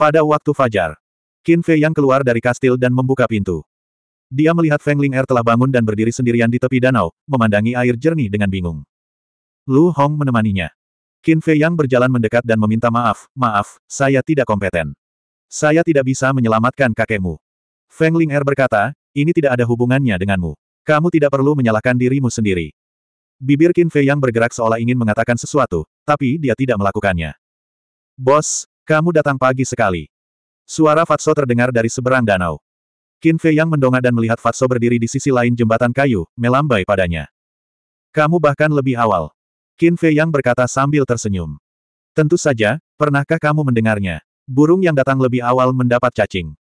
Pada waktu fajar, Qin Fei yang keluar dari kastil dan membuka pintu. Dia melihat Feng Ling Er telah bangun dan berdiri sendirian di tepi danau, memandangi air jernih dengan bingung. Lu Hong menemaninya. Qin Fei yang berjalan mendekat dan meminta maaf, maaf, saya tidak kompeten. Saya tidak bisa menyelamatkan kakekmu. Feng Ling Er berkata, ini tidak ada hubungannya denganmu. Kamu tidak perlu menyalahkan dirimu sendiri. Bibir Qin Fei yang bergerak seolah ingin mengatakan sesuatu, tapi dia tidak melakukannya. Bos, kamu datang pagi sekali. Suara Fatso terdengar dari seberang danau. Qin Fei yang mendongak dan melihat Fatso berdiri di sisi lain jembatan kayu, melambai padanya. Kamu bahkan lebih awal. Qin Fei yang berkata sambil tersenyum. Tentu saja, pernahkah kamu mendengarnya? Burung yang datang lebih awal mendapat cacing.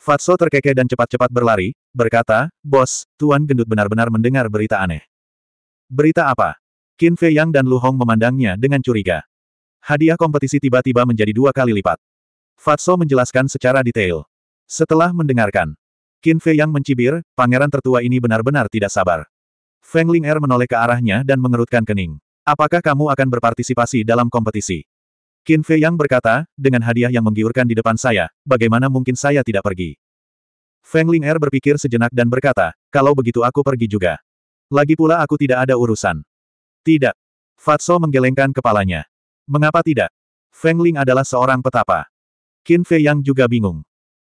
Fatso terkekeh dan cepat-cepat berlari, berkata, Bos, Tuan Gendut benar-benar mendengar berita aneh. Berita apa? Qin Fei Yang dan Lu Hong memandangnya dengan curiga. Hadiah kompetisi tiba-tiba menjadi dua kali lipat. Fatso menjelaskan secara detail. Setelah mendengarkan, Qin Fei yang mencibir, pangeran tertua ini benar-benar tidak sabar. Feng Ling Er menoleh ke arahnya dan mengerutkan kening. Apakah kamu akan berpartisipasi dalam kompetisi? Qin Fei Yang berkata, dengan hadiah yang menggiurkan di depan saya, bagaimana mungkin saya tidak pergi? Feng Ling Er berpikir sejenak dan berkata, kalau begitu aku pergi juga. Lagi pula aku tidak ada urusan. Tidak. Fatso menggelengkan kepalanya. Mengapa tidak? Feng Ling adalah seorang petapa. Qin Fei Yang juga bingung.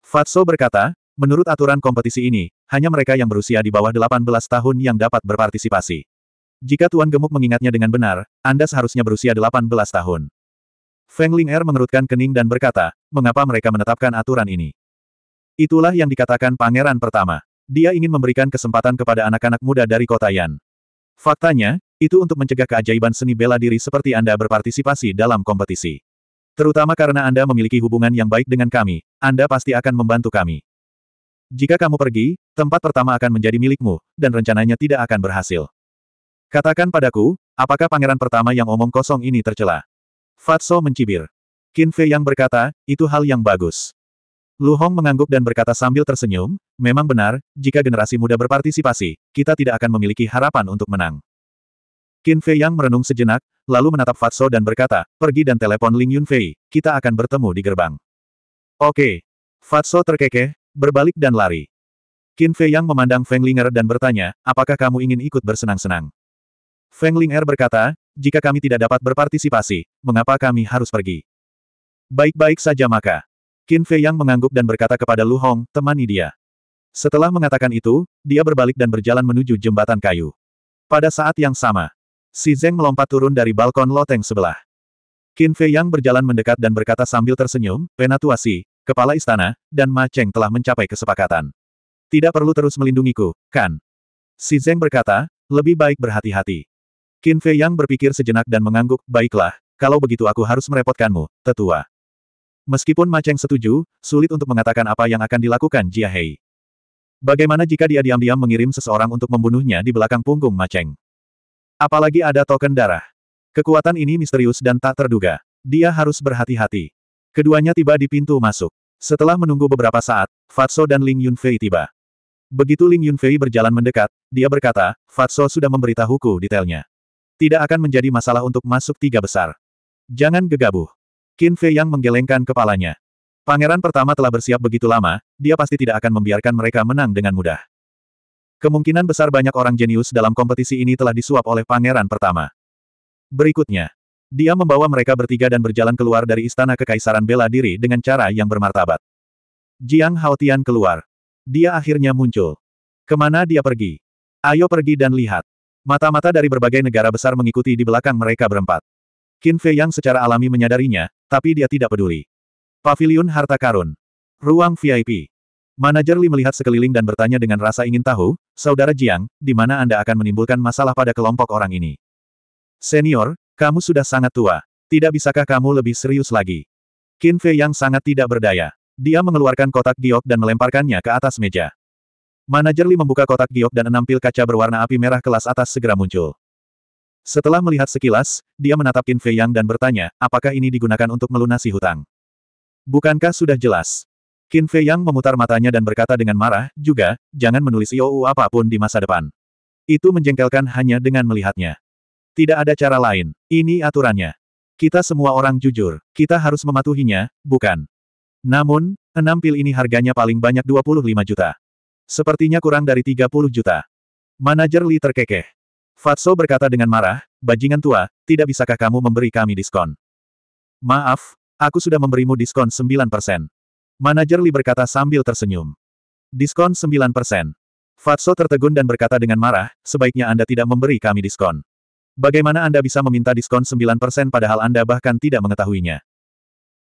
Fatso berkata, menurut aturan kompetisi ini, hanya mereka yang berusia di bawah 18 tahun yang dapat berpartisipasi. Jika Tuan Gemuk mengingatnya dengan benar, Anda seharusnya berusia 18 tahun. Feng Ling Er mengerutkan kening dan berkata, mengapa mereka menetapkan aturan ini? Itulah yang dikatakan pangeran pertama. Dia ingin memberikan kesempatan kepada anak-anak muda dari kota Yan. Faktanya, itu untuk mencegah keajaiban seni bela diri seperti Anda berpartisipasi dalam kompetisi. Terutama karena Anda memiliki hubungan yang baik dengan kami, Anda pasti akan membantu kami. Jika kamu pergi, tempat pertama akan menjadi milikmu, dan rencananya tidak akan berhasil. Katakan padaku, apakah pangeran pertama yang omong kosong ini tercela? Fatso mencibir. Qin Fei yang berkata, itu hal yang bagus. Lu Hong mengangguk dan berkata sambil tersenyum, memang benar, jika generasi muda berpartisipasi, kita tidak akan memiliki harapan untuk menang. Qin Fei Yang merenung sejenak, lalu menatap Fatso dan berkata, pergi dan telepon Ling Yunfei, kita akan bertemu di gerbang. Oke. Fatso terkekeh, berbalik dan lari. Qin Fei Yang memandang Feng Linger dan bertanya, apakah kamu ingin ikut bersenang-senang? Feng Linger berkata, jika kami tidak dapat berpartisipasi, mengapa kami harus pergi? Baik-baik saja maka. Qin Fei Yang mengangguk dan berkata kepada Lu Hong, temani dia. Setelah mengatakan itu, dia berbalik dan berjalan menuju jembatan kayu. Pada saat yang sama, Si Zeng melompat turun dari balkon loteng sebelah. Qin Fei Yang berjalan mendekat dan berkata sambil tersenyum, Penatuasi, kepala istana, dan Ma Cheng telah mencapai kesepakatan. Tidak perlu terus melindungiku, kan? Si Zeng berkata, lebih baik berhati-hati. Qin Fei Yang berpikir sejenak dan mengangguk, baiklah, kalau begitu aku harus merepotkanmu, tetua. Meskipun Ma Cheng setuju, sulit untuk mengatakan apa yang akan dilakukan Jia Hei. Bagaimana jika dia diam-diam mengirim seseorang untuk membunuhnya di belakang punggung Ma Cheng? Apalagi ada token darah. Kekuatan ini misterius dan tak terduga. Dia harus berhati-hati. Keduanya tiba di pintu masuk. Setelah menunggu beberapa saat, Fatso dan Ling Yunfei tiba. Begitu Ling Yunfei berjalan mendekat, dia berkata, Fatso sudah memberitahuku detailnya. Tidak akan menjadi masalah untuk masuk tiga besar. Jangan gegabah. Qin Fei yang menggelengkan kepalanya. Pangeran pertama telah bersiap begitu lama, dia pasti tidak akan membiarkan mereka menang dengan mudah. Kemungkinan besar banyak orang jenius dalam kompetisi ini telah disuap oleh pangeran pertama. Berikutnya, dia membawa mereka bertiga dan berjalan keluar dari istana kekaisaran bela diri dengan cara yang bermartabat. Jiang Haotian keluar. Dia akhirnya muncul. Kemana dia pergi? Ayo pergi dan lihat. Mata-mata dari berbagai negara besar mengikuti di belakang mereka berempat. Qin Fei yang secara alami menyadarinya, tapi dia tidak peduli. Paviliun Harta Karun. Ruang VIP. Manajer Li melihat sekeliling dan bertanya dengan rasa ingin tahu, Saudara Jiang, di mana Anda akan menimbulkan masalah pada kelompok orang ini? Senior, kamu sudah sangat tua. Tidak bisakah kamu lebih serius lagi? Qin Fei yang sangat tidak berdaya. Dia mengeluarkan kotak giok dan melemparkannya ke atas meja. Manajer Li membuka kotak giok dan enam pil kaca berwarna api merah kelas atas segera muncul. Setelah melihat sekilas, dia menatap Qin Fei Yang dan bertanya, apakah ini digunakan untuk melunasi hutang? Bukankah sudah jelas? Qin Fei Yang memutar matanya dan berkata dengan marah, juga, jangan menulis IOU apapun di masa depan. Itu menjengkelkan hanya dengan melihatnya. Tidak ada cara lain, ini aturannya. Kita semua orang jujur, kita harus mematuhinya, bukan? Namun, enam pil ini harganya paling banyak 25 juta. Sepertinya kurang dari 30 juta. Manajer Li terkekeh. Fatso berkata dengan marah, bajingan tua, tidak bisakah kamu memberi kami diskon? Maaf, aku sudah memberimu diskon Manajer Li berkata sambil tersenyum. Diskon 9%. Fatso tertegun dan berkata dengan marah, sebaiknya Anda tidak memberi kami diskon. Bagaimana Anda bisa meminta diskon 9% padahal Anda bahkan tidak mengetahuinya?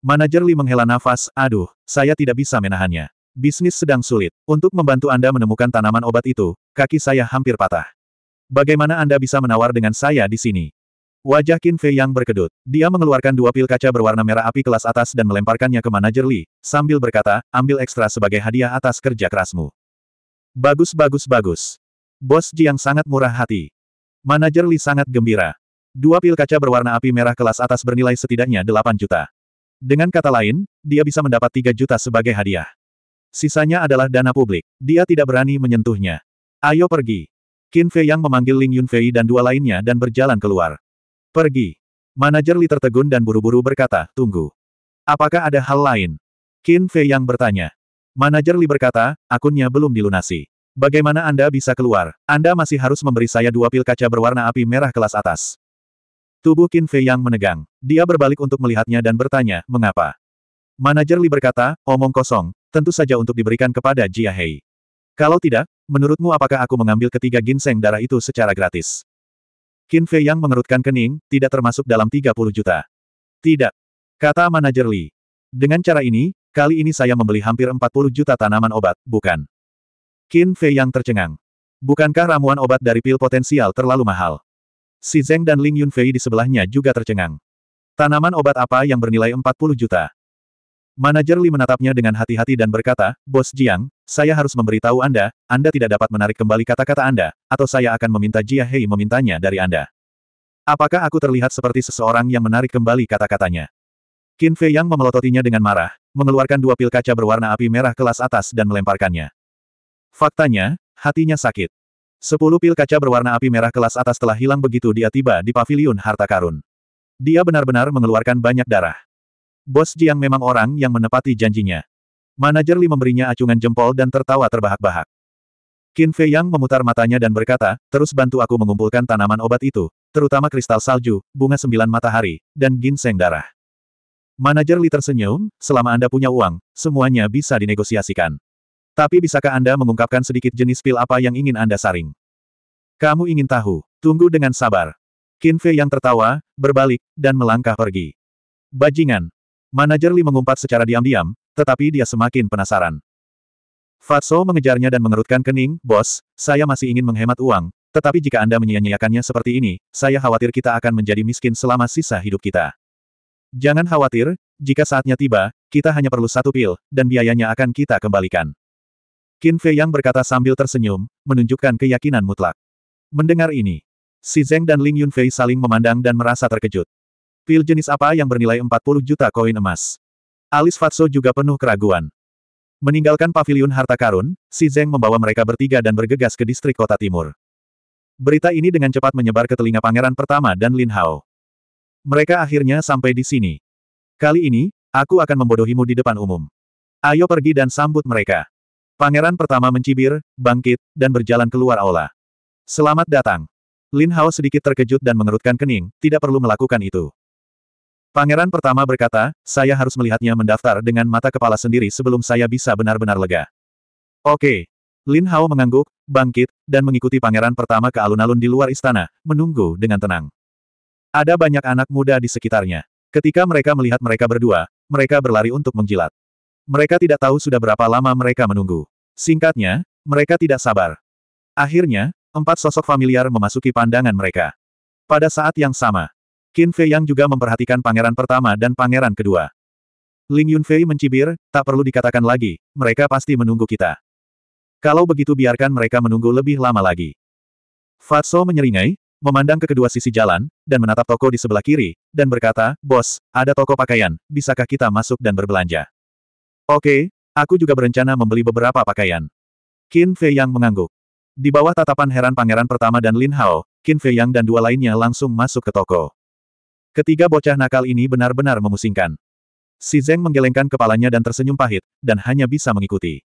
Manajer Li menghela nafas, aduh, saya tidak bisa menahannya. Bisnis sedang sulit. Untuk membantu Anda menemukan tanaman obat itu, kaki saya hampir patah. Bagaimana Anda bisa menawar dengan saya di sini? Wajah Qin Fei yang berkedut. Dia mengeluarkan dua pil kaca berwarna merah api kelas atas dan melemparkannya ke manajer Li, sambil berkata, ambil ekstra sebagai hadiah atas kerja kerasmu. Bagus bagus bagus. Bos Jiang sangat murah hati. Manajer Li sangat gembira. Dua pil kaca berwarna api merah kelas atas bernilai setidaknya 8 juta. Dengan kata lain, dia bisa mendapat 3 juta sebagai hadiah. Sisanya adalah dana publik. Dia tidak berani menyentuhnya. Ayo pergi. Qin Fei yang memanggil Ling Yunfei dan dua lainnya dan berjalan keluar. Pergi. Manajer Li tertegun dan buru-buru berkata, tunggu. Apakah ada hal lain? Qin Fei yang bertanya. Manajer Li berkata, akunnya belum dilunasi. Bagaimana Anda bisa keluar? Anda masih harus memberi saya dua pil kaca berwarna api merah kelas atas. Tubuh Qin Fei yang menegang. Dia berbalik untuk melihatnya dan bertanya, mengapa? Manajer Li berkata, omong kosong, tentu saja untuk diberikan kepada Jia Hei. Kalau tidak, menurutmu apakah aku mengambil ketiga ginseng darah itu secara gratis? Qin Fei yang mengerutkan kening, tidak termasuk dalam 30 juta. Tidak. Kata manajer Li. Dengan cara ini, kali ini saya membeli hampir 40 juta tanaman obat, bukan? Qin Fei yang tercengang. Bukankah ramuan obat dari pil potensial terlalu mahal? Si Zeng dan Ling Yunfei di sebelahnya juga tercengang. Tanaman obat apa yang bernilai 40 juta? Manajer Li menatapnya dengan hati-hati dan berkata, Bos Jiang, saya harus memberitahu Anda, Anda tidak dapat menarik kembali kata-kata Anda, atau saya akan meminta Jia Hei memintanya dari Anda. Apakah aku terlihat seperti seseorang yang menarik kembali kata-katanya? Qin Fei yang memelototinya dengan marah, mengeluarkan dua pil kaca berwarna api merah kelas atas dan melemparkannya. Faktanya, hatinya sakit. Sepuluh pil kaca berwarna api merah kelas atas telah hilang begitu dia tiba di Pavilion harta karun. Dia benar-benar mengeluarkan banyak darah. Bos Jiang memang orang yang menepati janjinya. Manajer Li memberinya acungan jempol dan tertawa terbahak-bahak. Qin Fei Yang memutar matanya dan berkata, terus bantu aku mengumpulkan tanaman obat itu, terutama kristal salju, bunga sembilan matahari, dan ginseng darah. Manajer Li tersenyum, selama Anda punya uang, semuanya bisa dinegosiasikan. Tapi bisakah Anda mengungkapkan sedikit jenis pil apa yang ingin Anda saring? Kamu ingin tahu, tunggu dengan sabar. Qin Fei yang tertawa, berbalik, dan melangkah pergi. Bajingan. Manajer Li mengumpat secara diam-diam, tetapi dia semakin penasaran. Fatso mengejarnya dan mengerutkan kening, Bos, saya masih ingin menghemat uang, tetapi jika Anda menyia-nyiakannya seperti ini, saya khawatir kita akan menjadi miskin selama sisa hidup kita. Jangan khawatir, jika saatnya tiba, kita hanya perlu satu pil, dan biayanya akan kita kembalikan. Qin Fei yang berkata sambil tersenyum, menunjukkan keyakinan mutlak. Mendengar ini, Si Zeng dan Ling Yunfei saling memandang dan merasa terkejut. Pil jenis apa yang bernilai 40 juta koin emas? Alis Fatso juga penuh keraguan. Meninggalkan paviliun harta karun, Si Zeng membawa mereka bertiga dan bergegas ke distrik kota timur. Berita ini dengan cepat menyebar ke telinga pangeran pertama dan Lin Hao. Mereka akhirnya sampai di sini. Kali ini, aku akan membodohimu di depan umum. Ayo pergi dan sambut mereka. Pangeran pertama mencibir, bangkit, dan berjalan keluar aula. Selamat datang. Lin Hao sedikit terkejut dan mengerutkan kening, tidak perlu melakukan itu. Pangeran pertama berkata, saya harus melihatnya mendaftar dengan mata kepala sendiri sebelum saya bisa benar-benar lega. Oke. Lin Hao mengangguk, bangkit, dan mengikuti pangeran pertama ke alun-alun di luar istana, menunggu dengan tenang. Ada banyak anak muda di sekitarnya. Ketika mereka melihat mereka berdua, mereka berlari untuk menjilat. Mereka tidak tahu sudah berapa lama mereka menunggu. Singkatnya, mereka tidak sabar. Akhirnya, empat sosok familiar memasuki pandangan mereka. Pada saat yang sama, Qin Fei yang juga memperhatikan pangeran pertama dan pangeran kedua. Ling Yunfei mencibir, tak perlu dikatakan lagi, mereka pasti menunggu kita. Kalau begitu biarkan mereka menunggu lebih lama lagi. Fatso menyeringai, memandang ke kedua sisi jalan, dan menatap toko di sebelah kiri, dan berkata, Bos, ada toko pakaian, bisakah kita masuk dan berbelanja? Oke, aku juga berencana membeli beberapa pakaian. Qin Fei Yang mengangguk. Di bawah tatapan heran pangeran pertama dan Lin Hao, Qin Fei Yang dan dua lainnya langsung masuk ke toko. Ketiga bocah nakal ini benar-benar memusingkan. Si Zeng menggelengkan kepalanya dan tersenyum pahit, dan hanya bisa mengikuti.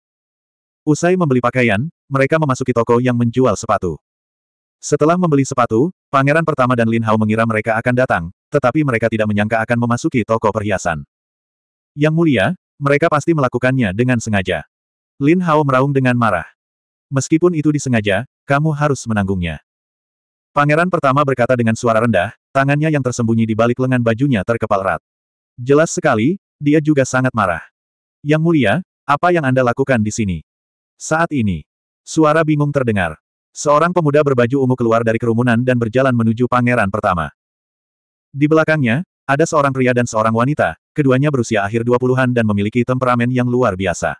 Usai membeli pakaian, mereka memasuki toko yang menjual sepatu. Setelah membeli sepatu, pangeran pertama dan Lin Hao mengira mereka akan datang, tetapi mereka tidak menyangka akan memasuki toko perhiasan. Yang mulia, mereka pasti melakukannya dengan sengaja. Lin Hao meraung dengan marah. Meskipun itu disengaja, kamu harus menanggungnya. Pangeran pertama berkata dengan suara rendah, Tangannya yang tersembunyi di balik lengan bajunya terkepal erat. Jelas sekali, dia juga sangat marah. Yang mulia, apa yang Anda lakukan di sini? Saat ini, suara bingung terdengar. Seorang pemuda berbaju ungu keluar dari kerumunan dan berjalan menuju pangeran pertama. Di belakangnya, ada seorang pria dan seorang wanita, keduanya berusia akhir 20-an dan memiliki temperamen yang luar biasa.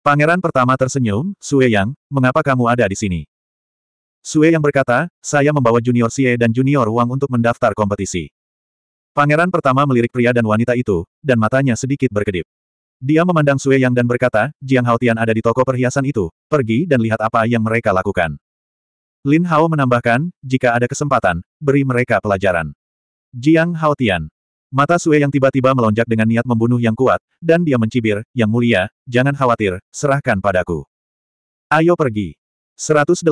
Pangeran pertama tersenyum, Sue Yang, mengapa kamu ada di sini? Sue yang berkata, saya membawa Junior Xie dan Junior Wang untuk mendaftar kompetisi. Pangeran pertama melirik pria dan wanita itu, dan matanya sedikit berkedip. Dia memandang Sue Yang dan berkata, Jiang Haotian ada di toko perhiasan itu, pergi dan lihat apa yang mereka lakukan. Lin Hao menambahkan, jika ada kesempatan, beri mereka pelajaran. Jiang Haotian. Mata Sue Yang tiba-tiba melonjak dengan niat membunuh yang kuat, dan dia mencibir, Yang mulia, jangan khawatir, serahkan padaku. Ayo pergi. 182.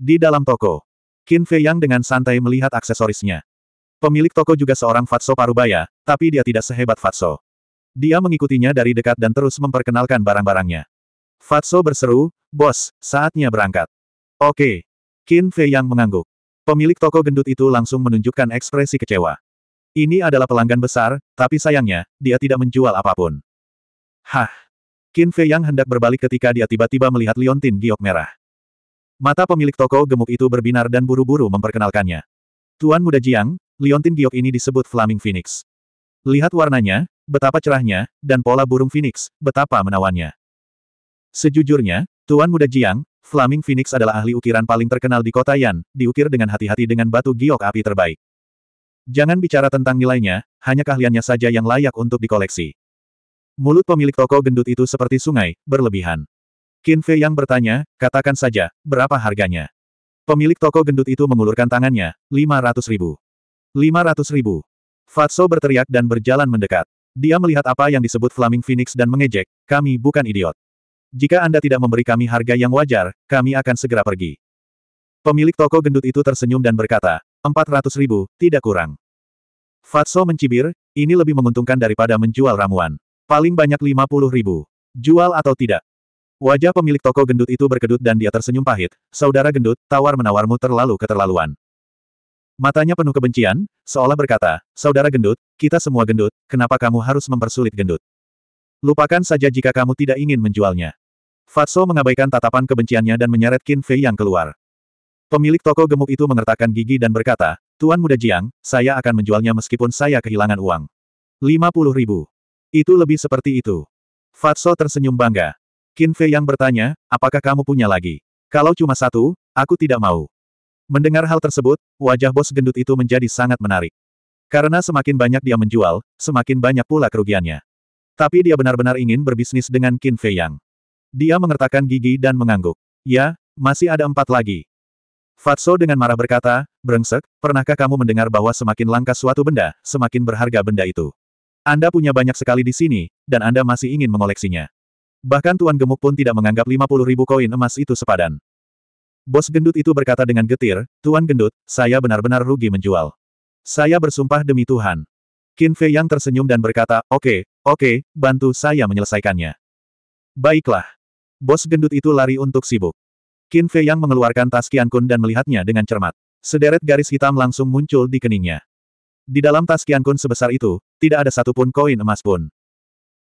Di dalam toko. Qin Fei Yang dengan santai melihat aksesorisnya. Pemilik toko juga seorang Fatso Parubaya, tapi dia tidak sehebat Fatso. Dia mengikutinya dari dekat dan terus memperkenalkan barang-barangnya. Fatso berseru, Bos, saatnya berangkat. Oke. Qin Fei Yang mengangguk. Pemilik toko gendut itu langsung menunjukkan ekspresi kecewa. Ini adalah pelanggan besar, tapi sayangnya, dia tidak menjual apapun. Hah. Qin Fei Yang hendak berbalik ketika dia tiba-tiba melihat liontin giok merah. Mata pemilik toko gemuk itu berbinar dan buru-buru memperkenalkannya. Tuan muda Jiang, liontin giok ini disebut Flaming Phoenix. Lihat warnanya, betapa cerahnya, dan pola burung Phoenix, betapa menawannya. Sejujurnya, Tuan muda Jiang, Flaming Phoenix adalah ahli ukiran paling terkenal di kota Yan, diukir dengan hati-hati dengan batu giok api terbaik. Jangan bicara tentang nilainya, hanya keahliannya saja yang layak untuk dikoleksi. Mulut pemilik toko gendut itu seperti sungai, berlebihan. Qin Fei yang bertanya, katakan saja, berapa harganya? Pemilik toko gendut itu mengulurkan tangannya, 500 ribu. 500 ribu. Fatso berteriak dan berjalan mendekat. Dia melihat apa yang disebut Flaming Phoenix dan mengejek, kami bukan idiot. Jika Anda tidak memberi kami harga yang wajar, kami akan segera pergi. Pemilik toko gendut itu tersenyum dan berkata, 400 ribu, tidak kurang. Fatso mencibir, ini lebih menguntungkan daripada menjual ramuan. Paling banyak 50 ribu. Jual atau tidak? Wajah pemilik toko gendut itu berkedut dan dia tersenyum pahit. Saudara gendut, tawar-menawarmu terlalu keterlaluan. Matanya penuh kebencian, seolah berkata, Saudara gendut, kita semua gendut, kenapa kamu harus mempersulit gendut? Lupakan saja jika kamu tidak ingin menjualnya. Fatso mengabaikan tatapan kebenciannya dan menyeret Qin Fei yang keluar. Pemilik toko gemuk itu mengertakkan gigi dan berkata, Tuan Muda Jiang, saya akan menjualnya meskipun saya kehilangan uang. 50 ribu. Itu lebih seperti itu. Fatso tersenyum bangga. Qin Fei yang bertanya, apakah kamu punya lagi? Kalau cuma satu, aku tidak mau. Mendengar hal tersebut, wajah bos gendut itu menjadi sangat menarik. Karena semakin banyak dia menjual, semakin banyak pula kerugiannya. Tapi dia benar-benar ingin berbisnis dengan Qin Fei Yang. Dia mengertakkan gigi dan mengangguk. Ya, masih ada empat lagi. Fatso dengan marah berkata, Brengsek, pernahkah kamu mendengar bahwa semakin langka suatu benda, semakin berharga benda itu? Anda punya banyak sekali di sini, dan Anda masih ingin mengoleksinya. Bahkan Tuan Gemuk pun tidak menganggap 50 ribu koin emas itu sepadan. Bos gendut itu berkata dengan getir, Tuan Gendut, saya benar-benar rugi menjual. Saya bersumpah demi Tuhan. Qin Fei yang tersenyum dan berkata, oke, okay, oke, okay, bantu saya menyelesaikannya. Baiklah. Bos gendut itu lari untuk sibuk. Qin Fei yang mengeluarkan tas Qian Kun dan melihatnya dengan cermat. Sederet garis hitam langsung muncul di keningnya. Di dalam tas Kun sebesar itu, tidak ada satupun koin emas pun.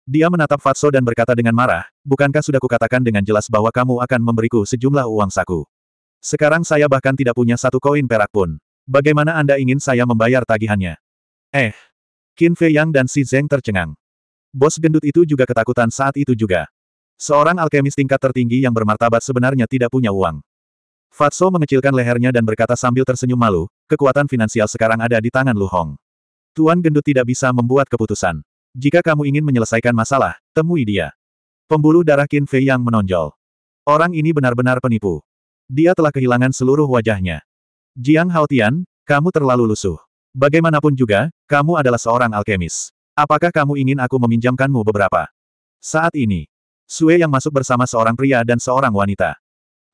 Dia menatap Fatso dan berkata dengan marah, bukankah sudah kukatakan dengan jelas bahwa kamu akan memberiku sejumlah uang saku. Sekarang saya bahkan tidak punya satu koin perak pun. Bagaimana Anda ingin saya membayar tagihannya? Eh. Qin Fei Yang dan Si Zeng tercengang. Bos gendut itu juga ketakutan saat itu juga. Seorang alkemis tingkat tertinggi yang bermartabat sebenarnya tidak punya uang. Fatso mengecilkan lehernya dan berkata sambil tersenyum malu, kekuatan finansial sekarang ada di tangan Lu Hong. Tuan Gendut tidak bisa membuat keputusan. Jika kamu ingin menyelesaikan masalah, temui dia. Pembuluh darah Qin Fei yang menonjol. Orang ini benar-benar penipu. Dia telah kehilangan seluruh wajahnya. Jiang Haotian, kamu terlalu lusuh. Bagaimanapun juga, kamu adalah seorang alkemis. Apakah kamu ingin aku meminjamkanmu beberapa? Saat ini, Sue yang masuk bersama seorang pria dan seorang wanita.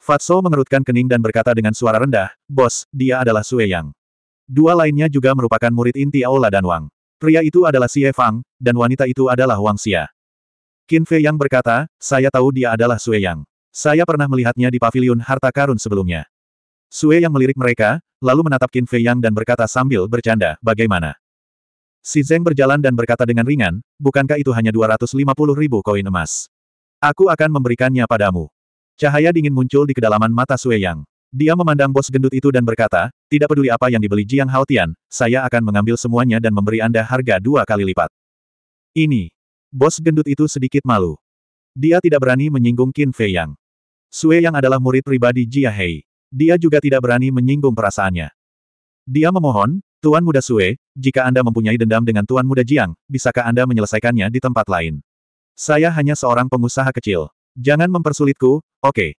Fatso mengerutkan kening dan berkata dengan suara rendah, Bos, dia adalah Sue Yang. Dua lainnya juga merupakan murid inti Aula dan Wang. Pria itu adalah Xie Fang, dan wanita itu adalah Wang Xia. Qin Fei Yang berkata, saya tahu dia adalah Sue Yang. Saya pernah melihatnya di pavilion harta karun sebelumnya. Sue Yang melirik mereka, lalu menatap Qin Fei Yang dan berkata sambil bercanda, bagaimana? Si Zeng berjalan dan berkata dengan ringan, bukankah itu hanya 250 ribu koin emas? Aku akan memberikannya padamu. Cahaya dingin muncul di kedalaman mata Sue Yang. Dia memandang bos gendut itu dan berkata, tidak peduli apa yang dibeli Jiang Haotian, saya akan mengambil semuanya dan memberi Anda harga dua kali lipat. Ini. Bos gendut itu sedikit malu. Dia tidak berani menyinggung Qin Fei Yang. Sue Yang adalah murid pribadi Jia Hei. Dia juga tidak berani menyinggung perasaannya. Dia memohon, Tuan Muda Sue, jika Anda mempunyai dendam dengan Tuan Muda Jiang, bisakah Anda menyelesaikannya di tempat lain? Saya hanya seorang pengusaha kecil. Jangan mempersulitku, oke. Okay.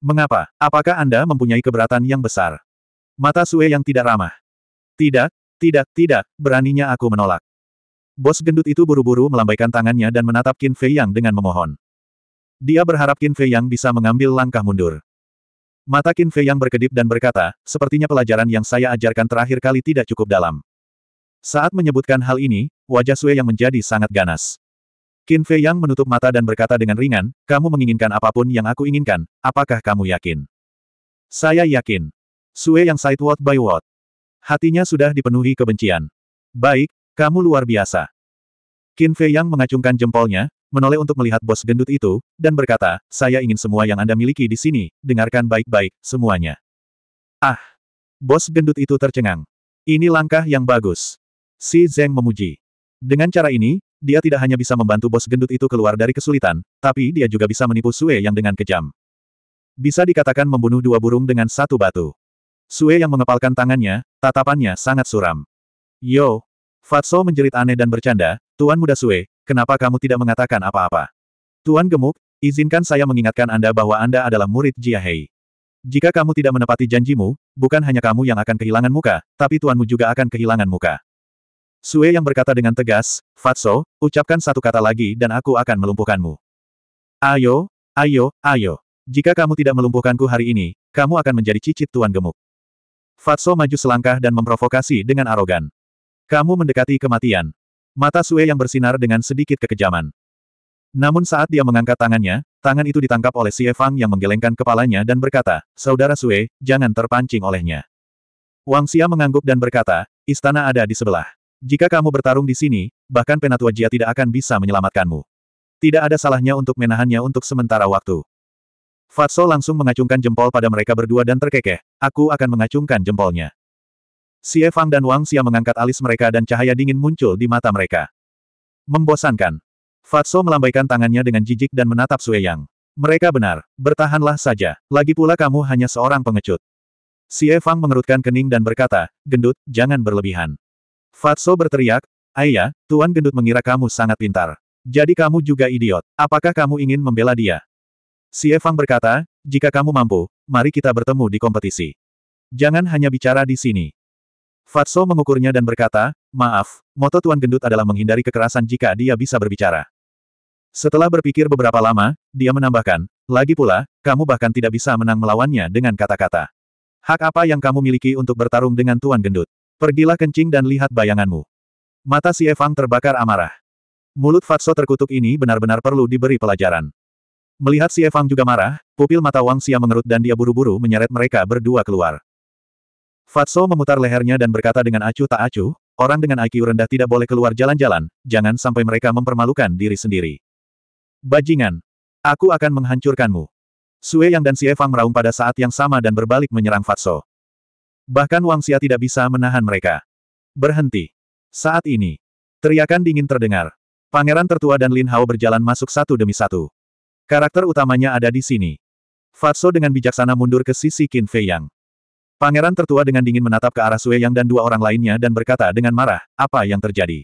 Mengapa? Apakah Anda mempunyai keberatan yang besar? Mata Sue yang tidak ramah. Tidak, tidak, tidak, beraninya aku menolak. Bos gendut itu buru-buru melambaikan tangannya dan menatap Qin Fei Yang dengan memohon. Dia berharap Qin Fei Yang bisa mengambil langkah mundur. Mata Qin Fei Yang berkedip dan berkata, sepertinya pelajaran yang saya ajarkan terakhir kali tidak cukup dalam. Saat menyebutkan hal ini, wajah Sue yang menjadi sangat ganas. Qin Fei Yang menutup mata dan berkata dengan ringan, kamu menginginkan apapun yang aku inginkan, apakah kamu yakin? Saya yakin. Sue yang side word by word. Hatinya sudah dipenuhi kebencian. Baik, kamu luar biasa. Qin Fei Yang mengacungkan jempolnya, menoleh untuk melihat bos gendut itu, dan berkata, saya ingin semua yang Anda miliki di sini, dengarkan baik-baik, semuanya. Ah! Bos gendut itu tercengang. Ini langkah yang bagus. Si Zeng memuji. Dengan cara ini, dia tidak hanya bisa membantu bos gendut itu keluar dari kesulitan, tapi dia juga bisa menipu Sue yang dengan kejam. Bisa dikatakan membunuh dua burung dengan satu batu. Sue yang mengepalkan tangannya, tatapannya sangat suram. Yo! Fatso menjerit aneh dan bercanda, Tuan Muda Sue, kenapa kamu tidak mengatakan apa-apa? Tuan Gemuk, izinkan saya mengingatkan Anda bahwa Anda adalah murid Jiahei. Jika kamu tidak menepati janjimu, bukan hanya kamu yang akan kehilangan muka, tapi tuanmu juga akan kehilangan muka. Sue yang berkata dengan tegas, Fatso, ucapkan satu kata lagi dan aku akan melumpuhkanmu. Ayo, ayo, ayo. Jika kamu tidak melumpuhkanku hari ini, kamu akan menjadi cicit tuan gemuk. Fatso maju selangkah dan memprovokasi dengan arogan. Kamu mendekati kematian. Mata Sue yang bersinar dengan sedikit kekejaman. Namun saat dia mengangkat tangannya, tangan itu ditangkap oleh Si Fang yang menggelengkan kepalanya dan berkata, Saudara Sue, jangan terpancing olehnya. Wang Xia mengangguk dan berkata, istana ada di sebelah. Jika kamu bertarung di sini, bahkan Penatua Jia tidak akan bisa menyelamatkanmu. Tidak ada salahnya untuk menahannya untuk sementara waktu. Fatso langsung mengacungkan jempol pada mereka berdua dan terkekeh, aku akan mengacungkan jempolnya. Si Fang dan Wang Xia mengangkat alis mereka dan cahaya dingin muncul di mata mereka. Membosankan. Fatso melambaikan tangannya dengan jijik dan menatap Sue Yang. Mereka benar, bertahanlah saja, lagi pula kamu hanya seorang pengecut. Si Fang mengerutkan kening dan berkata, gendut, jangan berlebihan. Fatso berteriak, Ayah, Tuan Gendut mengira kamu sangat pintar. Jadi kamu juga idiot. Apakah kamu ingin membela dia? Si Evang berkata, jika kamu mampu, mari kita bertemu di kompetisi. Jangan hanya bicara di sini. Fatso mengukurnya dan berkata, maaf, moto Tuan Gendut adalah menghindari kekerasan jika dia bisa berbicara. Setelah berpikir beberapa lama, dia menambahkan, lagi pula, kamu bahkan tidak bisa menang melawannya dengan kata-kata. Hak apa yang kamu miliki untuk bertarung dengan Tuan Gendut? Pergilah kencing dan lihat bayanganmu. Mata si Evang terbakar amarah. Mulut Fatso terkutuk ini benar-benar perlu diberi pelajaran. Melihat si Evang juga marah, pupil mata Wang Xia mengerut dan dia buru-buru menyeret mereka berdua keluar. Fatso memutar lehernya dan berkata dengan acuh tak acuh, orang dengan IQ rendah tidak boleh keluar jalan-jalan, jangan sampai mereka mempermalukan diri sendiri. Bajingan! Aku akan menghancurkanmu. Sue Yang dan si Evang meraung pada saat yang sama dan berbalik menyerang Fatso. Bahkan Wang Xia tidak bisa menahan mereka. Berhenti. Saat ini. Teriakan dingin terdengar. Pangeran tertua dan Lin Hao berjalan masuk satu demi satu. Karakter utamanya ada di sini. Fatso dengan bijaksana mundur ke sisi Qin Fei Yang. Pangeran tertua dengan dingin menatap ke arah Sue Yang dan dua orang lainnya dan berkata dengan marah, apa yang terjadi?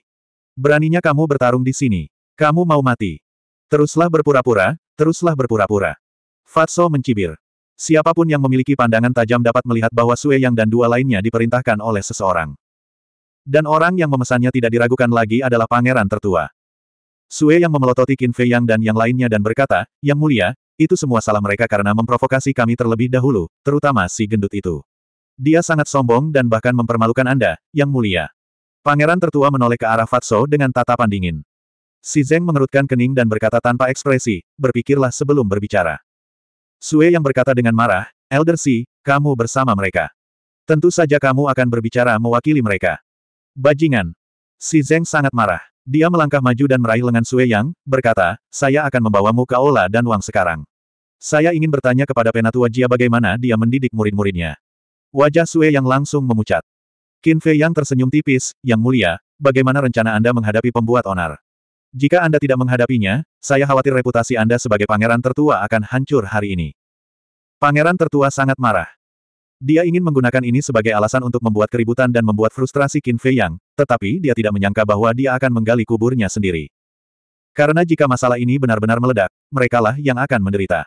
Beraninya kamu bertarung di sini. Kamu mau mati. Teruslah berpura-pura, teruslah berpura-pura. Fatso mencibir. Siapapun yang memiliki pandangan tajam dapat melihat bahwa Sue Yang dan dua lainnya diperintahkan oleh seseorang. Dan orang yang memesannya tidak diragukan lagi adalah pangeran tertua. Sue Yang memelototi Qin Fei Yang dan yang lainnya dan berkata, Yang mulia, itu semua salah mereka karena memprovokasi kami terlebih dahulu, terutama si gendut itu. Dia sangat sombong dan bahkan mempermalukan Anda, Yang mulia. Pangeran tertua menoleh ke arah Fatso dengan tatapan dingin. Si Zeng mengerutkan kening dan berkata tanpa ekspresi, berpikirlah sebelum berbicara. Sue yang berkata dengan marah, Elder Si, kamu bersama mereka. Tentu saja kamu akan berbicara mewakili mereka. Bajingan. Si Zeng sangat marah. Dia melangkah maju dan meraih lengan Sue Yang, berkata, saya akan membawamu ke Ola dan Wang sekarang. Saya ingin bertanya kepada Penatua Jia bagaimana dia mendidik murid-muridnya. Wajah Sue Yang langsung memucat. Qin Fei Yang tersenyum tipis, Yang Mulia, bagaimana rencana Anda menghadapi pembuat onar? Jika Anda tidak menghadapinya, saya khawatir reputasi Anda sebagai pangeran tertua akan hancur hari ini. Pangeran tertua sangat marah. Dia ingin menggunakan ini sebagai alasan untuk membuat keributan dan membuat frustrasi Qin Fei Yang, tetapi dia tidak menyangka bahwa dia akan menggali kuburnya sendiri. Karena jika masalah ini benar-benar meledak, merekalah yang akan menderita.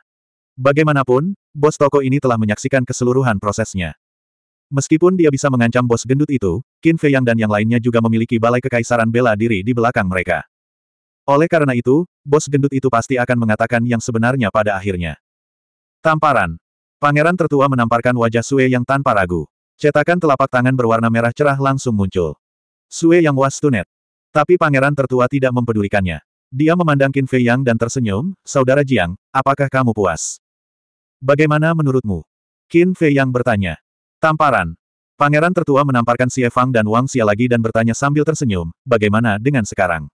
Bagaimanapun, bos toko ini telah menyaksikan keseluruhan prosesnya. Meskipun dia bisa mengancam bos gendut itu, Qin Fei Yang dan yang lainnya juga memiliki balai kekaisaran bela diri di belakang mereka. Oleh karena itu, bos gendut itu pasti akan mengatakan yang sebenarnya pada akhirnya. Tamparan. Pangeran tertua menamparkan wajah Sue yang tanpa ragu. Cetakan telapak tangan berwarna merah cerah langsung muncul. Sue yang was tunet. Tapi pangeran tertua tidak mempedulikannya. Dia memandang Qin Fei Yang dan tersenyum, Saudara Jiang, apakah kamu puas? Bagaimana menurutmu? Qin Fei Yang bertanya. Tamparan. Pangeran tertua menamparkan Xie Fang dan Wang Xia lagi dan bertanya sambil tersenyum, bagaimana dengan sekarang?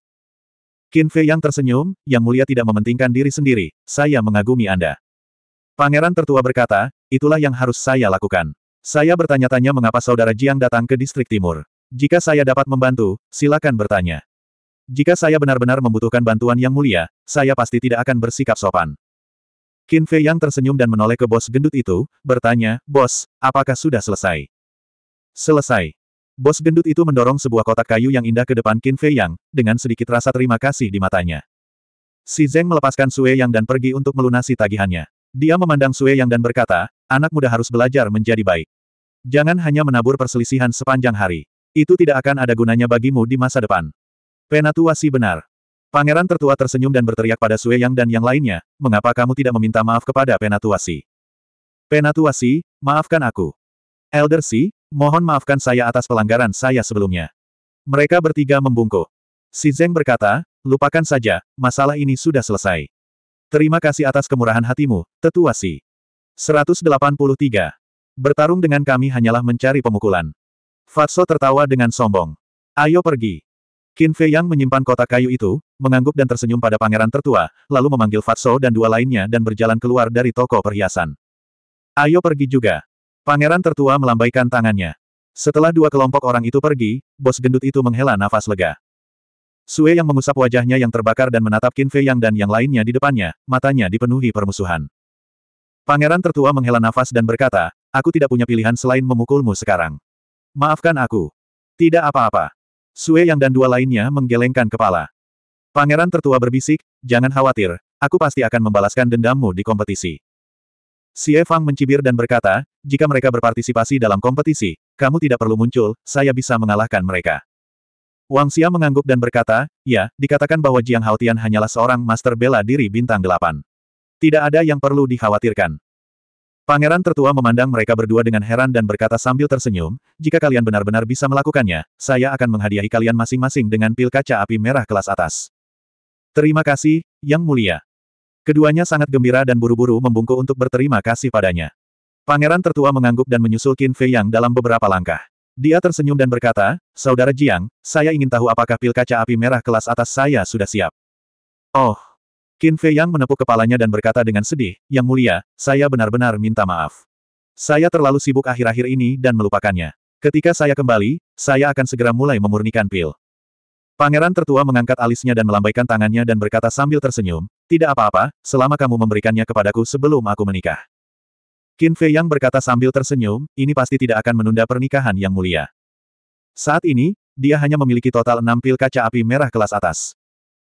Qin Fei yang tersenyum, yang mulia tidak mementingkan diri sendiri, saya mengagumi Anda. Pangeran tertua berkata, itulah yang harus saya lakukan. Saya bertanya-tanya mengapa saudara Jiang datang ke distrik timur. Jika saya dapat membantu, silakan bertanya. Jika saya benar-benar membutuhkan bantuan yang mulia, saya pasti tidak akan bersikap sopan. Qin Fei yang tersenyum dan menoleh ke bos gendut itu, bertanya, Bos, apakah sudah selesai? Selesai. Bos gendut itu mendorong sebuah kotak kayu yang indah ke depan Qin Fei Yang, dengan sedikit rasa terima kasih di matanya. Si Zeng melepaskan Sue Yang dan pergi untuk melunasi tagihannya. Dia memandang Sue Yang dan berkata, anak muda harus belajar menjadi baik. Jangan hanya menabur perselisihan sepanjang hari. Itu tidak akan ada gunanya bagimu di masa depan. Penatua si benar. Pangeran tertua tersenyum dan berteriak pada Sue Yang dan yang lainnya, mengapa kamu tidak meminta maaf kepada Penatuasi? Penatuasi, maafkan aku. Elder Si, Mohon maafkan saya atas pelanggaran saya sebelumnya. Mereka bertiga membungkuk. Si Zeng berkata, lupakan saja, masalah ini sudah selesai. Terima kasih atas kemurahan hatimu, tetua si. 183. Bertarung dengan kami hanyalah mencari pemukulan. Fatso tertawa dengan sombong. Ayo pergi. Qin Fei Yang menyimpan kotak kayu itu, mengangguk dan tersenyum pada pangeran tertua, lalu memanggil Fatso dan dua lainnya dan berjalan keluar dari toko perhiasan. Ayo pergi juga. Pangeran tertua melambaikan tangannya. Setelah dua kelompok orang itu pergi, bos gendut itu menghela nafas lega. Sue yang mengusap wajahnya yang terbakar dan menatap Qin Fei Yang dan yang lainnya di depannya, matanya dipenuhi permusuhan. Pangeran tertua menghela nafas dan berkata, aku tidak punya pilihan selain memukulmu sekarang. Maafkan aku. Tidak apa-apa. Sue Yang dan dua lainnya menggelengkan kepala. Pangeran tertua berbisik, jangan khawatir, aku pasti akan membalaskan dendammu di kompetisi. Xie Fang mencibir dan berkata, jika mereka berpartisipasi dalam kompetisi, kamu tidak perlu muncul, saya bisa mengalahkan mereka. Wang Xia mengangguk dan berkata, ya, dikatakan bahwa Jiang Haotian hanyalah seorang master bela diri bintang delapan. Tidak ada yang perlu dikhawatirkan. Pangeran tertua memandang mereka berdua dengan heran dan berkata sambil tersenyum, jika kalian benar-benar bisa melakukannya, saya akan menghadiahi kalian masing-masing dengan pil kaca api merah kelas atas. Terima kasih, Yang Mulia. Keduanya sangat gembira dan buru-buru membungkuk untuk berterima kasih padanya. Pangeran tertua mengangguk dan menyusul Qin Fei Yang dalam beberapa langkah. Dia tersenyum dan berkata, Saudara Jiang, saya ingin tahu apakah pil kaca api merah kelas atas saya sudah siap. Oh. Qin Fei Yang menepuk kepalanya dan berkata dengan sedih, Yang mulia, saya benar-benar minta maaf. Saya terlalu sibuk akhir-akhir ini dan melupakannya. Ketika saya kembali, saya akan segera mulai memurnikan pil. Pangeran tertua mengangkat alisnya dan melambaikan tangannya dan berkata sambil tersenyum, tidak apa-apa, selama kamu memberikannya kepadaku sebelum aku menikah. Qin Fei Yang berkata sambil tersenyum, ini pasti tidak akan menunda pernikahan yang mulia. Saat ini, dia hanya memiliki total enam pil kaca api merah kelas atas.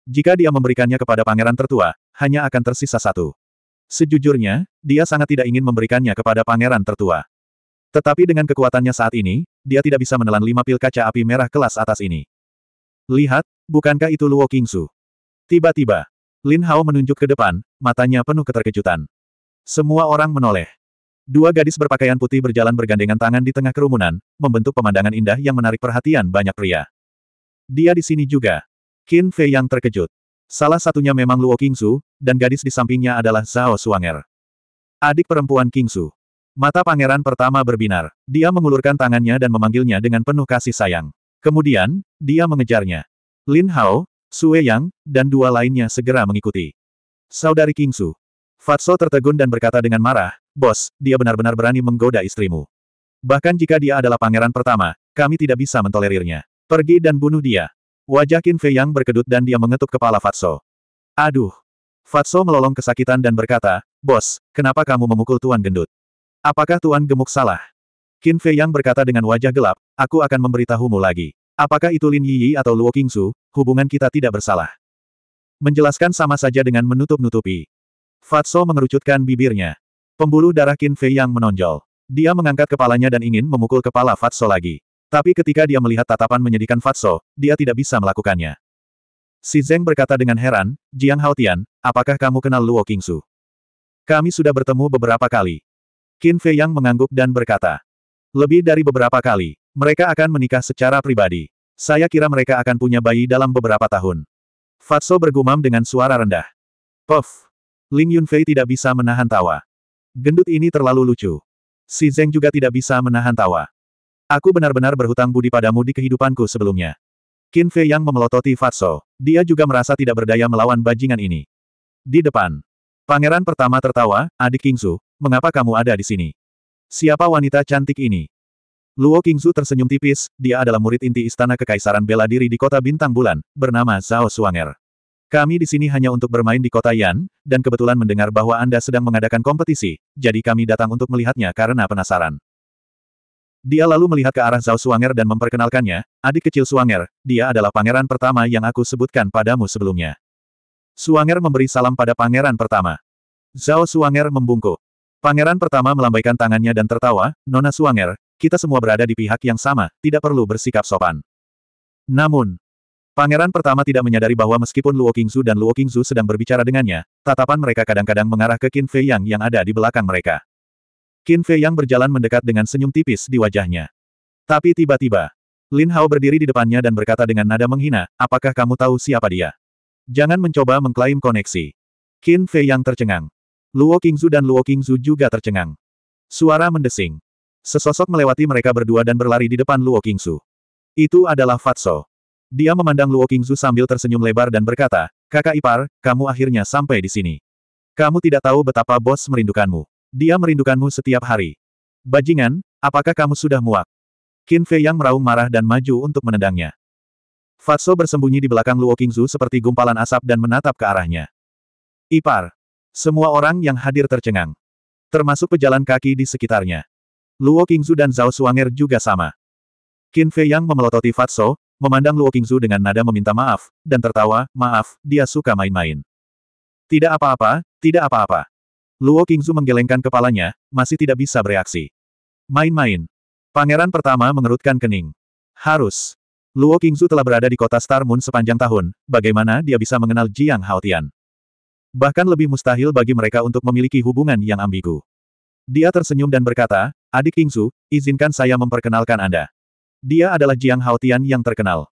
Jika dia memberikannya kepada pangeran tertua, hanya akan tersisa satu. Sejujurnya, dia sangat tidak ingin memberikannya kepada pangeran tertua. Tetapi dengan kekuatannya saat ini, dia tidak bisa menelan lima pil kaca api merah kelas atas ini. Lihat, bukankah itu Luo Kingsu? Tiba-tiba, Lin Hao menunjuk ke depan, matanya penuh keterkejutan. Semua orang menoleh. Dua gadis berpakaian putih berjalan bergandengan tangan di tengah kerumunan, membentuk pemandangan indah yang menarik perhatian banyak pria. Dia di sini juga. Qin Fei yang terkejut. Salah satunya memang Luo Su, dan gadis di sampingnya adalah Zhao Suanger. Adik perempuan Su. Mata pangeran pertama berbinar. Dia mengulurkan tangannya dan memanggilnya dengan penuh kasih sayang. Kemudian, dia mengejarnya. Lin Hao, Sue Yang, dan dua lainnya segera mengikuti. Saudari Kingsu. Fatso tertegun dan berkata dengan marah, Bos, dia benar-benar berani menggoda istrimu. Bahkan jika dia adalah pangeran pertama, kami tidak bisa mentolerirnya. Pergi dan bunuh dia. Wajah Qin Fei Yang berkedut dan dia mengetuk kepala Fatso. Aduh. Fatso melolong kesakitan dan berkata, Bos, kenapa kamu memukul Tuan Gendut? Apakah Tuan Gemuk salah? Qin Fei Yang berkata dengan wajah gelap, aku akan memberitahumu lagi. Apakah itu Lin Yi Yi atau Luo Qingsu, hubungan kita tidak bersalah. Menjelaskan sama saja dengan menutup-nutupi. Fatso mengerucutkan bibirnya. Pembuluh darah Qin Fei yang menonjol. Dia mengangkat kepalanya dan ingin memukul kepala Fatso lagi. Tapi ketika dia melihat tatapan menyedihkan Fatso, dia tidak bisa melakukannya. Si Zeng berkata dengan heran, Jiang Haotian, apakah kamu kenal Luo Qingsu? Kami sudah bertemu beberapa kali. Qin Fei Yang mengangguk dan berkata. Lebih dari beberapa kali. Mereka akan menikah secara pribadi. Saya kira mereka akan punya bayi dalam beberapa tahun. Fatso bergumam dengan suara rendah. Puff! Ling Yunfei tidak bisa menahan tawa. Gendut ini terlalu lucu. Si Zeng juga tidak bisa menahan tawa. Aku benar-benar berhutang budi padamu di kehidupanku sebelumnya. Qin Fei yang memelototi Fatso. Dia juga merasa tidak berdaya melawan bajingan ini. Di depan. Pangeran pertama tertawa, adik Kingsu, mengapa kamu ada di sini? Siapa wanita cantik ini? Luo Qingzu tersenyum tipis, dia adalah murid inti Istana Kekaisaran Bela Diri di Kota Bintang Bulan, bernama Zhao Suanger. Kami di sini hanya untuk bermain di kota Yan, dan kebetulan mendengar bahwa Anda sedang mengadakan kompetisi, jadi kami datang untuk melihatnya karena penasaran. Dia lalu melihat ke arah Zhao Suanger dan memperkenalkannya, adik kecil Suanger, dia adalah pangeran pertama yang aku sebutkan padamu sebelumnya. Suanger memberi salam pada pangeran pertama. Zhao Suanger membungkuk. Pangeran pertama melambaikan tangannya dan tertawa, Nona Suanger, kita semua berada di pihak yang sama, tidak perlu bersikap sopan. Namun, Pangeran pertama tidak menyadari bahwa meskipun Luo Qingzu dan Luo Qingzu sedang berbicara dengannya, tatapan mereka kadang-kadang mengarah ke Qin Fei Yang yang ada di belakang mereka. Qin Fei Yang berjalan mendekat dengan senyum tipis di wajahnya. Tapi tiba-tiba, Lin Hao berdiri di depannya dan berkata dengan nada menghina, apakah kamu tahu siapa dia? Jangan mencoba mengklaim koneksi. Qin Fei Yang tercengang. Luo Qingzu dan Luo Qingzu juga tercengang. Suara mendesing. Sesosok melewati mereka berdua dan berlari di depan Luo Qingzu. Itu adalah Fatso. Dia memandang Luo Qingzu sambil tersenyum lebar dan berkata, Kakak Ipar, kamu akhirnya sampai di sini. Kamu tidak tahu betapa bos merindukanmu. Dia merindukanmu setiap hari. Bajingan, apakah kamu sudah muak? Qin Fei yang meraung marah dan maju untuk menendangnya. Fatso bersembunyi di belakang Luo Qingzu seperti gumpalan asap dan menatap ke arahnya. Ipar. Semua orang yang hadir tercengang. Termasuk pejalan kaki di sekitarnya. Luo Qingzu dan Zhao Suanger juga sama. Qin Fei Yang memelototi Fatso, memandang Luo Qingzu dengan nada meminta maaf, dan tertawa, maaf, dia suka main-main. Tidak apa-apa, tidak apa-apa. Luo Qingzu menggelengkan kepalanya, masih tidak bisa bereaksi. Main-main. Pangeran pertama mengerutkan kening. Harus. Luo Qingzu telah berada di kota Star Moon sepanjang tahun, bagaimana dia bisa mengenal Jiang Haotian? Bahkan lebih mustahil bagi mereka untuk memiliki hubungan yang ambigu. Dia tersenyum dan berkata, Adik Kingsu, izinkan saya memperkenalkan Anda. Dia adalah Jiang Haotian yang terkenal.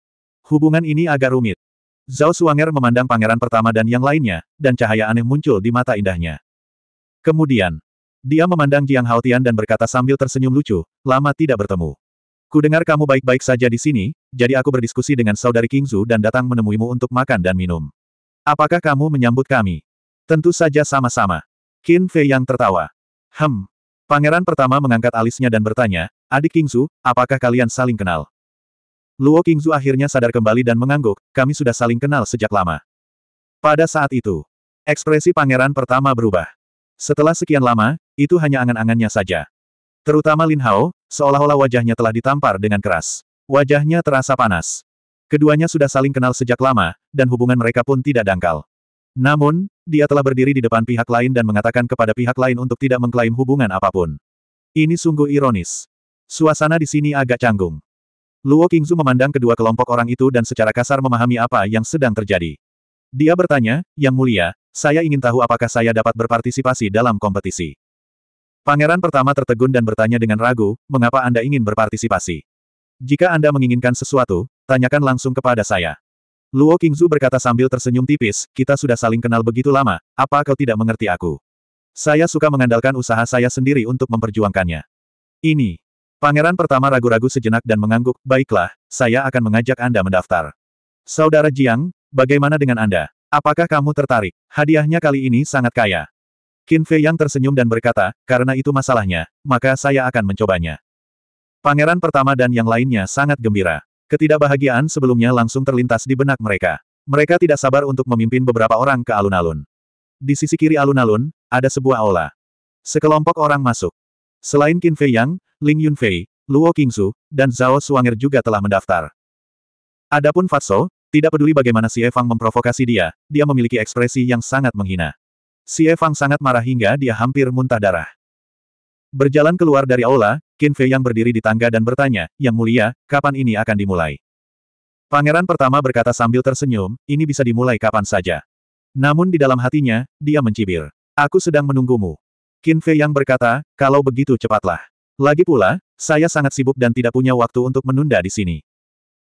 Hubungan ini agak rumit. Zhao Suanger memandang pangeran pertama dan yang lainnya, dan cahaya aneh muncul di mata indahnya. Kemudian, dia memandang Jiang Haotian dan berkata sambil tersenyum lucu, lama tidak bertemu. Kudengar kamu baik-baik saja di sini, jadi aku berdiskusi dengan saudari Kingzu dan datang menemuimu untuk makan dan minum. Apakah kamu menyambut kami? Tentu saja sama-sama. Qin Fei yang tertawa. Hem. Pangeran pertama mengangkat alisnya dan bertanya, adik Kingzu, apakah kalian saling kenal? Luo Kingzu akhirnya sadar kembali dan mengangguk, kami sudah saling kenal sejak lama. Pada saat itu, ekspresi pangeran pertama berubah. Setelah sekian lama, itu hanya angan-angannya saja. Terutama Lin Hao, seolah-olah wajahnya telah ditampar dengan keras. Wajahnya terasa panas. Keduanya sudah saling kenal sejak lama, dan hubungan mereka pun tidak dangkal. Namun, dia telah berdiri di depan pihak lain dan mengatakan kepada pihak lain untuk tidak mengklaim hubungan apapun. Ini sungguh ironis. Suasana di sini agak canggung. Luo Kingzu memandang kedua kelompok orang itu dan secara kasar memahami apa yang sedang terjadi. Dia bertanya, Yang Mulia, saya ingin tahu apakah saya dapat berpartisipasi dalam kompetisi. Pangeran pertama tertegun dan bertanya dengan ragu, mengapa Anda ingin berpartisipasi? Jika Anda menginginkan sesuatu, tanyakan langsung kepada saya. Luo Qingzu berkata sambil tersenyum tipis, kita sudah saling kenal begitu lama, apa kau tidak mengerti aku? Saya suka mengandalkan usaha saya sendiri untuk memperjuangkannya. Ini. Pangeran pertama ragu-ragu sejenak dan mengangguk, baiklah, saya akan mengajak Anda mendaftar. Saudara Jiang, bagaimana dengan Anda? Apakah kamu tertarik? Hadiahnya kali ini sangat kaya. Qin Fei Yang tersenyum dan berkata, karena itu masalahnya, maka saya akan mencobanya. Pangeran pertama dan yang lainnya sangat gembira. Ketidakbahagiaan sebelumnya langsung terlintas di benak mereka. Mereka tidak sabar untuk memimpin beberapa orang ke alun-alun. Di sisi kiri alun-alun, ada sebuah aula. Sekelompok orang masuk. Selain Qin Fei Yang, Ling Yunfei, Luo Qingzu, dan Zhao Suanger juga telah mendaftar. Adapun Fatso, tidak peduli bagaimana Si Fang memprovokasi dia, dia memiliki ekspresi yang sangat menghina. Si Fang sangat marah hingga dia hampir muntah darah. Berjalan keluar dari aula, Qin Fei yang berdiri di tangga dan bertanya, Yang Mulia, kapan ini akan dimulai? Pangeran pertama berkata sambil tersenyum, ini bisa dimulai kapan saja. Namun di dalam hatinya, dia mencibir. Aku sedang menunggumu. Qin Fei yang berkata, kalau begitu cepatlah. Lagi pula, saya sangat sibuk dan tidak punya waktu untuk menunda di sini.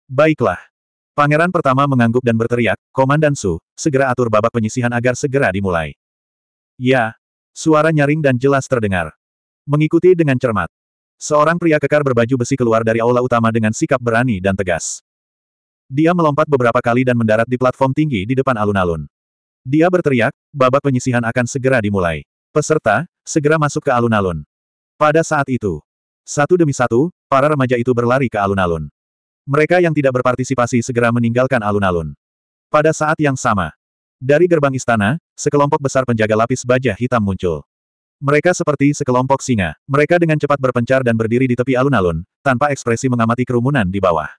Baiklah. Pangeran pertama mengangguk dan berteriak, Komandan Su, segera atur babak penyisihan agar segera dimulai. Ya. Suara nyaring dan jelas terdengar. Mengikuti dengan cermat. Seorang pria kekar berbaju besi keluar dari aula utama dengan sikap berani dan tegas. Dia melompat beberapa kali dan mendarat di platform tinggi di depan alun-alun. Dia berteriak, babak penyisihan akan segera dimulai. Peserta, segera masuk ke alun-alun. Pada saat itu, satu demi satu, para remaja itu berlari ke alun-alun. Mereka yang tidak berpartisipasi segera meninggalkan alun-alun. Pada saat yang sama, dari gerbang istana, sekelompok besar penjaga lapis baja hitam muncul. Mereka seperti sekelompok singa. Mereka dengan cepat berpencar dan berdiri di tepi alun-alun, tanpa ekspresi mengamati kerumunan di bawah.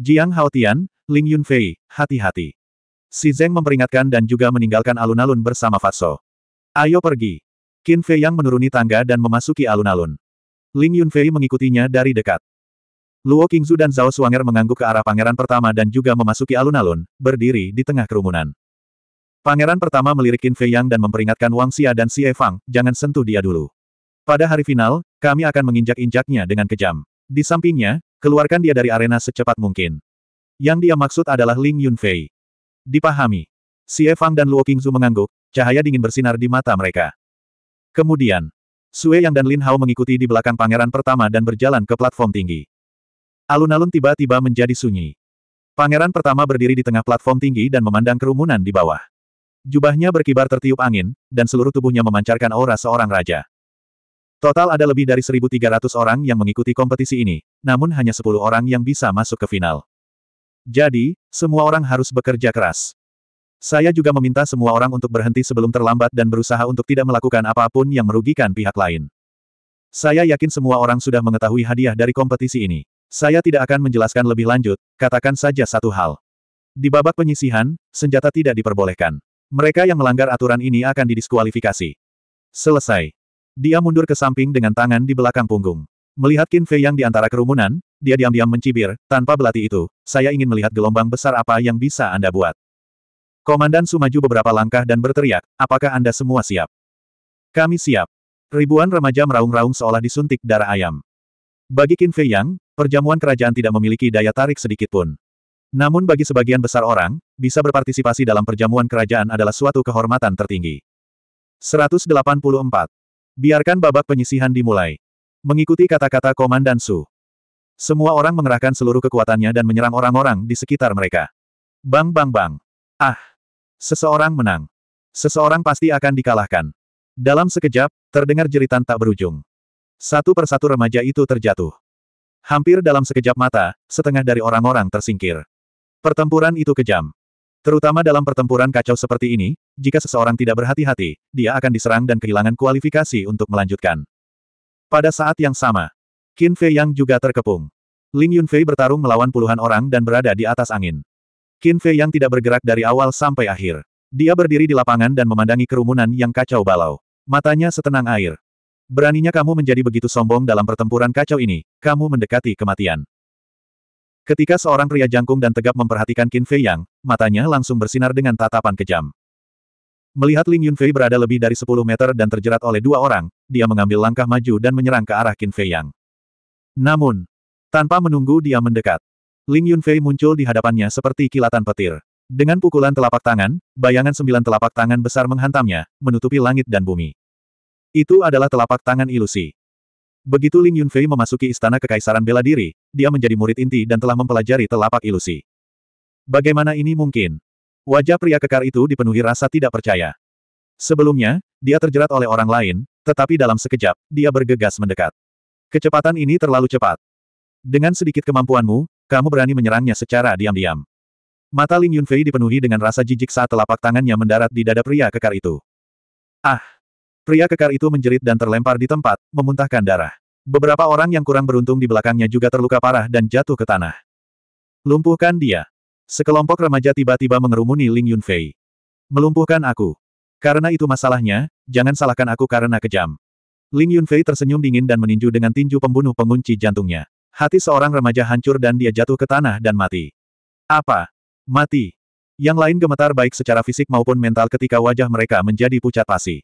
Jiang Haotian, Ling Yunfei, hati-hati. Si Zeng memperingatkan dan juga meninggalkan alun-alun bersama Fatso. Ayo pergi. Qin Fei yang menuruni tangga dan memasuki alun-alun. Ling Yunfei mengikutinya dari dekat. Luo Qingzu dan Zhao Suanger mengangguk ke arah pangeran pertama dan juga memasuki alun-alun, berdiri di tengah kerumunan. Pangeran pertama melirik Qin Fei Yang dan memperingatkan Wang Xia dan Xie Fang, jangan sentuh dia dulu. Pada hari final, kami akan menginjak-injaknya dengan kejam. Di sampingnya, keluarkan dia dari arena secepat mungkin. Yang dia maksud adalah Ling Yunfei. Dipahami. Xie Fang dan Luo Qingzu mengangguk, cahaya dingin bersinar di mata mereka. Kemudian, Sue Yang dan Lin Hao mengikuti di belakang pangeran pertama dan berjalan ke platform tinggi. Alun-alun tiba-tiba menjadi sunyi. Pangeran pertama berdiri di tengah platform tinggi dan memandang kerumunan di bawah. Jubahnya berkibar tertiup angin, dan seluruh tubuhnya memancarkan aura seorang raja. Total ada lebih dari 1.300 orang yang mengikuti kompetisi ini, namun hanya 10 orang yang bisa masuk ke final. Jadi, semua orang harus bekerja keras. Saya juga meminta semua orang untuk berhenti sebelum terlambat dan berusaha untuk tidak melakukan apapun yang merugikan pihak lain. Saya yakin semua orang sudah mengetahui hadiah dari kompetisi ini. Saya tidak akan menjelaskan lebih lanjut, katakan saja satu hal. Di babak penyisihan, senjata tidak diperbolehkan. Mereka yang melanggar aturan ini akan didiskualifikasi. Selesai. Dia mundur ke samping dengan tangan di belakang punggung. Melihat Qin Fei yang di antara kerumunan, dia diam-diam mencibir, tanpa belati itu, saya ingin melihat gelombang besar apa yang bisa Anda buat. Komandan sumaju beberapa langkah dan berteriak, apakah Anda semua siap? Kami siap. Ribuan remaja meraung-raung seolah disuntik darah ayam. Bagi Qin Fei Yang, perjamuan kerajaan tidak memiliki daya tarik sedikitpun. Namun bagi sebagian besar orang, bisa berpartisipasi dalam perjamuan kerajaan adalah suatu kehormatan tertinggi. 184. Biarkan babak penyisihan dimulai. Mengikuti kata-kata Komandan Su. Semua orang mengerahkan seluruh kekuatannya dan menyerang orang-orang di sekitar mereka. Bang bang bang. Ah. Seseorang menang. Seseorang pasti akan dikalahkan. Dalam sekejap, terdengar jeritan tak berujung. Satu persatu remaja itu terjatuh. Hampir dalam sekejap mata, setengah dari orang-orang tersingkir. Pertempuran itu kejam. Terutama dalam pertempuran kacau seperti ini, jika seseorang tidak berhati-hati, dia akan diserang dan kehilangan kualifikasi untuk melanjutkan. Pada saat yang sama, Qin Fei Yang juga terkepung. Ling Yunfei bertarung melawan puluhan orang dan berada di atas angin. Qin Fei Yang tidak bergerak dari awal sampai akhir. Dia berdiri di lapangan dan memandangi kerumunan yang kacau balau. Matanya setenang air. Beraninya kamu menjadi begitu sombong dalam pertempuran kacau ini, kamu mendekati kematian. Ketika seorang pria jangkung dan tegap memperhatikan Qin Fei Yang, matanya langsung bersinar dengan tatapan kejam. Melihat Ling Yunfei berada lebih dari 10 meter dan terjerat oleh dua orang, dia mengambil langkah maju dan menyerang ke arah Qin Fei Yang. Namun, tanpa menunggu dia mendekat, Ling Yunfei muncul di hadapannya seperti kilatan petir. Dengan pukulan telapak tangan, bayangan sembilan telapak tangan besar menghantamnya, menutupi langit dan bumi. Itu adalah telapak tangan ilusi. Begitu Ling Yunfei memasuki istana kekaisaran bela diri, dia menjadi murid inti dan telah mempelajari telapak ilusi. Bagaimana ini mungkin? Wajah pria kekar itu dipenuhi rasa tidak percaya. Sebelumnya, dia terjerat oleh orang lain, tetapi dalam sekejap, dia bergegas mendekat. Kecepatan ini terlalu cepat. Dengan sedikit kemampuanmu, kamu berani menyerangnya secara diam-diam. Mata Ling Yunfei dipenuhi dengan rasa jijik saat telapak tangannya mendarat di dada pria kekar itu. Ah! Pria kekar itu menjerit dan terlempar di tempat, memuntahkan darah. Beberapa orang yang kurang beruntung di belakangnya juga terluka parah dan jatuh ke tanah. Lumpuhkan dia. Sekelompok remaja tiba-tiba mengerumuni Ling Yunfei. Melumpuhkan aku. Karena itu masalahnya, jangan salahkan aku karena kejam. Ling Yunfei tersenyum dingin dan meninju dengan tinju pembunuh pengunci jantungnya. Hati seorang remaja hancur dan dia jatuh ke tanah dan mati. Apa? Mati. Yang lain gemetar baik secara fisik maupun mental ketika wajah mereka menjadi pucat pasi.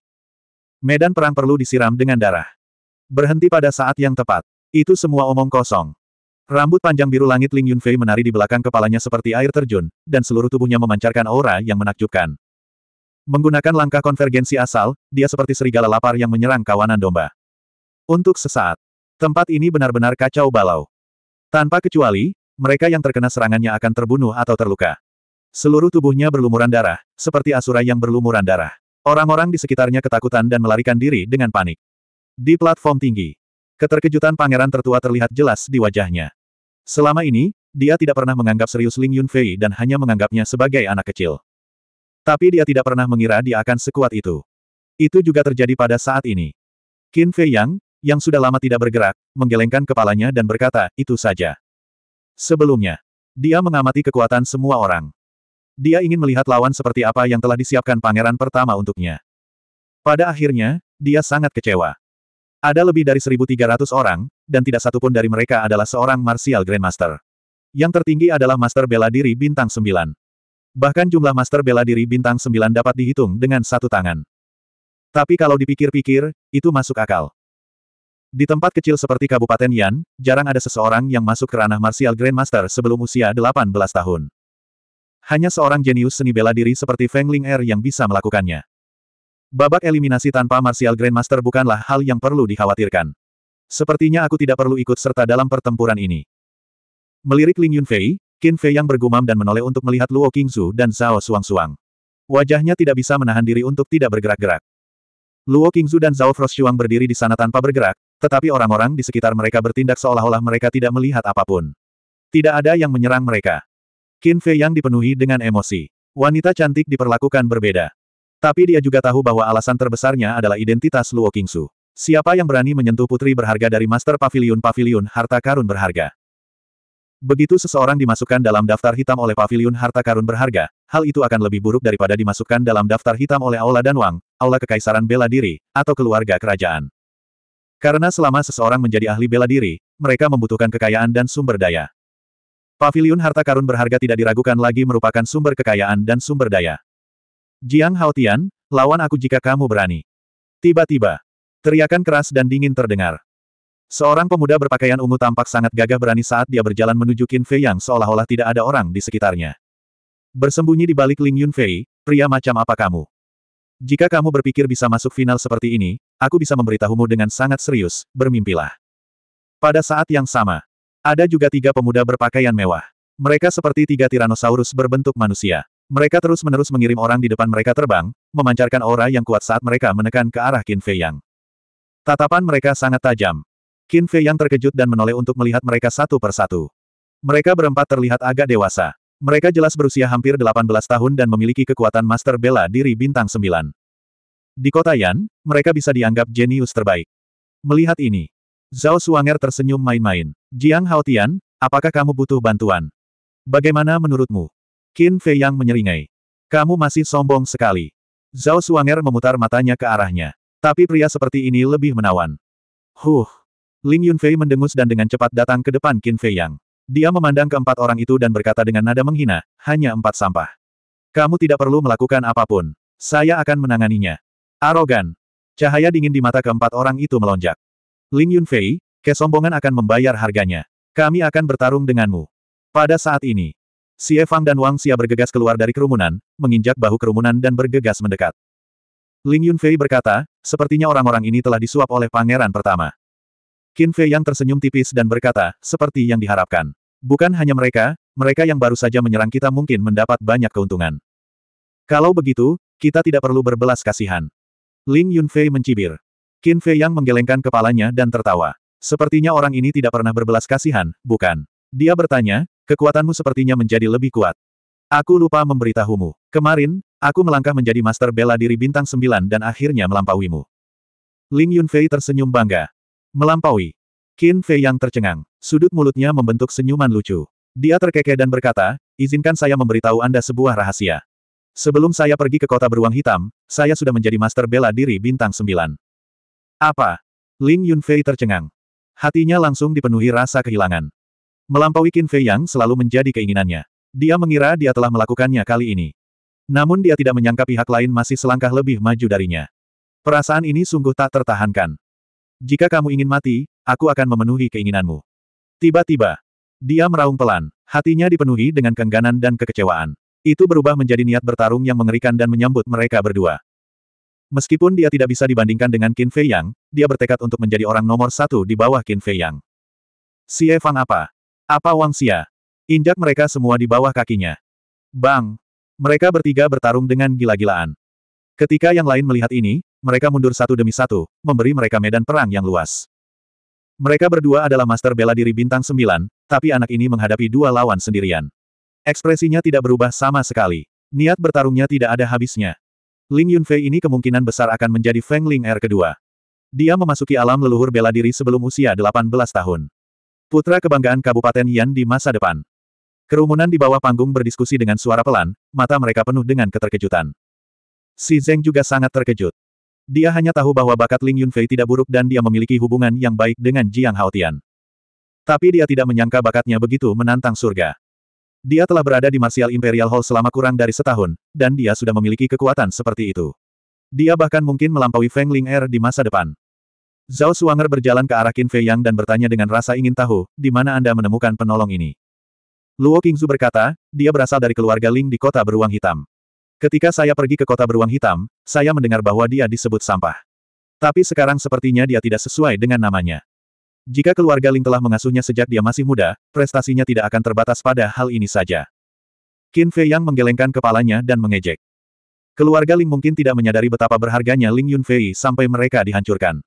Medan perang perlu disiram dengan darah. Berhenti pada saat yang tepat. Itu semua omong kosong. Rambut panjang biru langit Ling Yunfei menari di belakang kepalanya seperti air terjun, dan seluruh tubuhnya memancarkan aura yang menakjubkan. Menggunakan langkah konvergensi asal, dia seperti serigala lapar yang menyerang kawanan domba. Untuk sesaat, tempat ini benar-benar kacau balau. Tanpa kecuali, mereka yang terkena serangannya akan terbunuh atau terluka. Seluruh tubuhnya berlumuran darah, seperti asura yang berlumuran darah. Orang-orang di sekitarnya ketakutan dan melarikan diri dengan panik. Di platform tinggi, keterkejutan pangeran tertua terlihat jelas di wajahnya. Selama ini, dia tidak pernah menganggap serius Ling Yunfei dan hanya menganggapnya sebagai anak kecil. Tapi dia tidak pernah mengira dia akan sekuat itu. Itu juga terjadi pada saat ini. Qin Fei Yang, yang sudah lama tidak bergerak, menggelengkan kepalanya dan berkata, itu saja. Sebelumnya, dia mengamati kekuatan semua orang. Dia ingin melihat lawan seperti apa yang telah disiapkan pangeran pertama untuknya. Pada akhirnya, dia sangat kecewa. Ada lebih dari 1.300 orang, dan tidak satupun dari mereka adalah seorang martial grandmaster. Yang tertinggi adalah master bela diri bintang 9. Bahkan jumlah master bela diri bintang 9 dapat dihitung dengan satu tangan. Tapi kalau dipikir-pikir, itu masuk akal. Di tempat kecil seperti Kabupaten Yan, jarang ada seseorang yang masuk ke ranah martial grandmaster sebelum usia 18 tahun. Hanya seorang jenius seni bela diri seperti Feng Ling Er yang bisa melakukannya. Babak eliminasi tanpa Martial Grandmaster bukanlah hal yang perlu dikhawatirkan. Sepertinya aku tidak perlu ikut serta dalam pertempuran ini. Melirik Ling Yunfei, Qin Fei yang bergumam dan menoleh untuk melihat Luo Qingzu dan Zhao Suang-Suang. Wajahnya tidak bisa menahan diri untuk tidak bergerak-gerak. Luo Qingzu dan Zhao Frost Shuang berdiri di sana tanpa bergerak, tetapi orang-orang di sekitar mereka bertindak seolah-olah mereka tidak melihat apapun. Tidak ada yang menyerang mereka. Qin Fei yang dipenuhi dengan emosi. Wanita cantik diperlakukan berbeda. Tapi dia juga tahu bahwa alasan terbesarnya adalah identitas Luo Kingsu. Siapa yang berani menyentuh putri berharga dari Master Pavilion Pavilion Harta Karun Berharga? Begitu seseorang dimasukkan dalam daftar hitam oleh Pavilion Harta Karun Berharga, hal itu akan lebih buruk daripada dimasukkan dalam daftar hitam oleh Aula dan Wang, Aula Kekaisaran Bela Diri, atau keluarga kerajaan. Karena selama seseorang menjadi ahli bela diri, mereka membutuhkan kekayaan dan sumber daya. Pavilion harta karun berharga tidak diragukan lagi merupakan sumber kekayaan dan sumber daya. Jiang Haotian, lawan aku jika kamu berani. Tiba-tiba, teriakan keras dan dingin terdengar. Seorang pemuda berpakaian ungu tampak sangat gagah berani saat dia berjalan menuju Qin Fei yang seolah-olah tidak ada orang di sekitarnya. Bersembunyi di balik Ling Yun Fei, pria macam apa kamu? Jika kamu berpikir bisa masuk final seperti ini, aku bisa memberitahumu dengan sangat serius, bermimpilah. Pada saat yang sama, ada juga tiga pemuda berpakaian mewah. Mereka seperti tiga Tyrannosaurus berbentuk manusia. Mereka terus-menerus mengirim orang di depan mereka terbang, memancarkan aura yang kuat saat mereka menekan ke arah Qin Fei Yang. Tatapan mereka sangat tajam. Qin Fei Yang terkejut dan menoleh untuk melihat mereka satu persatu. Mereka berempat terlihat agak dewasa. Mereka jelas berusia hampir 18 tahun dan memiliki kekuatan master bela diri bintang 9. Di kota Yan, mereka bisa dianggap jenius terbaik. Melihat ini, Zhao Suanger tersenyum main-main. Jiang Haotian, apakah kamu butuh bantuan? Bagaimana menurutmu? Qin Fei Yang menyeringai. Kamu masih sombong sekali. Zhao Suanger memutar matanya ke arahnya. Tapi pria seperti ini lebih menawan. Huh. Ling Yunfei mendengus dan dengan cepat datang ke depan Qin Fei Yang. Dia memandang keempat orang itu dan berkata dengan nada menghina, hanya empat sampah. Kamu tidak perlu melakukan apapun. Saya akan menanganinya. Arogan. Cahaya dingin di mata keempat orang itu melonjak. Ling Yunfei, kesombongan akan membayar harganya. Kami akan bertarung denganmu. Pada saat ini, Si Fang dan Wang Xia bergegas keluar dari kerumunan, menginjak bahu kerumunan dan bergegas mendekat. Ling Yunfei berkata, sepertinya orang-orang ini telah disuap oleh pangeran pertama. Qin Fei yang tersenyum tipis dan berkata, seperti yang diharapkan. Bukan hanya mereka, mereka yang baru saja menyerang kita mungkin mendapat banyak keuntungan. Kalau begitu, kita tidak perlu berbelas kasihan. Ling Yunfei mencibir. Qin Fei yang menggelengkan kepalanya dan tertawa. Sepertinya orang ini tidak pernah berbelas kasihan, bukan? Dia bertanya, Kekuatanmu sepertinya menjadi lebih kuat. Aku lupa memberitahumu. Kemarin, aku melangkah menjadi master bela diri bintang 9 dan akhirnya melampauimu. Ling Yunfei tersenyum bangga. Melampaui. Qin Fei yang tercengang. Sudut mulutnya membentuk senyuman lucu. Dia terkekeh dan berkata, izinkan saya memberitahu Anda sebuah rahasia. Sebelum saya pergi ke kota beruang hitam, saya sudah menjadi master bela diri bintang 9. Apa? Ling Yunfei tercengang. Hatinya langsung dipenuhi rasa kehilangan. Melampaui Qin Fei Yang selalu menjadi keinginannya. Dia mengira dia telah melakukannya kali ini. Namun dia tidak menyangka pihak lain masih selangkah lebih maju darinya. Perasaan ini sungguh tak tertahankan. Jika kamu ingin mati, aku akan memenuhi keinginanmu. Tiba-tiba, dia meraung pelan, hatinya dipenuhi dengan kengganan dan kekecewaan. Itu berubah menjadi niat bertarung yang mengerikan dan menyambut mereka berdua. Meskipun dia tidak bisa dibandingkan dengan Qin Fei Yang, dia bertekad untuk menjadi orang nomor satu di bawah Qin Fei Yang. Si Fang apa? Apa Wang Xia? Injak mereka semua di bawah kakinya. Bang! Mereka bertiga bertarung dengan gila-gilaan. Ketika yang lain melihat ini, mereka mundur satu demi satu, memberi mereka medan perang yang luas. Mereka berdua adalah master bela diri bintang sembilan, tapi anak ini menghadapi dua lawan sendirian. Ekspresinya tidak berubah sama sekali. Niat bertarungnya tidak ada habisnya. Ling Yunfei ini kemungkinan besar akan menjadi Feng Ling R kedua. Dia memasuki alam leluhur bela diri sebelum usia 18 tahun. Putra kebanggaan Kabupaten Yan di masa depan. Kerumunan di bawah panggung berdiskusi dengan suara pelan, mata mereka penuh dengan keterkejutan. Si Zeng juga sangat terkejut. Dia hanya tahu bahwa bakat Ling Yunfei tidak buruk dan dia memiliki hubungan yang baik dengan Jiang Haotian. Tapi dia tidak menyangka bakatnya begitu menantang surga. Dia telah berada di Martial Imperial Hall selama kurang dari setahun, dan dia sudah memiliki kekuatan seperti itu. Dia bahkan mungkin melampaui Feng Ling Er di masa depan. Zhao Suanger berjalan ke arah Qin Fei Yang dan bertanya dengan rasa ingin tahu, di mana Anda menemukan penolong ini. Luo Qingzu berkata, dia berasal dari keluarga Ling di kota beruang hitam. Ketika saya pergi ke kota beruang hitam, saya mendengar bahwa dia disebut sampah. Tapi sekarang sepertinya dia tidak sesuai dengan namanya. Jika keluarga Ling telah mengasuhnya sejak dia masih muda, prestasinya tidak akan terbatas pada hal ini saja. Qin Fei Yang menggelengkan kepalanya dan mengejek. Keluarga Ling mungkin tidak menyadari betapa berharganya Ling Yunfei sampai mereka dihancurkan.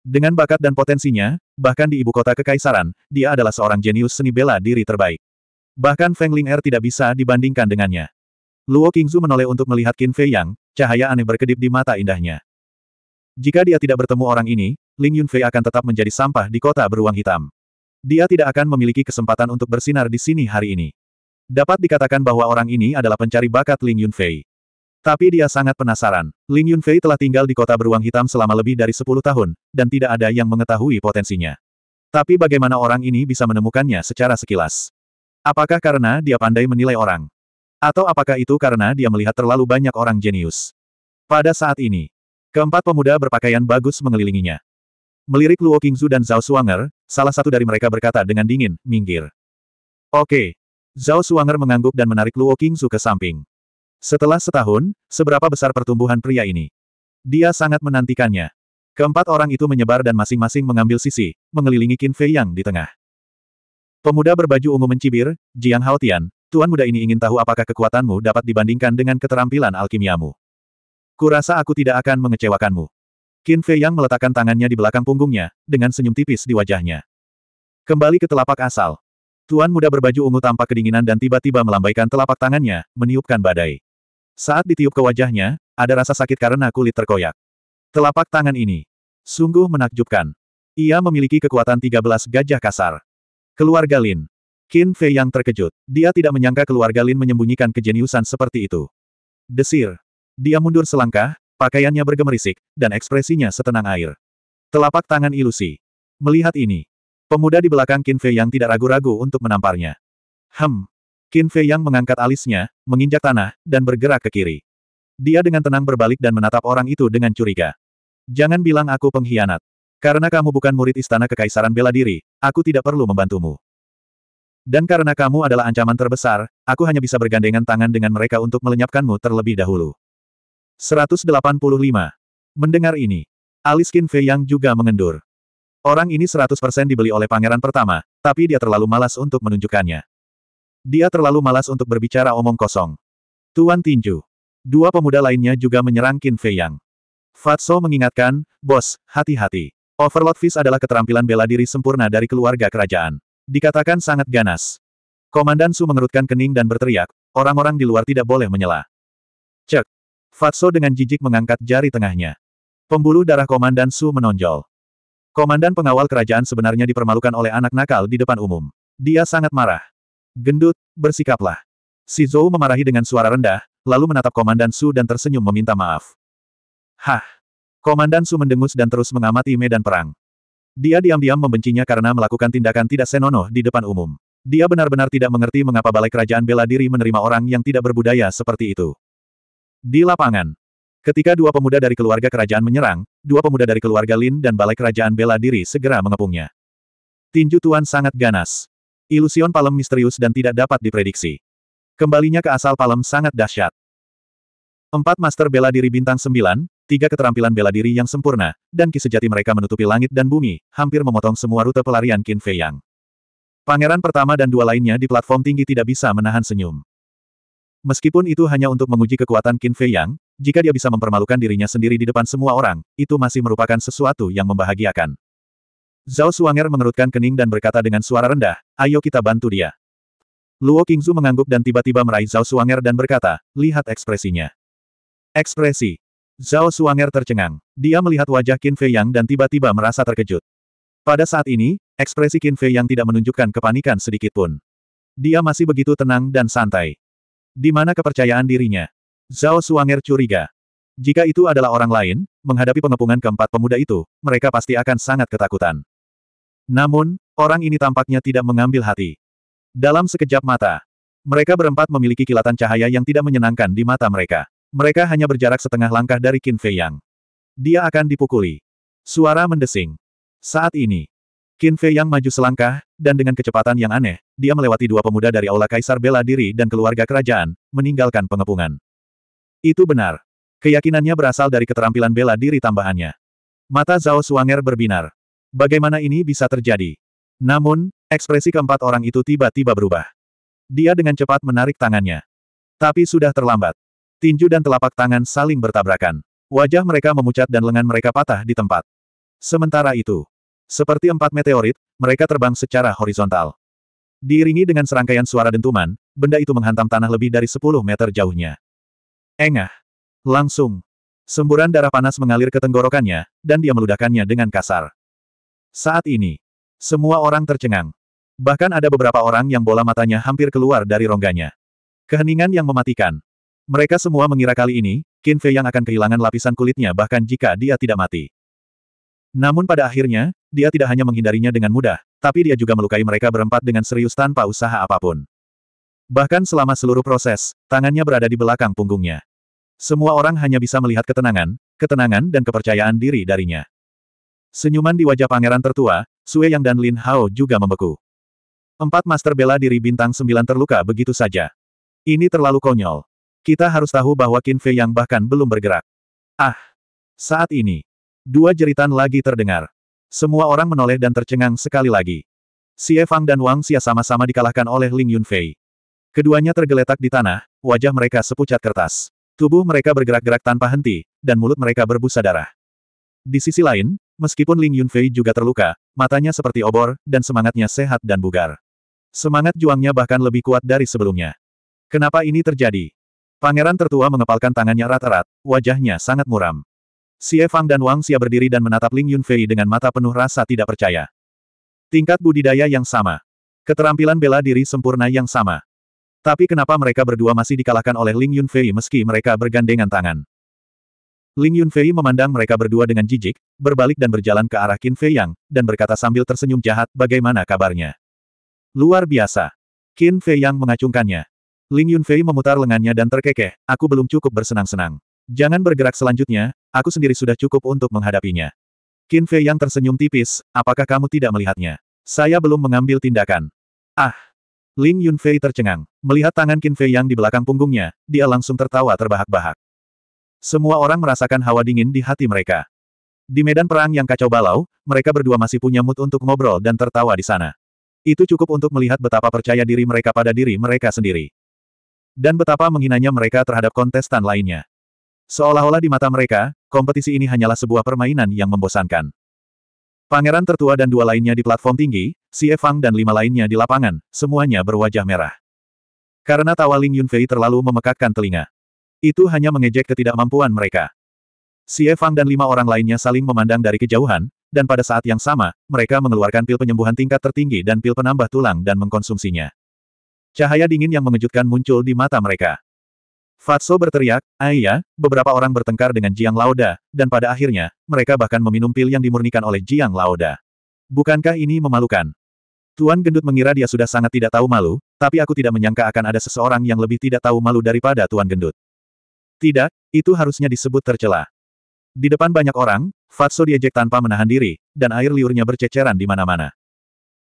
Dengan bakat dan potensinya, bahkan di ibu kota kekaisaran, dia adalah seorang jenius seni bela diri terbaik. Bahkan Feng Ling Er tidak bisa dibandingkan dengannya. Luo Qingzu menoleh untuk melihat Qin Fei Yang, cahaya aneh berkedip di mata indahnya. Jika dia tidak bertemu orang ini, Ling Yunfei akan tetap menjadi sampah di kota beruang hitam. Dia tidak akan memiliki kesempatan untuk bersinar di sini hari ini. Dapat dikatakan bahwa orang ini adalah pencari bakat Ling Yunfei. Tapi dia sangat penasaran. Ling Yunfei telah tinggal di kota beruang hitam selama lebih dari 10 tahun, dan tidak ada yang mengetahui potensinya. Tapi bagaimana orang ini bisa menemukannya secara sekilas? Apakah karena dia pandai menilai orang? Atau apakah itu karena dia melihat terlalu banyak orang jenius? Pada saat ini, keempat pemuda berpakaian bagus mengelilinginya. Melirik Luo Qingzu dan Zhao Suanger, salah satu dari mereka berkata dengan dingin, minggir. Oke. Zhao Suanger mengangguk dan menarik Luo Qingzu ke samping. Setelah setahun, seberapa besar pertumbuhan pria ini? Dia sangat menantikannya. Keempat orang itu menyebar dan masing-masing mengambil sisi, mengelilingi Qin Fei Yang di tengah. Pemuda berbaju ungu mencibir, Jiang Hao Tian. tuan muda ini ingin tahu apakah kekuatanmu dapat dibandingkan dengan keterampilan alkimiamu. Kurasa aku tidak akan mengecewakanmu. Qin Fei Yang meletakkan tangannya di belakang punggungnya, dengan senyum tipis di wajahnya. Kembali ke telapak asal. Tuan muda berbaju ungu tampak kedinginan dan tiba-tiba melambaikan telapak tangannya, meniupkan badai. Saat ditiup ke wajahnya, ada rasa sakit karena kulit terkoyak. Telapak tangan ini. Sungguh menakjubkan. Ia memiliki kekuatan 13 gajah kasar. Keluarga Lin. Qin Fei yang terkejut. Dia tidak menyangka keluarga Lin menyembunyikan kejeniusan seperti itu. Desir. Dia mundur selangkah, pakaiannya bergemerisik, dan ekspresinya setenang air. Telapak tangan ilusi. Melihat ini. Pemuda di belakang Qin Fei yang tidak ragu-ragu untuk menamparnya. Hem, Qin Fei Yang mengangkat alisnya, menginjak tanah, dan bergerak ke kiri. Dia dengan tenang berbalik dan menatap orang itu dengan curiga. Jangan bilang aku pengkhianat. Karena kamu bukan murid istana kekaisaran bela diri, aku tidak perlu membantumu. Dan karena kamu adalah ancaman terbesar, aku hanya bisa bergandengan tangan dengan mereka untuk melenyapkanmu terlebih dahulu. 185. Mendengar ini, alis Qin Fei Yang juga mengendur. Orang ini 100% dibeli oleh pangeran pertama, tapi dia terlalu malas untuk menunjukkannya. Dia terlalu malas untuk berbicara omong kosong. Tuan Tinju. Dua pemuda lainnya juga menyerang Qin Fei Yang. Fatso mengingatkan, Bos, hati-hati. Overlord Fist adalah keterampilan bela diri sempurna dari keluarga kerajaan. Dikatakan sangat ganas. Komandan Su mengerutkan kening dan berteriak, orang-orang di luar tidak boleh menyela. Cek. Fatso dengan jijik mengangkat jari tengahnya. Pembuluh darah Komandan Su menonjol. Komandan pengawal kerajaan sebenarnya dipermalukan oleh anak nakal di depan umum. Dia sangat marah. Gendut, bersikaplah. Si Zhou memarahi dengan suara rendah, lalu menatap Komandan Su dan tersenyum meminta maaf. Hah! Komandan Su mendengus dan terus mengamati medan perang. Dia diam-diam membencinya karena melakukan tindakan tidak senonoh di depan umum. Dia benar-benar tidak mengerti mengapa Balai Kerajaan Bela Diri menerima orang yang tidak berbudaya seperti itu. Di lapangan, ketika dua pemuda dari keluarga kerajaan menyerang, dua pemuda dari keluarga Lin dan Balai Kerajaan Bela Diri segera mengepungnya. Tinju Tuan sangat ganas. Ilusion palem misterius dan tidak dapat diprediksi. Kembalinya ke asal palem sangat dahsyat. Empat master bela diri bintang sembilan, tiga keterampilan bela diri yang sempurna, dan ki sejati mereka menutupi langit dan bumi, hampir memotong semua rute pelarian Qin Fei Yang. Pangeran pertama dan dua lainnya di platform tinggi tidak bisa menahan senyum. Meskipun itu hanya untuk menguji kekuatan Qin Fei Yang, jika dia bisa mempermalukan dirinya sendiri di depan semua orang, itu masih merupakan sesuatu yang membahagiakan. Zhao Suanger mengerutkan kening dan berkata dengan suara rendah, Ayo kita bantu dia. Luo Qingzu mengangguk dan tiba-tiba meraih Zhao Suanger dan berkata, lihat ekspresinya. Ekspresi. Zhao Suanger tercengang. Dia melihat wajah Qin Fei Yang dan tiba-tiba merasa terkejut. Pada saat ini, ekspresi Qin Fei Yang tidak menunjukkan kepanikan sedikitpun. Dia masih begitu tenang dan santai. Di mana kepercayaan dirinya? Zhao Suanger curiga. Jika itu adalah orang lain, menghadapi pengepungan keempat pemuda itu, mereka pasti akan sangat ketakutan. Namun, orang ini tampaknya tidak mengambil hati. Dalam sekejap mata, mereka berempat memiliki kilatan cahaya yang tidak menyenangkan di mata mereka. Mereka hanya berjarak setengah langkah dari Qin Fei Yang. Dia akan dipukuli. Suara mendesing. Saat ini, Qin Fei Yang maju selangkah, dan dengan kecepatan yang aneh, dia melewati dua pemuda dari Aula Kaisar Bela Diri dan keluarga kerajaan, meninggalkan pengepungan. Itu benar. Keyakinannya berasal dari keterampilan bela diri tambahannya. Mata Zhao Suanger berbinar. Bagaimana ini bisa terjadi? Namun, ekspresi keempat orang itu tiba-tiba berubah. Dia dengan cepat menarik tangannya. Tapi sudah terlambat. Tinju dan telapak tangan saling bertabrakan. Wajah mereka memucat dan lengan mereka patah di tempat. Sementara itu, seperti empat meteorit, mereka terbang secara horizontal. Diiringi dengan serangkaian suara dentuman, benda itu menghantam tanah lebih dari 10 meter jauhnya. Engah. Langsung. Semburan darah panas mengalir ke tenggorokannya, dan dia meludahkannya dengan kasar. Saat ini, semua orang tercengang. Bahkan ada beberapa orang yang bola matanya hampir keluar dari rongganya. Keheningan yang mematikan. Mereka semua mengira kali ini, Qin Fei yang akan kehilangan lapisan kulitnya bahkan jika dia tidak mati. Namun pada akhirnya, dia tidak hanya menghindarinya dengan mudah, tapi dia juga melukai mereka berempat dengan serius tanpa usaha apapun. Bahkan selama seluruh proses, tangannya berada di belakang punggungnya. Semua orang hanya bisa melihat ketenangan, ketenangan dan kepercayaan diri darinya. Senyuman di wajah pangeran tertua, Sue Yang dan Lin Hao juga membeku. Empat master bela diri bintang sembilan terluka begitu saja. Ini terlalu konyol. Kita harus tahu bahwa Qin Fei Yang bahkan belum bergerak. Ah! Saat ini. Dua jeritan lagi terdengar. Semua orang menoleh dan tercengang sekali lagi. Xie Fang dan Wang Xia sama-sama dikalahkan oleh Ling Yunfei. Keduanya tergeletak di tanah, wajah mereka sepucat kertas. Tubuh mereka bergerak-gerak tanpa henti, dan mulut mereka berbusa darah. Di sisi lain, Meskipun Ling Yunfei juga terluka, matanya seperti obor, dan semangatnya sehat dan bugar. Semangat juangnya bahkan lebih kuat dari sebelumnya. Kenapa ini terjadi? Pangeran tertua mengepalkan tangannya rata-rat, wajahnya sangat muram. Si Fang dan Wang Xia berdiri dan menatap Ling Yunfei dengan mata penuh rasa tidak percaya. Tingkat budidaya yang sama. Keterampilan bela diri sempurna yang sama. Tapi kenapa mereka berdua masih dikalahkan oleh Ling Yunfei meski mereka bergandengan tangan? Ling Yunfei memandang mereka berdua dengan jijik, berbalik dan berjalan ke arah Qin Fei Yang, dan berkata sambil tersenyum jahat, bagaimana kabarnya? Luar biasa. Qin Fei Yang mengacungkannya. Ling Yunfei memutar lengannya dan terkekeh, aku belum cukup bersenang-senang. Jangan bergerak selanjutnya, aku sendiri sudah cukup untuk menghadapinya. Qin Fei Yang tersenyum tipis, apakah kamu tidak melihatnya? Saya belum mengambil tindakan. Ah! Ling Yunfei tercengang. Melihat tangan Qin Fei Yang di belakang punggungnya, dia langsung tertawa terbahak-bahak. Semua orang merasakan hawa dingin di hati mereka. Di medan perang yang kacau balau, mereka berdua masih punya mood untuk ngobrol dan tertawa di sana. Itu cukup untuk melihat betapa percaya diri mereka pada diri mereka sendiri. Dan betapa menghinanya mereka terhadap kontestan lainnya. Seolah-olah di mata mereka, kompetisi ini hanyalah sebuah permainan yang membosankan. Pangeran tertua dan dua lainnya di platform tinggi, si Fang dan lima lainnya di lapangan, semuanya berwajah merah. Karena tawa Ling Yunfei terlalu memekakkan telinga. Itu hanya mengejek ketidakmampuan mereka. Si Fang dan lima orang lainnya saling memandang dari kejauhan, dan pada saat yang sama, mereka mengeluarkan pil penyembuhan tingkat tertinggi dan pil penambah tulang dan mengkonsumsinya. Cahaya dingin yang mengejutkan muncul di mata mereka. Fatso berteriak, ayah, beberapa orang bertengkar dengan Jiang Laoda, dan pada akhirnya, mereka bahkan meminum pil yang dimurnikan oleh Jiang Laoda. Bukankah ini memalukan? Tuan Gendut mengira dia sudah sangat tidak tahu malu, tapi aku tidak menyangka akan ada seseorang yang lebih tidak tahu malu daripada Tuan Gendut. Tidak, itu harusnya disebut tercela. Di depan banyak orang, Fatso diejek tanpa menahan diri, dan air liurnya berceceran di mana-mana.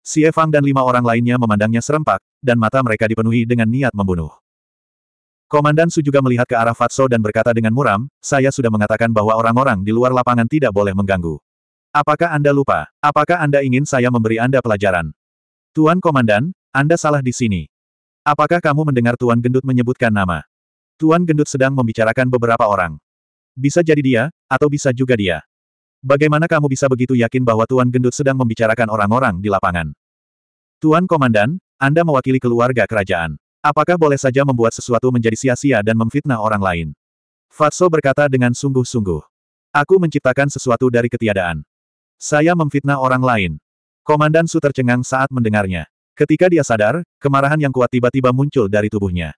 Si Fang dan lima orang lainnya memandangnya serempak, dan mata mereka dipenuhi dengan niat membunuh. Komandan Su juga melihat ke arah Fatso dan berkata dengan muram, saya sudah mengatakan bahwa orang-orang di luar lapangan tidak boleh mengganggu. Apakah Anda lupa? Apakah Anda ingin saya memberi Anda pelajaran? Tuan Komandan, Anda salah di sini. Apakah kamu mendengar Tuan Gendut menyebutkan nama? Tuan Gendut sedang membicarakan beberapa orang. Bisa jadi dia, atau bisa juga dia. Bagaimana kamu bisa begitu yakin bahwa Tuan Gendut sedang membicarakan orang-orang di lapangan? Tuan Komandan, Anda mewakili keluarga kerajaan. Apakah boleh saja membuat sesuatu menjadi sia-sia dan memfitnah orang lain? Fatso berkata dengan sungguh-sungguh. Aku menciptakan sesuatu dari ketiadaan. Saya memfitnah orang lain. Komandan Su tercengang saat mendengarnya. Ketika dia sadar, kemarahan yang kuat tiba-tiba muncul dari tubuhnya.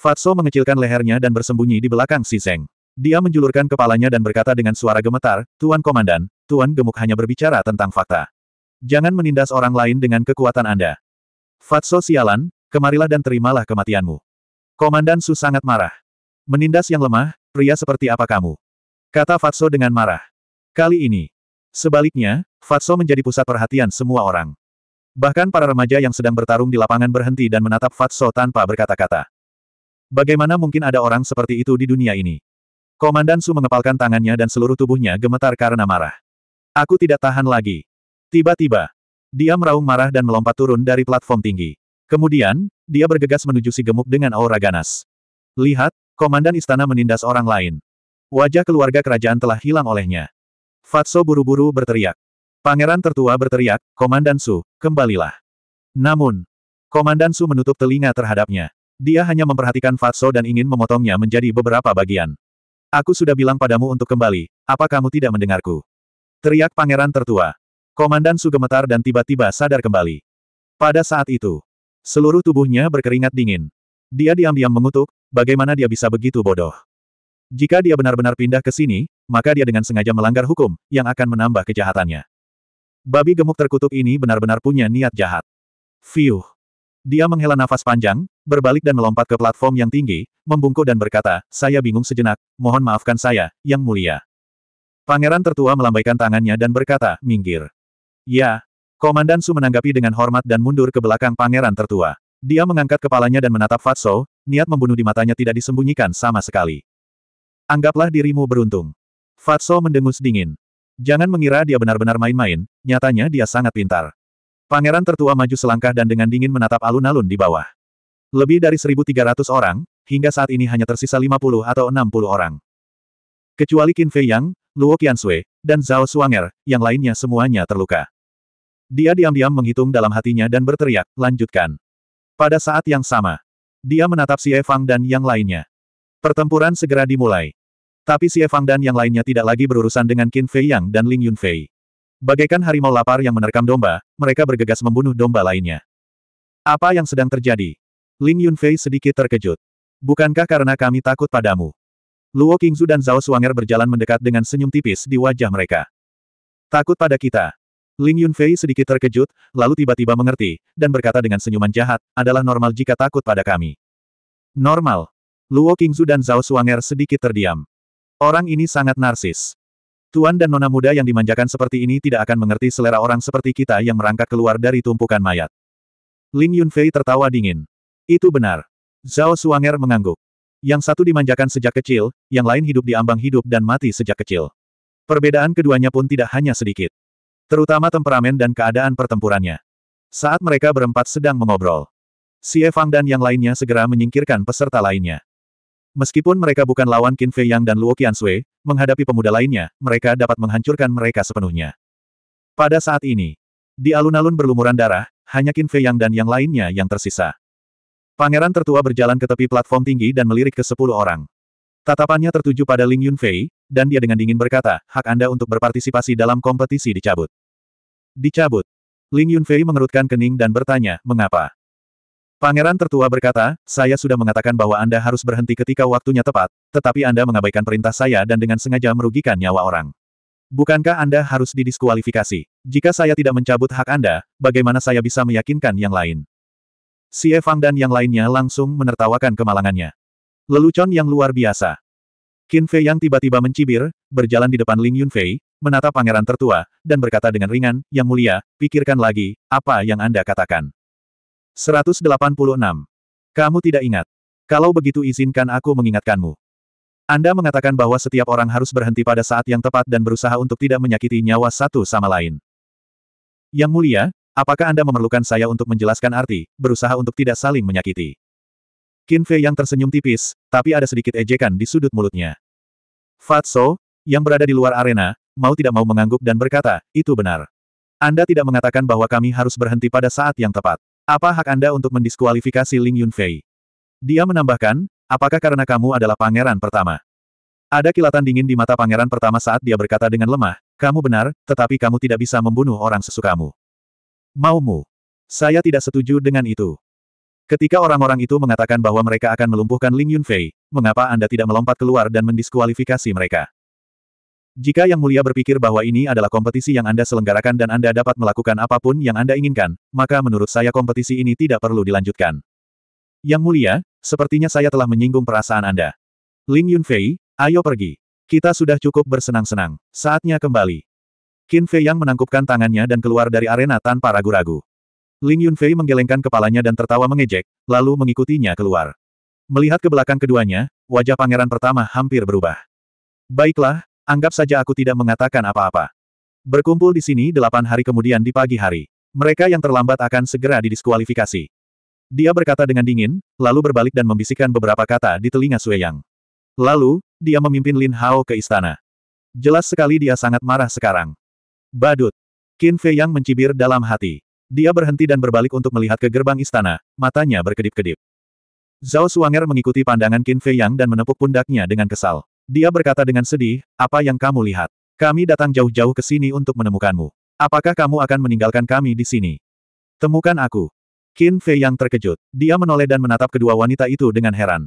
Fatso mengecilkan lehernya dan bersembunyi di belakang si Zeng. Dia menjulurkan kepalanya dan berkata dengan suara gemetar, Tuan Komandan, Tuan Gemuk hanya berbicara tentang fakta. Jangan menindas orang lain dengan kekuatan Anda. Fatso sialan, kemarilah dan terimalah kematianmu. Komandan Su sangat marah. Menindas yang lemah, pria seperti apa kamu? Kata Fatso dengan marah. Kali ini. Sebaliknya, Fatso menjadi pusat perhatian semua orang. Bahkan para remaja yang sedang bertarung di lapangan berhenti dan menatap Fatso tanpa berkata-kata. Bagaimana mungkin ada orang seperti itu di dunia ini? Komandan Su mengepalkan tangannya dan seluruh tubuhnya gemetar karena marah. Aku tidak tahan lagi. Tiba-tiba, dia meraung marah dan melompat turun dari platform tinggi. Kemudian, dia bergegas menuju si gemuk dengan aura ganas. Lihat, komandan istana menindas orang lain. Wajah keluarga kerajaan telah hilang olehnya. Fatso buru-buru berteriak. Pangeran tertua berteriak, Komandan Su, kembalilah. Namun, Komandan Su menutup telinga terhadapnya. Dia hanya memperhatikan Fatso dan ingin memotongnya menjadi beberapa bagian. Aku sudah bilang padamu untuk kembali, apa kamu tidak mendengarku? Teriak pangeran tertua. Komandan Su dan tiba-tiba sadar kembali. Pada saat itu, seluruh tubuhnya berkeringat dingin. Dia diam-diam mengutuk, bagaimana dia bisa begitu bodoh. Jika dia benar-benar pindah ke sini, maka dia dengan sengaja melanggar hukum, yang akan menambah kejahatannya. Babi gemuk terkutuk ini benar-benar punya niat jahat. Fiuh! Dia menghela nafas panjang, berbalik dan melompat ke platform yang tinggi, membungkuk dan berkata, saya bingung sejenak, mohon maafkan saya, yang mulia. Pangeran tertua melambaikan tangannya dan berkata, minggir. Ya. Komandan Su menanggapi dengan hormat dan mundur ke belakang pangeran tertua. Dia mengangkat kepalanya dan menatap Fatso, niat membunuh di matanya tidak disembunyikan sama sekali. Anggaplah dirimu beruntung. Fatso mendengus dingin. Jangan mengira dia benar-benar main-main, nyatanya dia sangat pintar. Pangeran tertua maju selangkah dan dengan dingin menatap alun-alun di bawah. Lebih dari 1.300 orang, hingga saat ini hanya tersisa 50 atau 60 orang. Kecuali Qin Fei Yang, Luo Qiansui, dan Zhao Suanger, yang lainnya semuanya terluka. Dia diam-diam menghitung dalam hatinya dan berteriak, lanjutkan. Pada saat yang sama, dia menatap si Evang dan yang lainnya. Pertempuran segera dimulai. Tapi si Evang dan yang lainnya tidak lagi berurusan dengan Qin Fei Yang dan Ling Yunfei. Bagaikan harimau lapar yang menerkam domba, mereka bergegas membunuh domba lainnya. Apa yang sedang terjadi? Ling Yunfei sedikit terkejut. Bukankah karena kami takut padamu? Luo Qingzu dan Zhao Suanger berjalan mendekat dengan senyum tipis di wajah mereka. Takut pada kita. Ling Yunfei sedikit terkejut, lalu tiba-tiba mengerti, dan berkata dengan senyuman jahat, adalah normal jika takut pada kami. Normal. Luo Qingzu dan Zhao Suanger sedikit terdiam. Orang ini sangat narsis. Tuan dan nona muda yang dimanjakan seperti ini tidak akan mengerti selera orang seperti kita yang merangkak keluar dari tumpukan mayat. Ling Yunfei tertawa dingin. Itu benar. Zhao Suanger mengangguk. Yang satu dimanjakan sejak kecil, yang lain hidup di ambang hidup dan mati sejak kecil. Perbedaan keduanya pun tidak hanya sedikit. Terutama temperamen dan keadaan pertempurannya. Saat mereka berempat sedang mengobrol. Si Fang dan yang lainnya segera menyingkirkan peserta lainnya. Meskipun mereka bukan lawan Qin Fei Yang dan Luo Sui, menghadapi pemuda lainnya, mereka dapat menghancurkan mereka sepenuhnya. Pada saat ini, di alun-alun berlumuran darah, hanya Qin Fei Yang dan yang lainnya yang tersisa. Pangeran tertua berjalan ke tepi platform tinggi dan melirik ke sepuluh orang. Tatapannya tertuju pada Ling Yunfei, dan dia dengan dingin berkata, hak Anda untuk berpartisipasi dalam kompetisi dicabut. Dicabut. Ling Yunfei mengerutkan kening dan bertanya, mengapa? Pangeran tertua berkata, saya sudah mengatakan bahwa Anda harus berhenti ketika waktunya tepat, tetapi Anda mengabaikan perintah saya dan dengan sengaja merugikan nyawa orang. Bukankah Anda harus didiskualifikasi? Jika saya tidak mencabut hak Anda, bagaimana saya bisa meyakinkan yang lain? Si Evang dan yang lainnya langsung menertawakan kemalangannya. Lelucon yang luar biasa. Qin Fei yang tiba-tiba mencibir, berjalan di depan Ling Yunfei, menatap pangeran tertua, dan berkata dengan ringan, Yang mulia, pikirkan lagi, apa yang Anda katakan. 186. Kamu tidak ingat. Kalau begitu izinkan aku mengingatkanmu. Anda mengatakan bahwa setiap orang harus berhenti pada saat yang tepat dan berusaha untuk tidak menyakiti nyawa satu sama lain. Yang mulia, apakah Anda memerlukan saya untuk menjelaskan arti, berusaha untuk tidak saling menyakiti? Qin Fei yang tersenyum tipis, tapi ada sedikit ejekan di sudut mulutnya. Fatso, yang berada di luar arena, mau tidak mau mengangguk dan berkata, itu benar. Anda tidak mengatakan bahwa kami harus berhenti pada saat yang tepat. Apa hak Anda untuk mendiskualifikasi Ling Yunfei? Dia menambahkan, apakah karena kamu adalah pangeran pertama? Ada kilatan dingin di mata pangeran pertama saat dia berkata dengan lemah, kamu benar, tetapi kamu tidak bisa membunuh orang sesukamu. Maumu. Saya tidak setuju dengan itu. Ketika orang-orang itu mengatakan bahwa mereka akan melumpuhkan Ling Yunfei, mengapa Anda tidak melompat keluar dan mendiskualifikasi mereka? Jika Yang Mulia berpikir bahwa ini adalah kompetisi yang Anda selenggarakan dan Anda dapat melakukan apapun yang Anda inginkan, maka menurut saya kompetisi ini tidak perlu dilanjutkan. Yang Mulia, sepertinya saya telah menyinggung perasaan Anda. Ling Yunfei, ayo pergi. Kita sudah cukup bersenang-senang. Saatnya kembali. Qin Fei Yang menangkupkan tangannya dan keluar dari arena tanpa ragu-ragu. Ling Yunfei menggelengkan kepalanya dan tertawa mengejek, lalu mengikutinya keluar. Melihat ke belakang keduanya, wajah pangeran pertama hampir berubah. Baiklah, Anggap saja aku tidak mengatakan apa-apa. Berkumpul di sini delapan hari kemudian di pagi hari. Mereka yang terlambat akan segera didiskualifikasi. Dia berkata dengan dingin, lalu berbalik dan membisikkan beberapa kata di telinga Sue Yang. Lalu, dia memimpin Lin Hao ke istana. Jelas sekali dia sangat marah sekarang. Badut. Qin Fei Yang mencibir dalam hati. Dia berhenti dan berbalik untuk melihat ke gerbang istana, matanya berkedip-kedip. Zhao Suanger mengikuti pandangan Qin Fei Yang dan menepuk pundaknya dengan kesal. Dia berkata dengan sedih, apa yang kamu lihat? Kami datang jauh-jauh ke sini untuk menemukanmu. Apakah kamu akan meninggalkan kami di sini? Temukan aku. Qin Fei yang terkejut. Dia menoleh dan menatap kedua wanita itu dengan heran.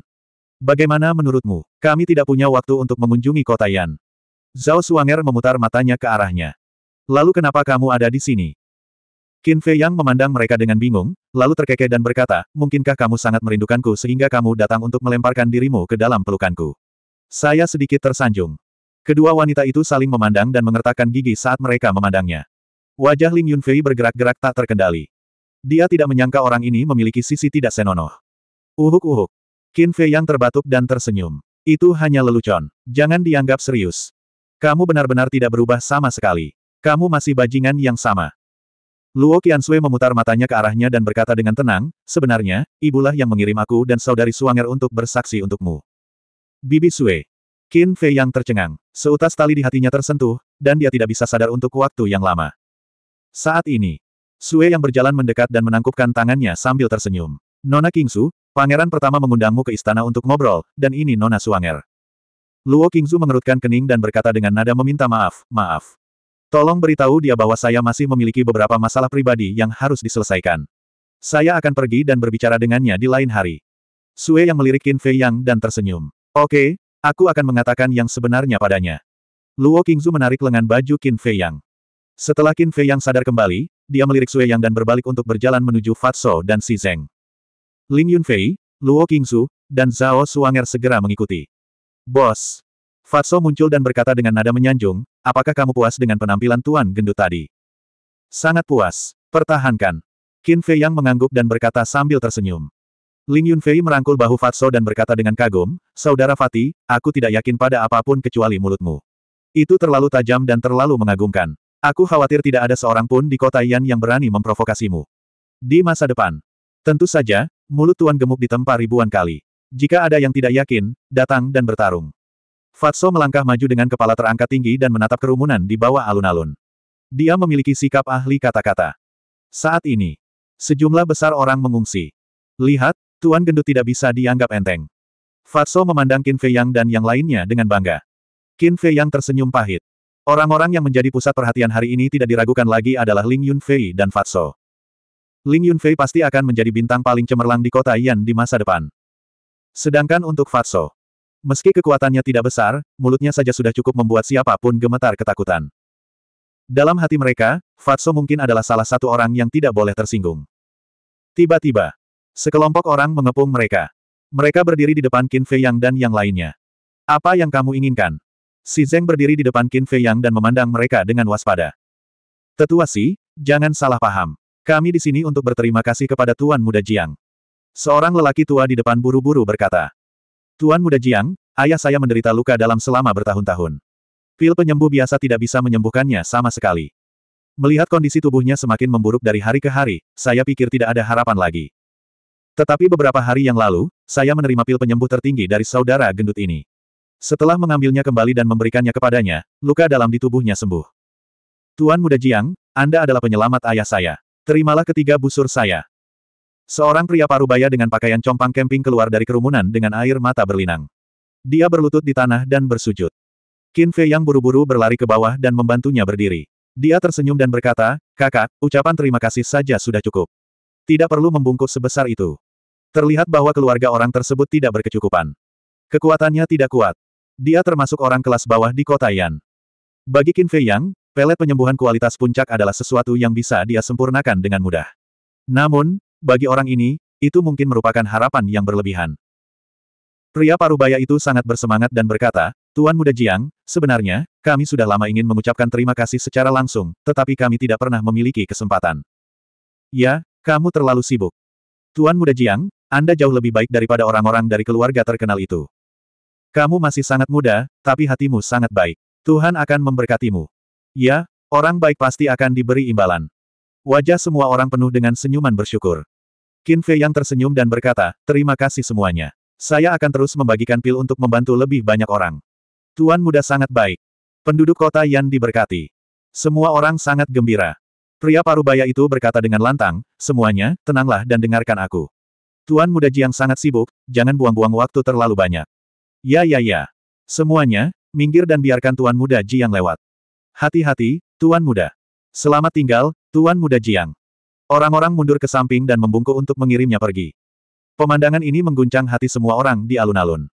Bagaimana menurutmu? Kami tidak punya waktu untuk mengunjungi kota Yan. Zhao Suanger memutar matanya ke arahnya. Lalu kenapa kamu ada di sini? Qin Fei Yang memandang mereka dengan bingung, lalu terkekeh dan berkata, Mungkinkah kamu sangat merindukanku sehingga kamu datang untuk melemparkan dirimu ke dalam pelukanku? Saya sedikit tersanjung. Kedua wanita itu saling memandang dan mengertakkan gigi saat mereka memandangnya. Wajah Ling Yunfei bergerak-gerak tak terkendali. Dia tidak menyangka orang ini memiliki sisi tidak senonoh. Uhuk-uhuk. Qin Fei yang terbatuk dan tersenyum. Itu hanya lelucon. Jangan dianggap serius. Kamu benar-benar tidak berubah sama sekali. Kamu masih bajingan yang sama. Luo Qiansui memutar matanya ke arahnya dan berkata dengan tenang, sebenarnya, ibulah yang mengirim aku dan saudari Suanger untuk bersaksi untukmu. Bibi Sue. Qin Fei yang tercengang. Seutas tali di hatinya tersentuh, dan dia tidak bisa sadar untuk waktu yang lama. Saat ini, Sue yang berjalan mendekat dan menangkupkan tangannya sambil tersenyum. Nona Kingsu, pangeran pertama mengundangmu ke istana untuk ngobrol, dan ini Nona Suanger. Luo Kingsu mengerutkan kening dan berkata dengan nada meminta maaf, maaf. Tolong beritahu dia bahwa saya masih memiliki beberapa masalah pribadi yang harus diselesaikan. Saya akan pergi dan berbicara dengannya di lain hari. Sue yang melirik Qin Fei Yang dan tersenyum. Oke, aku akan mengatakan yang sebenarnya padanya. Luo Qingzu menarik lengan baju Qin Fei Yang. Setelah Qin Fei Yang sadar kembali, dia melirik Sue Yang dan berbalik untuk berjalan menuju Fatso dan Si Zeng. Ling Yunfei, Luo Qingzu, dan Zhao Suanger segera mengikuti. Bos! Fatso muncul dan berkata dengan nada menyanjung, apakah kamu puas dengan penampilan Tuan Gendut tadi? Sangat puas. Pertahankan. Qin Fei Yang mengangguk dan berkata sambil tersenyum. Ling Yunfei merangkul bahu Fatso dan berkata dengan kagum, Saudara Fatih, aku tidak yakin pada apapun kecuali mulutmu. Itu terlalu tajam dan terlalu mengagumkan. Aku khawatir tidak ada seorang pun di kota Yan yang berani memprovokasimu. Di masa depan. Tentu saja, mulut Tuan Gemuk ditempa ribuan kali. Jika ada yang tidak yakin, datang dan bertarung. Fatso melangkah maju dengan kepala terangkat tinggi dan menatap kerumunan di bawah alun-alun. Dia memiliki sikap ahli kata-kata. Saat ini, sejumlah besar orang mengungsi. Lihat, Tuan gendut tidak bisa dianggap enteng. Fatso memandang Qin Fei Yang dan yang lainnya dengan bangga. Qin Fei Yang tersenyum pahit. Orang-orang yang menjadi pusat perhatian hari ini tidak diragukan lagi adalah Ling Yun Fei dan Fatso. Ling Yun Fei pasti akan menjadi bintang paling cemerlang di kota Yan di masa depan. Sedangkan untuk Fatso, meski kekuatannya tidak besar, mulutnya saja sudah cukup membuat siapapun gemetar ketakutan. Dalam hati mereka, Fatso mungkin adalah salah satu orang yang tidak boleh tersinggung. Tiba-tiba, Sekelompok orang mengepung mereka. Mereka berdiri di depan Qin Fei Yang dan yang lainnya. Apa yang kamu inginkan? Si Zeng berdiri di depan Qin Fei Yang dan memandang mereka dengan waspada. Tetua Si, jangan salah paham. Kami di sini untuk berterima kasih kepada Tuan Muda Jiang. Seorang lelaki tua di depan buru-buru berkata. Tuan Muda Jiang, ayah saya menderita luka dalam selama bertahun-tahun. Pil penyembuh biasa tidak bisa menyembuhkannya sama sekali. Melihat kondisi tubuhnya semakin memburuk dari hari ke hari, saya pikir tidak ada harapan lagi. Tetapi beberapa hari yang lalu, saya menerima pil penyembuh tertinggi dari saudara gendut ini. Setelah mengambilnya kembali dan memberikannya kepadanya, luka dalam di tubuhnya sembuh. Tuan Muda Jiang, Anda adalah penyelamat ayah saya. Terimalah ketiga busur saya. Seorang pria parubaya dengan pakaian compang kemping keluar dari kerumunan dengan air mata berlinang. Dia berlutut di tanah dan bersujud. Qin Fei yang buru-buru berlari ke bawah dan membantunya berdiri. Dia tersenyum dan berkata, kakak, ucapan terima kasih saja sudah cukup. Tidak perlu membungkuk sebesar itu. Terlihat bahwa keluarga orang tersebut tidak berkecukupan. Kekuatannya tidak kuat. Dia termasuk orang kelas bawah di kota Yan. Bagi Qin Fei Yang, pelet penyembuhan kualitas puncak adalah sesuatu yang bisa dia sempurnakan dengan mudah. Namun, bagi orang ini, itu mungkin merupakan harapan yang berlebihan. Pria parubaya itu sangat bersemangat dan berkata, Tuan Muda Jiang, sebenarnya, kami sudah lama ingin mengucapkan terima kasih secara langsung, tetapi kami tidak pernah memiliki kesempatan. Ya, kamu terlalu sibuk. Tuan Muda Jiang, anda jauh lebih baik daripada orang-orang dari keluarga terkenal itu. Kamu masih sangat muda, tapi hatimu sangat baik. Tuhan akan memberkatimu. Ya, orang baik pasti akan diberi imbalan. Wajah semua orang penuh dengan senyuman bersyukur. Qin Fei yang tersenyum dan berkata, terima kasih semuanya. Saya akan terus membagikan pil untuk membantu lebih banyak orang. Tuan muda sangat baik. Penduduk kota yang diberkati. Semua orang sangat gembira. Pria parubaya itu berkata dengan lantang, semuanya, tenanglah dan dengarkan aku. Tuan muda Jiang sangat sibuk, jangan buang-buang waktu terlalu banyak. Ya ya ya. Semuanya, minggir dan biarkan Tuan muda Jiang lewat. Hati-hati, Tuan muda. Selamat tinggal, Tuan muda Jiang. Orang-orang mundur ke samping dan membungkuk untuk mengirimnya pergi. Pemandangan ini mengguncang hati semua orang di alun-alun.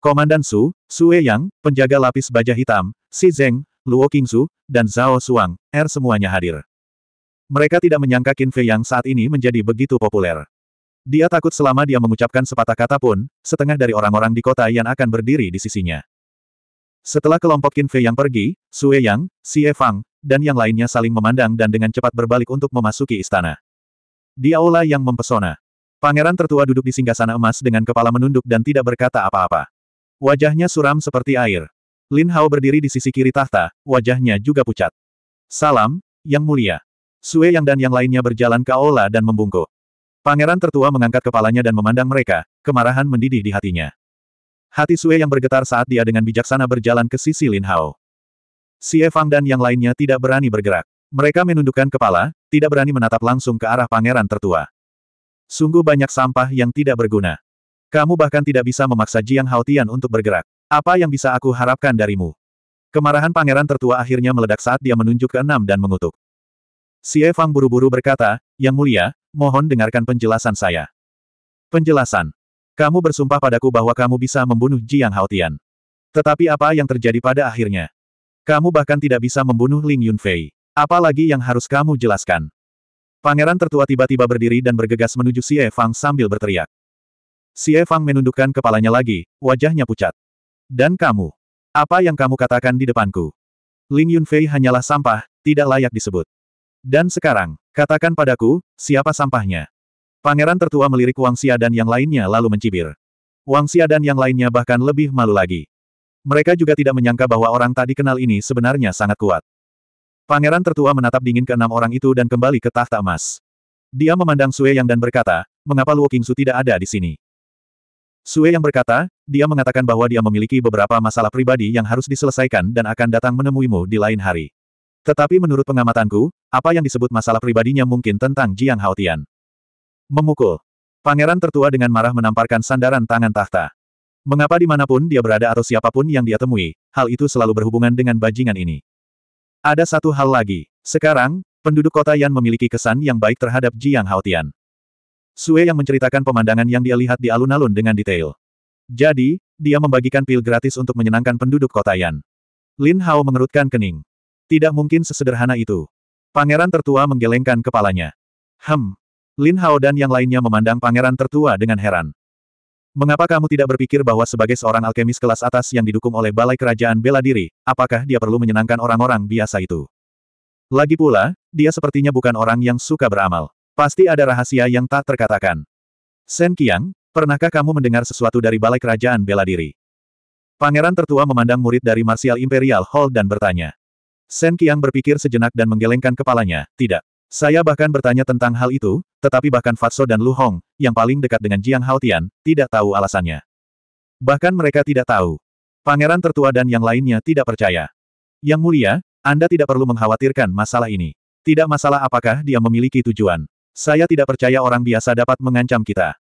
Komandan Su, Su Yang, penjaga lapis baja hitam, Si Zeng, Luo Qingzu, dan Zhao Suang, er semuanya hadir. Mereka tidak menyangka Qin Fei Yang saat ini menjadi begitu populer. Dia takut selama dia mengucapkan sepatah kata pun, setengah dari orang-orang di kota yang akan berdiri di sisinya. Setelah kelompok Qin Fei yang pergi, Sue Yang, Xie Fang, dan yang lainnya saling memandang dan dengan cepat berbalik untuk memasuki istana. Di aula yang mempesona. Pangeran tertua duduk di singgasana emas dengan kepala menunduk dan tidak berkata apa-apa. Wajahnya suram seperti air. Lin Hao berdiri di sisi kiri tahta, wajahnya juga pucat. Salam, Yang Mulia. Sue Yang dan yang lainnya berjalan ke aula dan membungkuk. Pangeran tertua mengangkat kepalanya dan memandang mereka, kemarahan mendidih di hatinya. Hati Sue yang bergetar saat dia dengan bijaksana berjalan ke sisi Lin Hao. Si Fang dan yang lainnya tidak berani bergerak. Mereka menundukkan kepala, tidak berani menatap langsung ke arah pangeran tertua. Sungguh banyak sampah yang tidak berguna. Kamu bahkan tidak bisa memaksa Jiang Haotian untuk bergerak. Apa yang bisa aku harapkan darimu? Kemarahan pangeran tertua akhirnya meledak saat dia menunjuk ke enam dan mengutuk. Xie Fang buru-buru berkata, Yang Mulia, mohon dengarkan penjelasan saya. Penjelasan. Kamu bersumpah padaku bahwa kamu bisa membunuh Jiang Haotian. Tetapi apa yang terjadi pada akhirnya? Kamu bahkan tidak bisa membunuh Ling Yunfei. Apalagi yang harus kamu jelaskan? Pangeran tertua tiba-tiba berdiri dan bergegas menuju Xie Fang sambil berteriak. Xie Fang menundukkan kepalanya lagi, wajahnya pucat. Dan kamu? Apa yang kamu katakan di depanku? Ling Yunfei hanyalah sampah, tidak layak disebut. Dan sekarang, katakan padaku, siapa sampahnya? Pangeran tertua melirik Wang Xia dan yang lainnya lalu mencibir. Wang Xia dan yang lainnya bahkan lebih malu lagi. Mereka juga tidak menyangka bahwa orang tak dikenal ini sebenarnya sangat kuat. Pangeran tertua menatap dingin ke enam orang itu dan kembali ke tahta emas. Dia memandang Sue Yang dan berkata, mengapa Luo Qingsu tidak ada di sini? Sue Yang berkata, dia mengatakan bahwa dia memiliki beberapa masalah pribadi yang harus diselesaikan dan akan datang menemuimu di lain hari. Tetapi menurut pengamatanku, apa yang disebut masalah pribadinya mungkin tentang Jiang Haotian. Memukul. Pangeran tertua dengan marah menamparkan sandaran tangan tahta. Mengapa dimanapun dia berada atau siapapun yang dia temui, hal itu selalu berhubungan dengan bajingan ini. Ada satu hal lagi. Sekarang, penduduk kota Yan memiliki kesan yang baik terhadap Jiang Haotian. Sue yang menceritakan pemandangan yang dia lihat di alun-alun dengan detail. Jadi, dia membagikan pil gratis untuk menyenangkan penduduk kota Yan. Lin Hao mengerutkan kening. Tidak mungkin sesederhana itu. Pangeran tertua menggelengkan kepalanya. Hem. Lin Hao dan yang lainnya memandang pangeran tertua dengan heran. Mengapa kamu tidak berpikir bahwa sebagai seorang alkemis kelas atas yang didukung oleh Balai Kerajaan Bela Diri, apakah dia perlu menyenangkan orang-orang biasa itu? Lagi pula, dia sepertinya bukan orang yang suka beramal. Pasti ada rahasia yang tak terkatakan. Sen Qiang, pernahkah kamu mendengar sesuatu dari Balai Kerajaan Bela Diri? Pangeran tertua memandang murid dari Martial Imperial Hall dan bertanya. Sen Qiang berpikir sejenak dan menggelengkan kepalanya, tidak. Saya bahkan bertanya tentang hal itu, tetapi bahkan Fatso dan Lu Hong, yang paling dekat dengan Jiang Haotian, tidak tahu alasannya. Bahkan mereka tidak tahu. Pangeran tertua dan yang lainnya tidak percaya. Yang mulia, Anda tidak perlu mengkhawatirkan masalah ini. Tidak masalah apakah dia memiliki tujuan. Saya tidak percaya orang biasa dapat mengancam kita.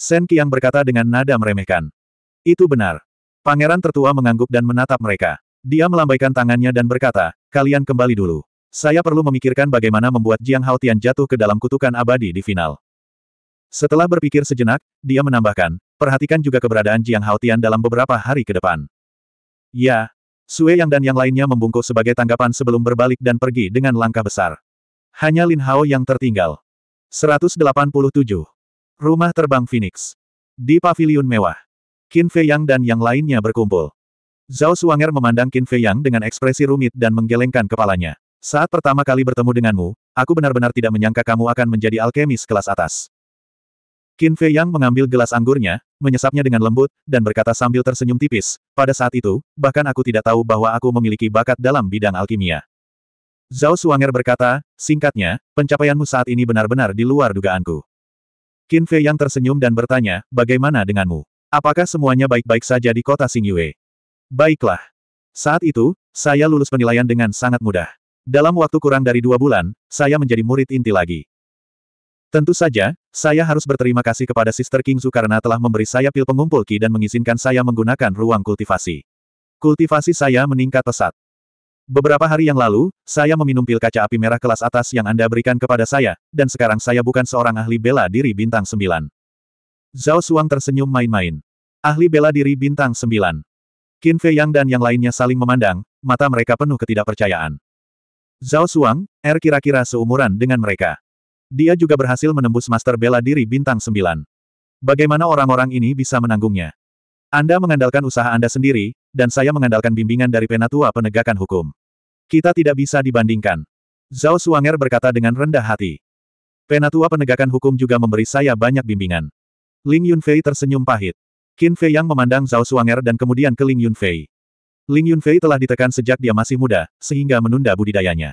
Sen Qiang berkata dengan nada meremehkan. Itu benar. Pangeran tertua mengangguk dan menatap mereka. Dia melambaikan tangannya dan berkata, kalian kembali dulu. Saya perlu memikirkan bagaimana membuat Jiang Haotian jatuh ke dalam kutukan abadi di final. Setelah berpikir sejenak, dia menambahkan, perhatikan juga keberadaan Jiang Haotian dalam beberapa hari ke depan. Ya, Sue Yang dan yang lainnya membungkuk sebagai tanggapan sebelum berbalik dan pergi dengan langkah besar. Hanya Lin Hao yang tertinggal. 187. Rumah terbang Phoenix. Di paviliun mewah. Qin Fei Yang dan yang lainnya berkumpul. Zhao Suanger memandang Qin Fei Yang dengan ekspresi rumit dan menggelengkan kepalanya. Saat pertama kali bertemu denganmu, aku benar-benar tidak menyangka kamu akan menjadi alkemis kelas atas. Qin Fei Yang mengambil gelas anggurnya, menyesapnya dengan lembut, dan berkata sambil tersenyum tipis, pada saat itu, bahkan aku tidak tahu bahwa aku memiliki bakat dalam bidang alkimia. Zhao Suanger berkata, singkatnya, pencapaianmu saat ini benar-benar di luar dugaanku. Qin Fei Yang tersenyum dan bertanya, bagaimana denganmu? Apakah semuanya baik-baik saja di kota Xingyue? Baiklah. Saat itu, saya lulus penilaian dengan sangat mudah. Dalam waktu kurang dari dua bulan, saya menjadi murid inti lagi. Tentu saja, saya harus berterima kasih kepada Sister Kingzu karena telah memberi saya pil pengumpul Ki dan mengizinkan saya menggunakan ruang kultivasi. Kultivasi saya meningkat pesat. Beberapa hari yang lalu, saya meminum pil kaca api merah kelas atas yang Anda berikan kepada saya, dan sekarang saya bukan seorang ahli bela diri bintang 9. Zhao Suang tersenyum main-main. Ahli bela diri bintang 9. Qin Fei Yang dan yang lainnya saling memandang, mata mereka penuh ketidakpercayaan. Zhao Suang, Er kira-kira seumuran dengan mereka. Dia juga berhasil menembus master bela diri bintang 9. Bagaimana orang-orang ini bisa menanggungnya? Anda mengandalkan usaha Anda sendiri, dan saya mengandalkan bimbingan dari penatua penegakan hukum. Kita tidak bisa dibandingkan. Zhao Suanger berkata dengan rendah hati. Penatua penegakan hukum juga memberi saya banyak bimbingan. Ling Yunfei tersenyum pahit. Qin Fei yang memandang Zhao Suanger dan kemudian ke Ling Yunfei. Ling Yunfei telah ditekan sejak dia masih muda, sehingga menunda budidayanya.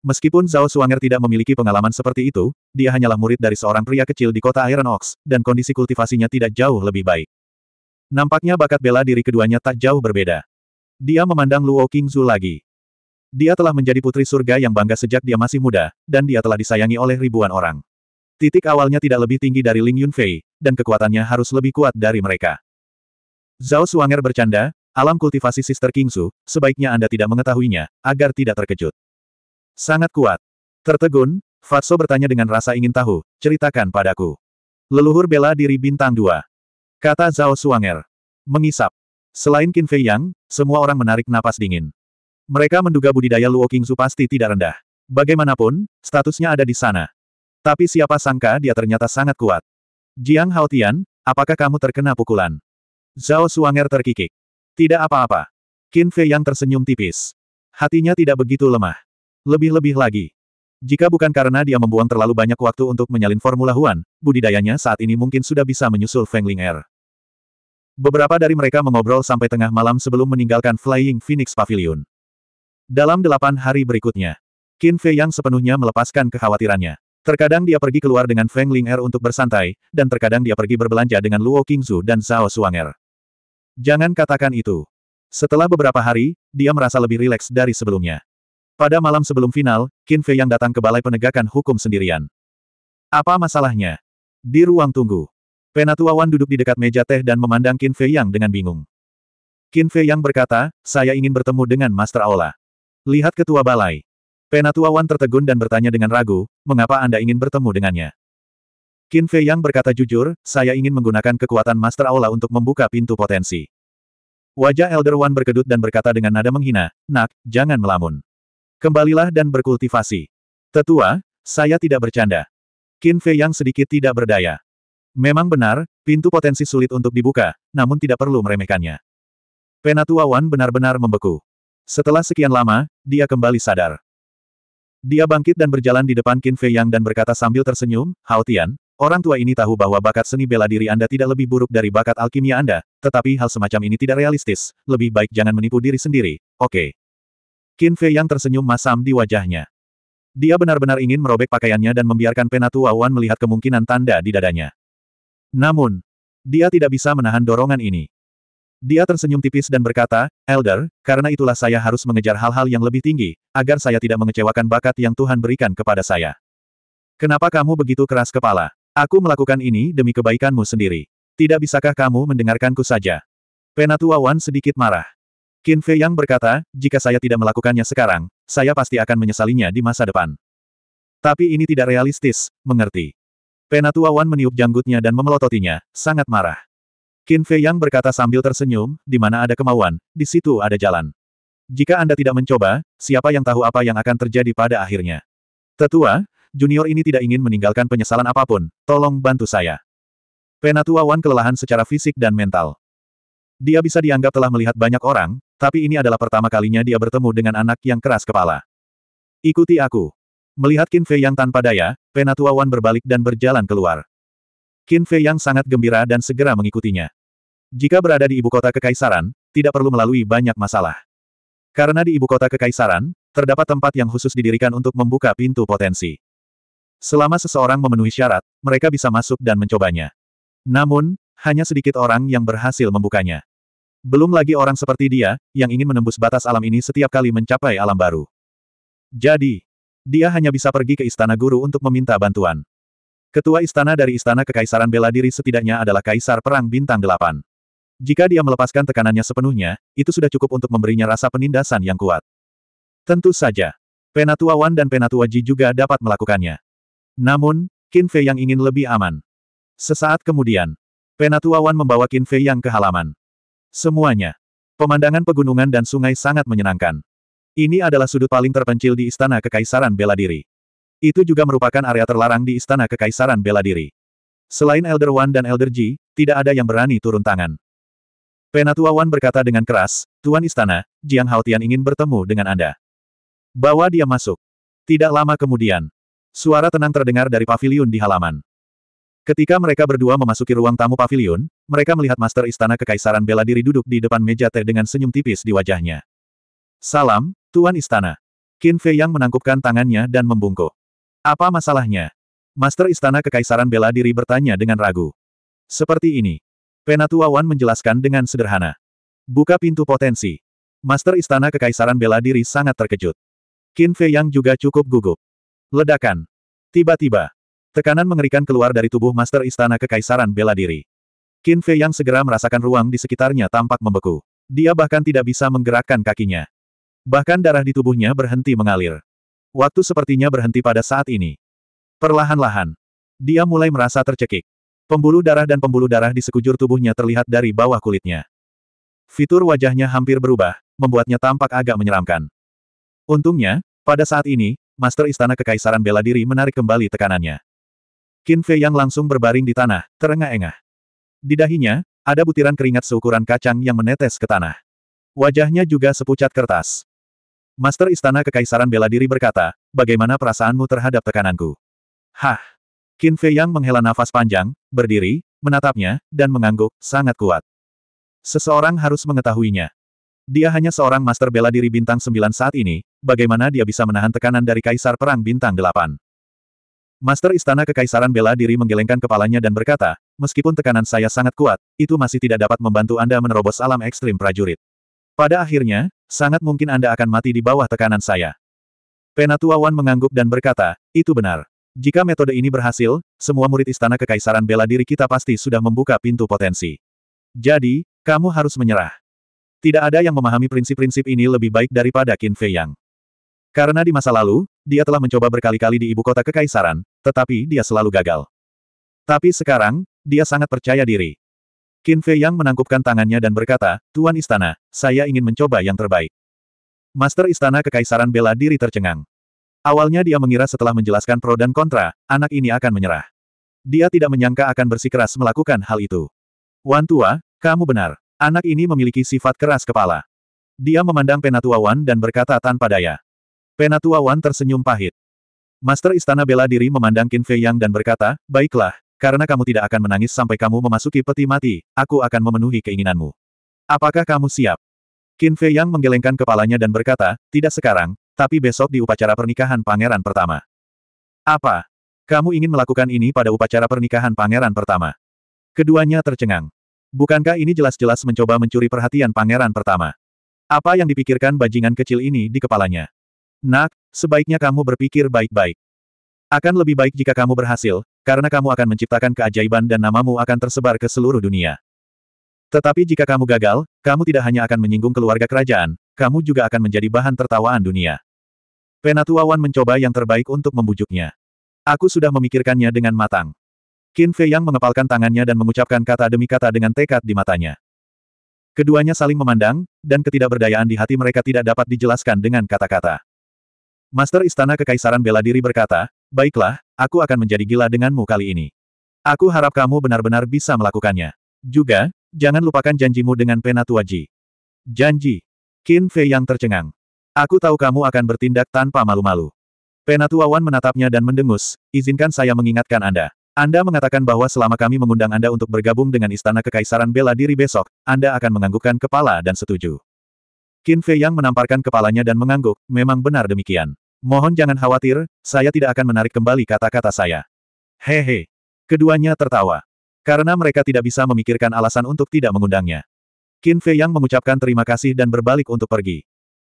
Meskipun Zhao Suanger tidak memiliki pengalaman seperti itu, dia hanyalah murid dari seorang pria kecil di kota Iron Ox, dan kondisi kultivasinya tidak jauh lebih baik. Nampaknya bakat bela diri keduanya tak jauh berbeda. Dia memandang Luo Qingzu lagi. Dia telah menjadi putri surga yang bangga sejak dia masih muda, dan dia telah disayangi oleh ribuan orang. Titik awalnya tidak lebih tinggi dari Ling Yunfei, dan kekuatannya harus lebih kuat dari mereka. Zhao Suanger bercanda, alam kultivasi Sister Kingsu, sebaiknya Anda tidak mengetahuinya, agar tidak terkejut. Sangat kuat. Tertegun, Fatso bertanya dengan rasa ingin tahu, ceritakan padaku. Leluhur bela diri bintang dua. Kata Zhao Suanger. Mengisap. Selain Qin Fei Yang, semua orang menarik napas dingin. Mereka menduga budidaya Luo Kingsu pasti tidak rendah. Bagaimanapun, statusnya ada di sana. Tapi siapa sangka dia ternyata sangat kuat. Jiang Haotian, apakah kamu terkena pukulan? Zhao Suanger terkikik. Tidak apa-apa. Qin Fei yang tersenyum tipis. Hatinya tidak begitu lemah. Lebih-lebih lagi. Jika bukan karena dia membuang terlalu banyak waktu untuk menyalin formula Huan, budidayanya saat ini mungkin sudah bisa menyusul Feng Ling Er. Beberapa dari mereka mengobrol sampai tengah malam sebelum meninggalkan Flying Phoenix Pavilion. Dalam delapan hari berikutnya, Qin Fei yang sepenuhnya melepaskan kekhawatirannya. Terkadang dia pergi keluar dengan Feng Ling Er untuk bersantai, dan terkadang dia pergi berbelanja dengan Luo Qingzu dan Zhao Suanger. Jangan katakan itu. Setelah beberapa hari, dia merasa lebih rileks dari sebelumnya. Pada malam sebelum final, Qin Fei yang datang ke Balai Penegakan Hukum sendirian. Apa masalahnya? Di ruang tunggu. Penatua Wan duduk di dekat meja teh dan memandang Qin Fei yang dengan bingung. Qin Fei yang berkata, saya ingin bertemu dengan Master Aula. Lihat ketua balai. Penatua Wan tertegun dan bertanya dengan ragu, mengapa Anda ingin bertemu dengannya? Qin Fei Yang berkata jujur, saya ingin menggunakan kekuatan Master Aula untuk membuka pintu potensi. Wajah Elder Wan berkedut dan berkata dengan nada menghina, Nak, jangan melamun. Kembalilah dan berkultivasi. Tetua, saya tidak bercanda. Qin Fei Yang sedikit tidak berdaya. Memang benar, pintu potensi sulit untuk dibuka, namun tidak perlu meremehkannya. Penatua Wan benar-benar membeku. Setelah sekian lama, dia kembali sadar. Dia bangkit dan berjalan di depan Qin Fei Yang dan berkata sambil tersenyum, Hao Tian, orang tua ini tahu bahwa bakat seni bela diri Anda tidak lebih buruk dari bakat alkimia Anda, tetapi hal semacam ini tidak realistis, lebih baik jangan menipu diri sendiri, oke. Okay. Qin Fei Yang tersenyum masam di wajahnya. Dia benar-benar ingin merobek pakaiannya dan membiarkan Penatua Wan melihat kemungkinan tanda di dadanya. Namun, dia tidak bisa menahan dorongan ini. Dia tersenyum tipis dan berkata, Elder, karena itulah saya harus mengejar hal-hal yang lebih tinggi, agar saya tidak mengecewakan bakat yang Tuhan berikan kepada saya. Kenapa kamu begitu keras kepala? Aku melakukan ini demi kebaikanmu sendiri. Tidak bisakah kamu mendengarkanku saja? Penatua Wan sedikit marah. Qin Fei Yang berkata, jika saya tidak melakukannya sekarang, saya pasti akan menyesalinya di masa depan. Tapi ini tidak realistis, mengerti. Penatua Wan meniup janggutnya dan memelototinya, sangat marah. Qin Fei Yang berkata sambil tersenyum, di mana ada kemauan, di situ ada jalan. Jika Anda tidak mencoba, siapa yang tahu apa yang akan terjadi pada akhirnya. Tetua, junior ini tidak ingin meninggalkan penyesalan apapun, tolong bantu saya. Penatua Wan kelelahan secara fisik dan mental. Dia bisa dianggap telah melihat banyak orang, tapi ini adalah pertama kalinya dia bertemu dengan anak yang keras kepala. Ikuti aku. Melihat Qin Fei Yang tanpa daya, Penatua Wan berbalik dan berjalan keluar. Qin Fei yang sangat gembira dan segera mengikutinya. Jika berada di ibu kota kekaisaran, tidak perlu melalui banyak masalah. Karena di ibu kota kekaisaran, terdapat tempat yang khusus didirikan untuk membuka pintu potensi. Selama seseorang memenuhi syarat, mereka bisa masuk dan mencobanya. Namun, hanya sedikit orang yang berhasil membukanya. Belum lagi orang seperti dia, yang ingin menembus batas alam ini setiap kali mencapai alam baru. Jadi, dia hanya bisa pergi ke istana guru untuk meminta bantuan. Ketua istana dari Istana Kekaisaran Bela Diri setidaknya adalah Kaisar Perang Bintang Delapan. Jika dia melepaskan tekanannya sepenuhnya, itu sudah cukup untuk memberinya rasa penindasan yang kuat. Tentu saja. Penatua Wan dan Penatua Ji juga dapat melakukannya. Namun, Qin Fei yang ingin lebih aman. Sesaat kemudian, Penatua Wan membawa Qin Fei yang ke halaman. Semuanya. Pemandangan pegunungan dan sungai sangat menyenangkan. Ini adalah sudut paling terpencil di Istana Kekaisaran Bela Diri. Itu juga merupakan area terlarang di Istana Kekaisaran Bela Diri. Selain Elder Wan dan Elder Ji, tidak ada yang berani turun tangan. Penatua Wan berkata dengan keras, Tuan Istana, Jiang Haotian ingin bertemu dengan Anda. Bawa dia masuk. Tidak lama kemudian, suara tenang terdengar dari pavilion di halaman. Ketika mereka berdua memasuki ruang tamu pavilion, mereka melihat Master Istana Kekaisaran Bela Diri duduk di depan meja teh dengan senyum tipis di wajahnya. Salam, Tuan Istana. Qin Fei Yang menangkupkan tangannya dan membungkuk. Apa masalahnya? Master Istana Kekaisaran Bela Diri bertanya dengan ragu. Seperti ini. Penatua Wan menjelaskan dengan sederhana. Buka pintu potensi. Master Istana Kekaisaran Bela Diri sangat terkejut. Qin Fei Yang juga cukup gugup. Ledakan. Tiba-tiba. Tekanan mengerikan keluar dari tubuh Master Istana Kekaisaran Bela Diri. Qin Fei Yang segera merasakan ruang di sekitarnya tampak membeku. Dia bahkan tidak bisa menggerakkan kakinya. Bahkan darah di tubuhnya berhenti mengalir. Waktu sepertinya berhenti pada saat ini. Perlahan-lahan. Dia mulai merasa tercekik. Pembuluh darah dan pembuluh darah di sekujur tubuhnya terlihat dari bawah kulitnya. Fitur wajahnya hampir berubah, membuatnya tampak agak menyeramkan. Untungnya, pada saat ini, Master Istana Kekaisaran Bela Diri menarik kembali tekanannya. Qin Fei yang langsung berbaring di tanah, terengah-engah. Di dahinya, ada butiran keringat seukuran kacang yang menetes ke tanah. Wajahnya juga sepucat kertas. Master Istana Kekaisaran bela diri berkata, bagaimana perasaanmu terhadap tekananku? Hah! Qin Fei Yang menghela nafas panjang, berdiri, menatapnya, dan mengangguk, sangat kuat. Seseorang harus mengetahuinya. Dia hanya seorang master bela diri bintang 9 saat ini, bagaimana dia bisa menahan tekanan dari Kaisar Perang Bintang 8. Master Istana Kekaisaran bela diri menggelengkan kepalanya dan berkata, meskipun tekanan saya sangat kuat, itu masih tidak dapat membantu Anda menerobos alam ekstrim prajurit. Pada akhirnya, sangat mungkin Anda akan mati di bawah tekanan saya. Penatua Wan mengangguk dan berkata, itu benar. Jika metode ini berhasil, semua murid istana kekaisaran bela diri kita pasti sudah membuka pintu potensi. Jadi, kamu harus menyerah. Tidak ada yang memahami prinsip-prinsip ini lebih baik daripada Qin Fei Yang. Karena di masa lalu, dia telah mencoba berkali-kali di ibu kota kekaisaran, tetapi dia selalu gagal. Tapi sekarang, dia sangat percaya diri. Qin Fei Yang menangkupkan tangannya dan berkata, Tuan Istana, saya ingin mencoba yang terbaik. Master Istana Kekaisaran bela diri tercengang. Awalnya dia mengira setelah menjelaskan pro dan kontra, anak ini akan menyerah. Dia tidak menyangka akan bersikeras melakukan hal itu. Wan Tua, kamu benar. Anak ini memiliki sifat keras kepala. Dia memandang Penatua Wan dan berkata tanpa daya. Penatua Wan tersenyum pahit. Master Istana Bela Diri memandang Qin Fei Yang dan berkata, Baiklah, karena kamu tidak akan menangis sampai kamu memasuki peti mati, aku akan memenuhi keinginanmu. Apakah kamu siap? Qin Fei Yang menggelengkan kepalanya dan berkata, tidak sekarang, tapi besok di upacara pernikahan pangeran pertama. Apa? Kamu ingin melakukan ini pada upacara pernikahan pangeran pertama? Keduanya tercengang. Bukankah ini jelas-jelas mencoba mencuri perhatian pangeran pertama? Apa yang dipikirkan bajingan kecil ini di kepalanya? Nak, sebaiknya kamu berpikir baik-baik. Akan lebih baik jika kamu berhasil, karena kamu akan menciptakan keajaiban dan namamu akan tersebar ke seluruh dunia. Tetapi jika kamu gagal, kamu tidak hanya akan menyinggung keluarga kerajaan, kamu juga akan menjadi bahan tertawaan dunia. Penatua Wan mencoba yang terbaik untuk membujuknya. Aku sudah memikirkannya dengan matang. Qin Fei yang mengepalkan tangannya dan mengucapkan kata demi kata dengan tekad di matanya. Keduanya saling memandang, dan ketidakberdayaan di hati mereka tidak dapat dijelaskan dengan kata-kata. Master Istana Kekaisaran Bela Diri berkata, Baiklah, aku akan menjadi gila denganmu kali ini. Aku harap kamu benar-benar bisa melakukannya. Juga, jangan lupakan janjimu dengan Penatua Ji. Janji. Qin Fei yang tercengang. Aku tahu kamu akan bertindak tanpa malu-malu. Penatua Wan menatapnya dan mendengus, izinkan saya mengingatkan Anda. Anda mengatakan bahwa selama kami mengundang Anda untuk bergabung dengan Istana Kekaisaran Bela Diri besok, Anda akan menganggukkan kepala dan setuju. Qin Fei Yang menamparkan kepalanya dan mengangguk, memang benar demikian. Mohon jangan khawatir, saya tidak akan menarik kembali kata-kata saya. Hehe. Keduanya tertawa. Karena mereka tidak bisa memikirkan alasan untuk tidak mengundangnya. Qin Fei Yang mengucapkan terima kasih dan berbalik untuk pergi.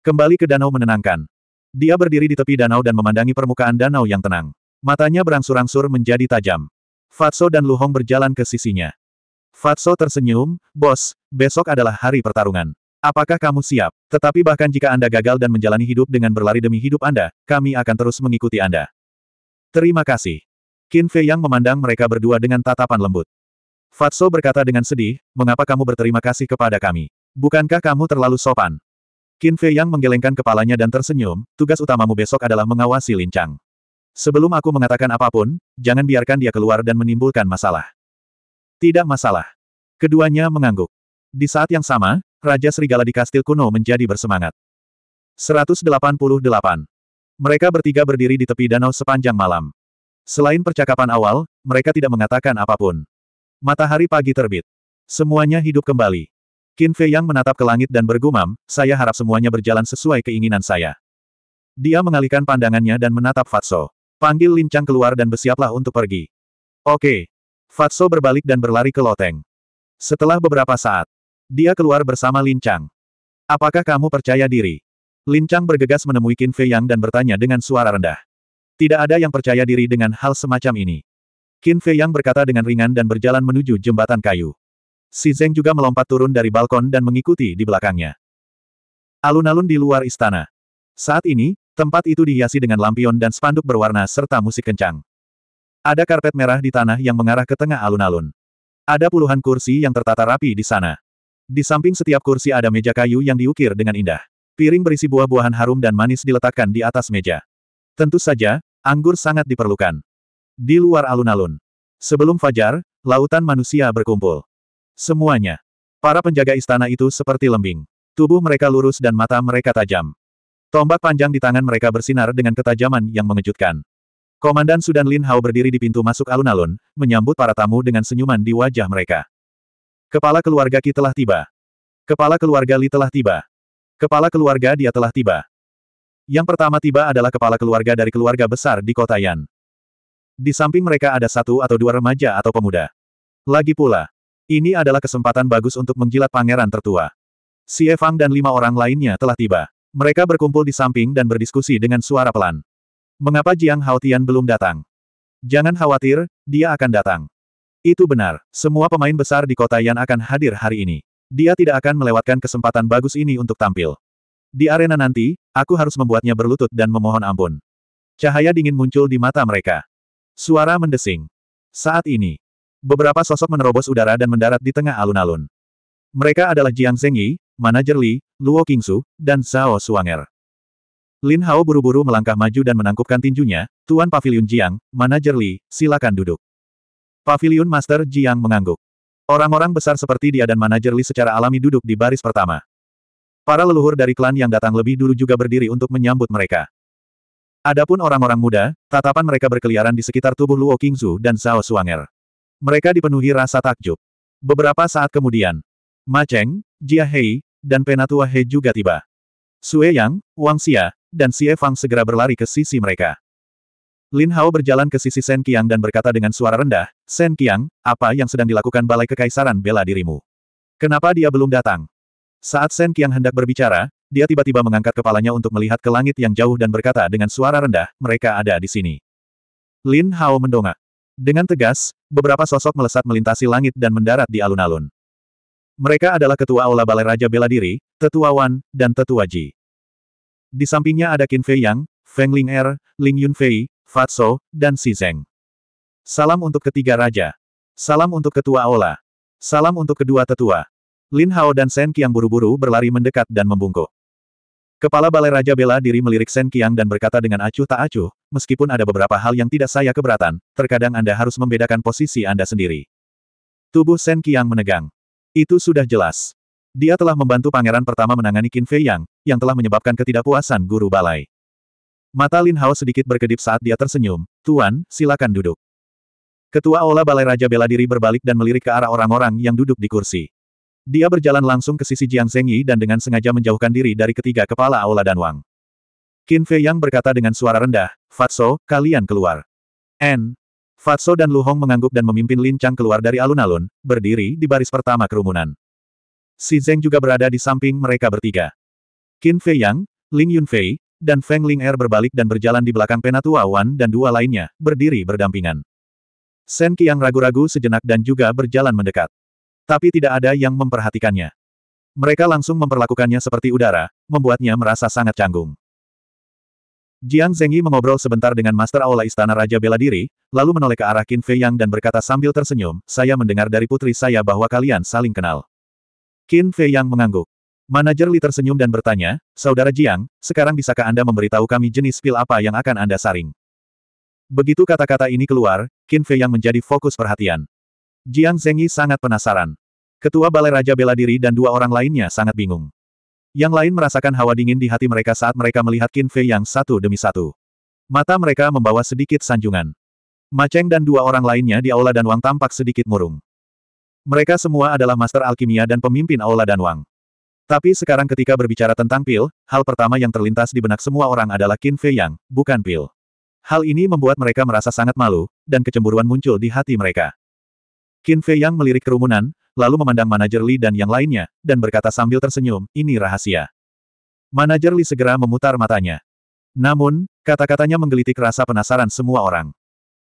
Kembali ke danau menenangkan. Dia berdiri di tepi danau dan memandangi permukaan danau yang tenang. Matanya berangsur-angsur menjadi tajam. Fatso dan Lu Hong berjalan ke sisinya. Fatso tersenyum, bos, besok adalah hari pertarungan. Apakah kamu siap? Tetapi bahkan jika Anda gagal dan menjalani hidup dengan berlari demi hidup Anda, kami akan terus mengikuti Anda. Terima kasih. Qin Fei Yang memandang mereka berdua dengan tatapan lembut. Fatso berkata dengan sedih, mengapa kamu berterima kasih kepada kami? Bukankah kamu terlalu sopan? Qin Fei Yang menggelengkan kepalanya dan tersenyum, tugas utamamu besok adalah mengawasi Lin Chang. Sebelum aku mengatakan apapun, jangan biarkan dia keluar dan menimbulkan masalah. Tidak masalah. Keduanya mengangguk. Di saat yang sama, Raja Serigala di kastil kuno menjadi bersemangat. 188. Mereka bertiga berdiri di tepi danau sepanjang malam. Selain percakapan awal, mereka tidak mengatakan apapun. Matahari pagi terbit. Semuanya hidup kembali. Qin Fei Yang menatap ke langit dan bergumam, saya harap semuanya berjalan sesuai keinginan saya. Dia mengalihkan pandangannya dan menatap Fatso. Panggil Lin Chang keluar dan bersiaplah untuk pergi. Oke. Fatso berbalik dan berlari ke loteng. Setelah beberapa saat, dia keluar bersama Lin Chang. Apakah kamu percaya diri? Lin Chang bergegas menemui Qin Fei Yang dan bertanya dengan suara rendah. Tidak ada yang percaya diri dengan hal semacam ini. Qin Fei Yang berkata dengan ringan dan berjalan menuju jembatan kayu. Si Zeng juga melompat turun dari balkon dan mengikuti di belakangnya. Alun-alun di luar istana. Saat ini, tempat itu dihiasi dengan lampion dan spanduk berwarna serta musik kencang. Ada karpet merah di tanah yang mengarah ke tengah alun-alun. Ada puluhan kursi yang tertata rapi di sana. Di samping setiap kursi ada meja kayu yang diukir dengan indah. Piring berisi buah-buahan harum dan manis diletakkan di atas meja. Tentu saja, anggur sangat diperlukan. Di luar alun-alun. Sebelum fajar, lautan manusia berkumpul. Semuanya. Para penjaga istana itu seperti lembing. Tubuh mereka lurus dan mata mereka tajam. Tombak panjang di tangan mereka bersinar dengan ketajaman yang mengejutkan. Komandan Sudan Lin Hao berdiri di pintu masuk alun-alun, menyambut para tamu dengan senyuman di wajah mereka. Kepala keluarga Ki telah tiba. Kepala keluarga Li telah tiba. Kepala keluarga dia telah tiba. Yang pertama tiba adalah kepala keluarga dari keluarga besar di kota Yan. Di samping mereka ada satu atau dua remaja atau pemuda. Lagi pula, ini adalah kesempatan bagus untuk menjilat pangeran tertua. Si Evang dan lima orang lainnya telah tiba. Mereka berkumpul di samping dan berdiskusi dengan suara pelan. Mengapa Jiang Hao Tian belum datang? Jangan khawatir, dia akan datang. Itu benar, semua pemain besar di kota Yan akan hadir hari ini. Dia tidak akan melewatkan kesempatan bagus ini untuk tampil. Di arena nanti, aku harus membuatnya berlutut dan memohon ampun. Cahaya dingin muncul di mata mereka. Suara mendesing. Saat ini, beberapa sosok menerobos udara dan mendarat di tengah alun-alun. Mereka adalah Jiang Zhengyi, manajer Li, Luo Qingsu, dan Zhao Suanger. Lin Hao buru-buru melangkah maju dan menangkupkan tinjunya, Tuan Pavilion Jiang, manajer Li, silakan duduk. Pavilion Master Jiang mengangguk. Orang-orang besar seperti dia dan manajer Li secara alami duduk di baris pertama. Para leluhur dari klan yang datang lebih dulu juga berdiri untuk menyambut mereka. Adapun orang-orang muda, tatapan mereka berkeliaran di sekitar tubuh Luo Qingzu dan Zhao Suanger. Mereka dipenuhi rasa takjub. Beberapa saat kemudian, Ma Cheng, Jia Hei, dan Penatua He juga tiba. Sue Yang, Wang Xia, dan Xie Fang segera berlari ke sisi mereka. Lin Hao berjalan ke sisi Shen Qiang dan berkata dengan suara rendah, Sen Qiang, apa yang sedang dilakukan Balai Kekaisaran bela dirimu? Kenapa dia belum datang? Saat Sen Qiang hendak berbicara, dia tiba-tiba mengangkat kepalanya untuk melihat ke langit yang jauh dan berkata dengan suara rendah, mereka ada di sini. Lin Hao mendongak. Dengan tegas, beberapa sosok melesat melintasi langit dan mendarat di alun-alun. Mereka adalah Ketua Aula Balai Raja Bela Diri, Tetua Wan, dan Tetua Ji. Di sampingnya ada Qin Fei Yang, Feng Ling Er, Ling Yun Fei, Fatso, dan Sizeng. Salam untuk ketiga raja. Salam untuk ketua aula. Salam untuk kedua tetua. Lin Hao dan Shen Qiang buru-buru berlari mendekat dan membungkuk. Kepala Balai Raja bela diri melirik Shen Qiang dan berkata dengan acuh tak acuh, meskipun ada beberapa hal yang tidak saya keberatan, terkadang Anda harus membedakan posisi Anda sendiri. Tubuh Shen Qiang menegang. Itu sudah jelas. Dia telah membantu pangeran pertama menangani Qin Fei Yang, yang telah menyebabkan ketidakpuasan guru balai. Mata Lin Hao sedikit berkedip saat dia tersenyum, Tuan, silakan duduk. Ketua Aula Balai Raja Bela Diri berbalik dan melirik ke arah orang-orang yang duduk di kursi. Dia berjalan langsung ke sisi Jiang Zhengyi dan dengan sengaja menjauhkan diri dari ketiga kepala Aula dan Wang. Qin Fei Yang berkata dengan suara rendah, Fatso, kalian keluar. N. Fatso dan Lu Hong mengangguk dan memimpin Lin Chang keluar dari alun-alun, berdiri di baris pertama kerumunan. Si Zeng juga berada di samping mereka bertiga. Qin Fei Yang, Ling Yunfei, dan Feng Ling Er berbalik dan berjalan di belakang Penatua Wan dan dua lainnya, berdiri berdampingan. Shen Qiang ragu-ragu sejenak dan juga berjalan mendekat. Tapi tidak ada yang memperhatikannya. Mereka langsung memperlakukannya seperti udara, membuatnya merasa sangat canggung. Jiang Zengyi mengobrol sebentar dengan Master Aula Istana Raja Bela Diri, lalu menoleh ke arah Qin Fei Yang dan berkata sambil tersenyum, saya mendengar dari putri saya bahwa kalian saling kenal. Qin Fei Yang mengangguk. Manajer Li tersenyum dan bertanya, Saudara Jiang, sekarang bisakah Anda memberitahu kami jenis pil apa yang akan Anda saring? Begitu kata-kata ini keluar, Qin Fei yang menjadi fokus perhatian. Jiang Zengyi sangat penasaran. Ketua Balai Raja Bela Diri dan dua orang lainnya sangat bingung. Yang lain merasakan hawa dingin di hati mereka saat mereka melihat Qin Fei yang satu demi satu. Mata mereka membawa sedikit sanjungan. Ma Cheng dan dua orang lainnya di Aula Danwang tampak sedikit murung. Mereka semua adalah master alkimia dan pemimpin Aula Danwang. Tapi sekarang ketika berbicara tentang Pil, hal pertama yang terlintas di benak semua orang adalah Qin Fei Yang, bukan Pil. Hal ini membuat mereka merasa sangat malu, dan kecemburuan muncul di hati mereka. Qin Fei Yang melirik kerumunan, lalu memandang manajer Li dan yang lainnya, dan berkata sambil tersenyum, ini rahasia. Manajer Li segera memutar matanya. Namun, kata-katanya menggelitik rasa penasaran semua orang.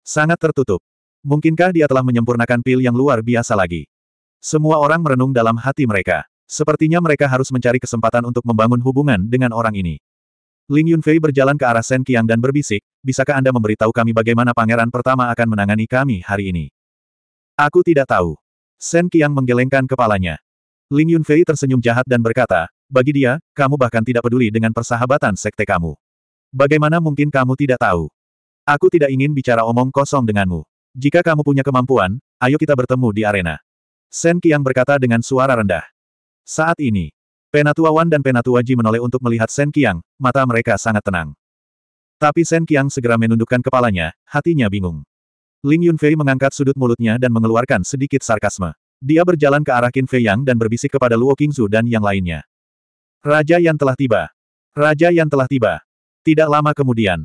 Sangat tertutup. Mungkinkah dia telah menyempurnakan pil yang luar biasa lagi? Semua orang merenung dalam hati mereka. Sepertinya mereka harus mencari kesempatan untuk membangun hubungan dengan orang ini. Ling Yunfei berjalan ke arah Shen Qiang dan berbisik, bisakah Anda memberitahu kami bagaimana pangeran pertama akan menangani kami hari ini? Aku tidak tahu. Shen Qiang menggelengkan kepalanya. Ling Yunfei tersenyum jahat dan berkata, bagi dia, kamu bahkan tidak peduli dengan persahabatan sekte kamu. Bagaimana mungkin kamu tidak tahu? Aku tidak ingin bicara omong kosong denganmu. Jika kamu punya kemampuan, ayo kita bertemu di arena. Shen Qiang berkata dengan suara rendah. Saat ini, Penatua Wan dan Penatua Ji menoleh untuk melihat Sen Qiang, mata mereka sangat tenang. Tapi Sen Qiang segera menundukkan kepalanya, hatinya bingung. Ling Yunfei mengangkat sudut mulutnya dan mengeluarkan sedikit sarkasme. Dia berjalan ke arah Qin Fei Yang dan berbisik kepada Luo Qingzu dan yang lainnya. Raja yang telah tiba. Raja yang telah tiba. Tidak lama kemudian.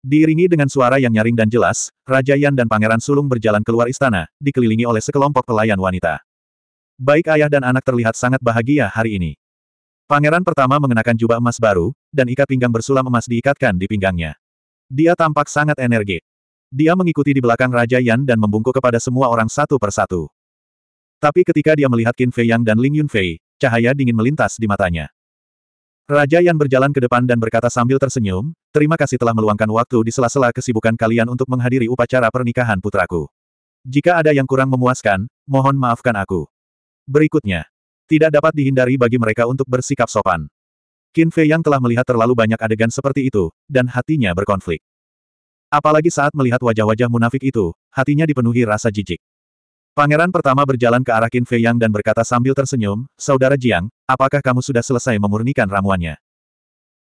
Diiringi dengan suara yang nyaring dan jelas, Raja Yan dan Pangeran Sulung berjalan keluar istana, dikelilingi oleh sekelompok pelayan wanita. Baik ayah dan anak terlihat sangat bahagia hari ini. Pangeran pertama mengenakan jubah emas baru, dan ikat pinggang bersulam emas diikatkan di pinggangnya. Dia tampak sangat energik. Dia mengikuti di belakang Raja Yan dan membungkuk kepada semua orang satu persatu. Tapi ketika dia melihat Qin Fei Yang dan Ling Yun Fei, cahaya dingin melintas di matanya. Raja Yan berjalan ke depan dan berkata sambil tersenyum, terima kasih telah meluangkan waktu di sela-sela kesibukan kalian untuk menghadiri upacara pernikahan putraku. Jika ada yang kurang memuaskan, mohon maafkan aku. Berikutnya. Tidak dapat dihindari bagi mereka untuk bersikap sopan. Qin Fei yang telah melihat terlalu banyak adegan seperti itu, dan hatinya berkonflik. Apalagi saat melihat wajah-wajah munafik itu, hatinya dipenuhi rasa jijik. Pangeran pertama berjalan ke arah Qin Fei Yang dan berkata sambil tersenyum, Saudara Jiang, apakah kamu sudah selesai memurnikan ramuannya?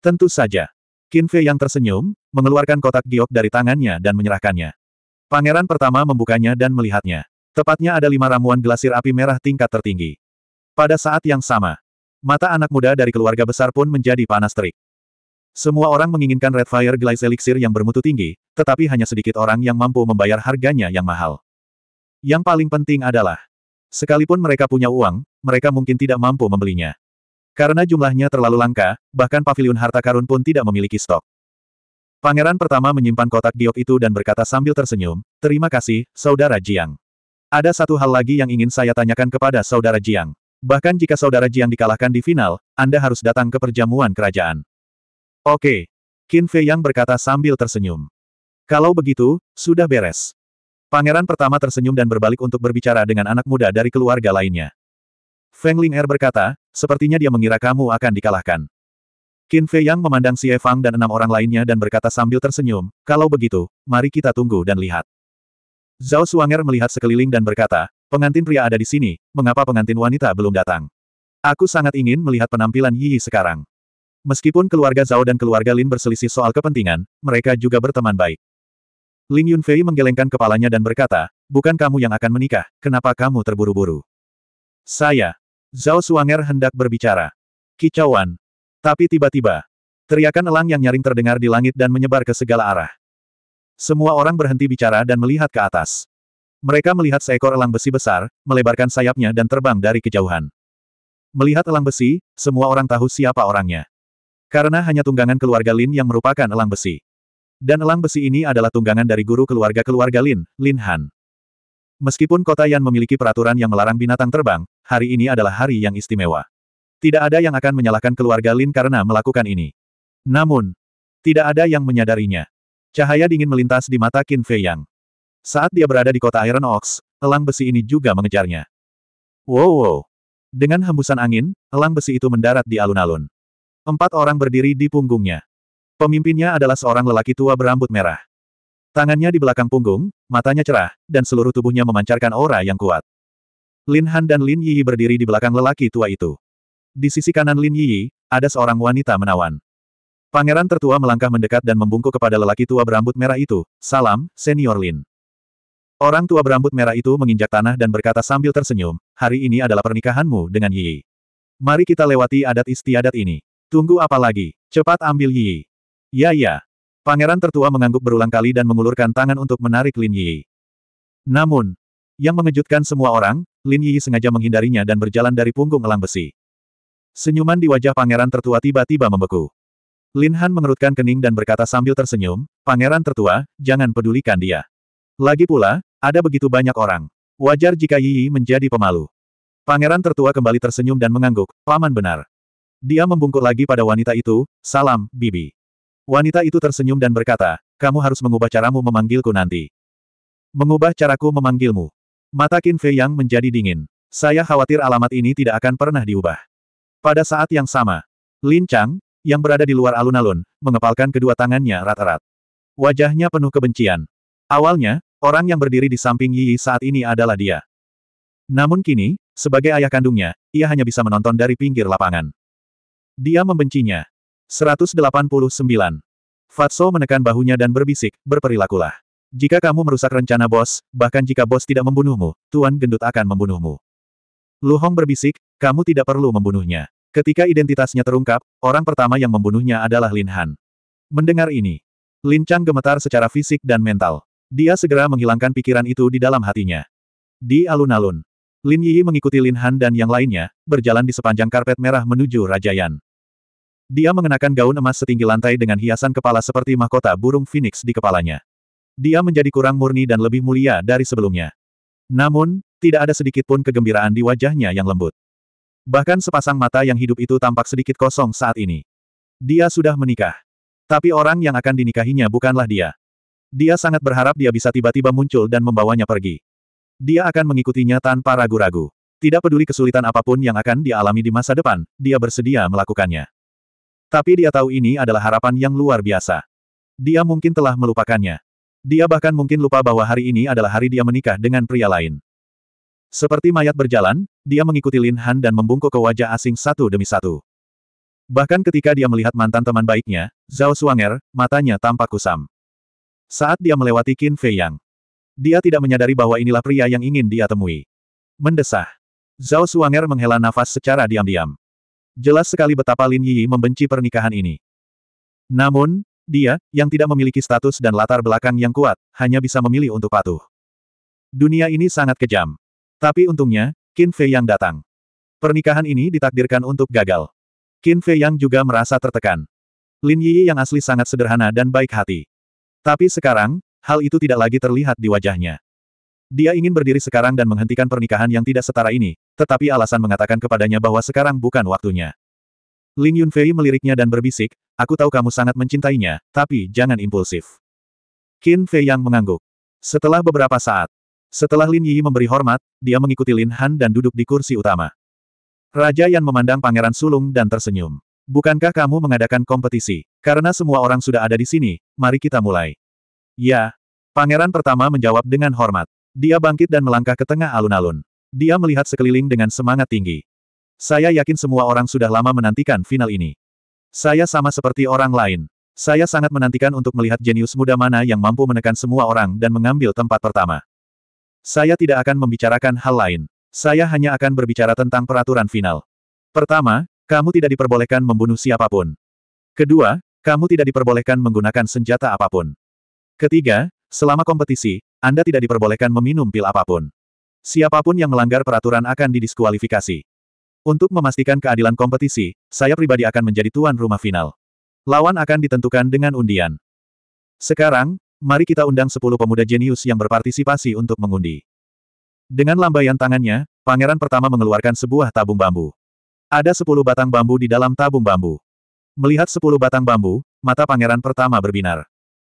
Tentu saja. Qin Fei Yang tersenyum, mengeluarkan kotak giok dari tangannya dan menyerahkannya. Pangeran pertama membukanya dan melihatnya. Tepatnya ada lima ramuan glasir api merah tingkat tertinggi. Pada saat yang sama, mata anak muda dari keluarga besar pun menjadi panas terik. Semua orang menginginkan Red Fire Glaze Elixir yang bermutu tinggi, tetapi hanya sedikit orang yang mampu membayar harganya yang mahal. Yang paling penting adalah, sekalipun mereka punya uang, mereka mungkin tidak mampu membelinya. Karena jumlahnya terlalu langka, bahkan pavilion harta karun pun tidak memiliki stok. Pangeran pertama menyimpan kotak giok itu dan berkata sambil tersenyum, Terima kasih, Saudara Jiang. Ada satu hal lagi yang ingin saya tanyakan kepada Saudara Jiang. Bahkan jika Saudara Jiang dikalahkan di final, Anda harus datang ke perjamuan kerajaan. Oke. Qin Fei Yang berkata sambil tersenyum. Kalau begitu, sudah beres. Pangeran pertama tersenyum dan berbalik untuk berbicara dengan anak muda dari keluarga lainnya. Feng Ling Er berkata, sepertinya dia mengira kamu akan dikalahkan. Qin Fei Yang memandang Si Fang dan enam orang lainnya dan berkata sambil tersenyum, kalau begitu, mari kita tunggu dan lihat. Zhao Suanger melihat sekeliling dan berkata, pengantin pria ada di sini, mengapa pengantin wanita belum datang? Aku sangat ingin melihat penampilan Yi sekarang. Meskipun keluarga Zhao dan keluarga Lin berselisih soal kepentingan, mereka juga berteman baik. Ling Yunfei menggelengkan kepalanya dan berkata, bukan kamu yang akan menikah, kenapa kamu terburu-buru? Saya. Zhao Suanger hendak berbicara. Kicauan. Tapi tiba-tiba, teriakan elang yang nyaring terdengar di langit dan menyebar ke segala arah. Semua orang berhenti bicara dan melihat ke atas. Mereka melihat seekor elang besi besar, melebarkan sayapnya dan terbang dari kejauhan. Melihat elang besi, semua orang tahu siapa orangnya. Karena hanya tunggangan keluarga Lin yang merupakan elang besi. Dan elang besi ini adalah tunggangan dari guru keluarga-keluarga Lin, Lin Han. Meskipun kota Yan memiliki peraturan yang melarang binatang terbang, hari ini adalah hari yang istimewa. Tidak ada yang akan menyalahkan keluarga Lin karena melakukan ini. Namun, tidak ada yang menyadarinya. Cahaya dingin melintas di mata Qin Fei Yang. Saat dia berada di kota Iron Ox, elang besi ini juga mengejarnya. Wow wow. Dengan hembusan angin, elang besi itu mendarat di alun-alun. Empat orang berdiri di punggungnya. Pemimpinnya adalah seorang lelaki tua berambut merah. Tangannya di belakang punggung, matanya cerah, dan seluruh tubuhnya memancarkan aura yang kuat. Lin Han dan Lin Yi berdiri di belakang lelaki tua itu. Di sisi kanan Lin Yi, ada seorang wanita menawan. Pangeran tertua melangkah mendekat dan membungkuk kepada lelaki tua berambut merah itu, salam, senior Lin. Orang tua berambut merah itu menginjak tanah dan berkata sambil tersenyum, hari ini adalah pernikahanmu dengan Yi. Mari kita lewati adat istiadat ini. Tunggu apa lagi? Cepat ambil Yi. Ya ya. Pangeran tertua mengangguk berulang kali dan mengulurkan tangan untuk menarik Lin Yi. Namun, yang mengejutkan semua orang, Lin Yi sengaja menghindarinya dan berjalan dari punggung elang besi. Senyuman di wajah pangeran tertua tiba-tiba membeku. Lin Han mengerutkan kening dan berkata sambil tersenyum, Pangeran tertua, jangan pedulikan dia. Lagi pula, ada begitu banyak orang. Wajar jika Yi Yi menjadi pemalu. Pangeran tertua kembali tersenyum dan mengangguk, paman benar. Dia membungkuk lagi pada wanita itu, salam, bibi. Wanita itu tersenyum dan berkata, kamu harus mengubah caramu memanggilku nanti. Mengubah caraku memanggilmu. Mata Qin Fei Yang menjadi dingin. Saya khawatir alamat ini tidak akan pernah diubah. Pada saat yang sama, Lin Chang, yang berada di luar alun-alun, mengepalkan kedua tangannya rata-rata. Wajahnya penuh kebencian. Awalnya, orang yang berdiri di samping Yi saat ini adalah dia. Namun kini, sebagai ayah kandungnya, ia hanya bisa menonton dari pinggir lapangan. Dia membencinya. 189. Fatso menekan bahunya dan berbisik, berperilakulah. Jika kamu merusak rencana bos, bahkan jika bos tidak membunuhmu, Tuan Gendut akan membunuhmu. Lu Hong berbisik, kamu tidak perlu membunuhnya. Ketika identitasnya terungkap, orang pertama yang membunuhnya adalah Lin Han. Mendengar ini, Lin Chang gemetar secara fisik dan mental. Dia segera menghilangkan pikiran itu di dalam hatinya. Di alun-alun, Lin Yi mengikuti Lin Han dan yang lainnya, berjalan di sepanjang karpet merah menuju Raja Yan. Dia mengenakan gaun emas setinggi lantai dengan hiasan kepala seperti mahkota burung phoenix di kepalanya. Dia menjadi kurang murni dan lebih mulia dari sebelumnya. Namun, tidak ada sedikit pun kegembiraan di wajahnya yang lembut. Bahkan sepasang mata yang hidup itu tampak sedikit kosong saat ini. Dia sudah menikah. Tapi orang yang akan dinikahinya bukanlah dia. Dia sangat berharap dia bisa tiba-tiba muncul dan membawanya pergi. Dia akan mengikutinya tanpa ragu-ragu. Tidak peduli kesulitan apapun yang akan dialami di masa depan, dia bersedia melakukannya. Tapi dia tahu ini adalah harapan yang luar biasa. Dia mungkin telah melupakannya. Dia bahkan mungkin lupa bahwa hari ini adalah hari dia menikah dengan pria lain. Seperti mayat berjalan, dia mengikuti Lin Han dan membungkuk ke wajah asing satu demi satu. Bahkan ketika dia melihat mantan teman baiknya, Zhao Suanger, matanya tampak kusam. Saat dia melewati Qin Fei Yang, dia tidak menyadari bahwa inilah pria yang ingin dia temui. Mendesah. Zhao Suanger menghela nafas secara diam-diam. Jelas sekali betapa Lin Yi membenci pernikahan ini. Namun, dia, yang tidak memiliki status dan latar belakang yang kuat, hanya bisa memilih untuk patuh. Dunia ini sangat kejam. Tapi untungnya, Qin Fei yang datang. Pernikahan ini ditakdirkan untuk gagal. Qin Fei yang juga merasa tertekan. Lin Yi yang asli sangat sederhana dan baik hati. Tapi sekarang, hal itu tidak lagi terlihat di wajahnya. Dia ingin berdiri sekarang dan menghentikan pernikahan yang tidak setara ini, tetapi alasan mengatakan kepadanya bahwa sekarang bukan waktunya. Lin Yunfei meliriknya dan berbisik, aku tahu kamu sangat mencintainya, tapi jangan impulsif. Qin Fei yang mengangguk. Setelah beberapa saat, setelah Lin Yi memberi hormat, dia mengikuti Lin Han dan duduk di kursi utama. Raja Yan memandang Pangeran Sulung dan tersenyum. Bukankah kamu mengadakan kompetisi? Karena semua orang sudah ada di sini, mari kita mulai. Ya. Pangeran pertama menjawab dengan hormat. Dia bangkit dan melangkah ke tengah alun-alun. Dia melihat sekeliling dengan semangat tinggi. Saya yakin semua orang sudah lama menantikan final ini. Saya sama seperti orang lain. Saya sangat menantikan untuk melihat jenius muda mana yang mampu menekan semua orang dan mengambil tempat pertama. Saya tidak akan membicarakan hal lain. Saya hanya akan berbicara tentang peraturan final. Pertama, kamu tidak diperbolehkan membunuh siapapun. Kedua, kamu tidak diperbolehkan menggunakan senjata apapun. Ketiga, selama kompetisi, Anda tidak diperbolehkan meminum pil apapun. Siapapun yang melanggar peraturan akan didiskualifikasi. Untuk memastikan keadilan kompetisi, saya pribadi akan menjadi tuan rumah final. Lawan akan ditentukan dengan undian. Sekarang, Mari kita undang sepuluh pemuda jenius yang berpartisipasi untuk mengundi. Dengan lambaian tangannya, pangeran pertama mengeluarkan sebuah tabung bambu. Ada sepuluh batang bambu di dalam tabung bambu. Melihat sepuluh batang bambu, mata pangeran pertama berbinar.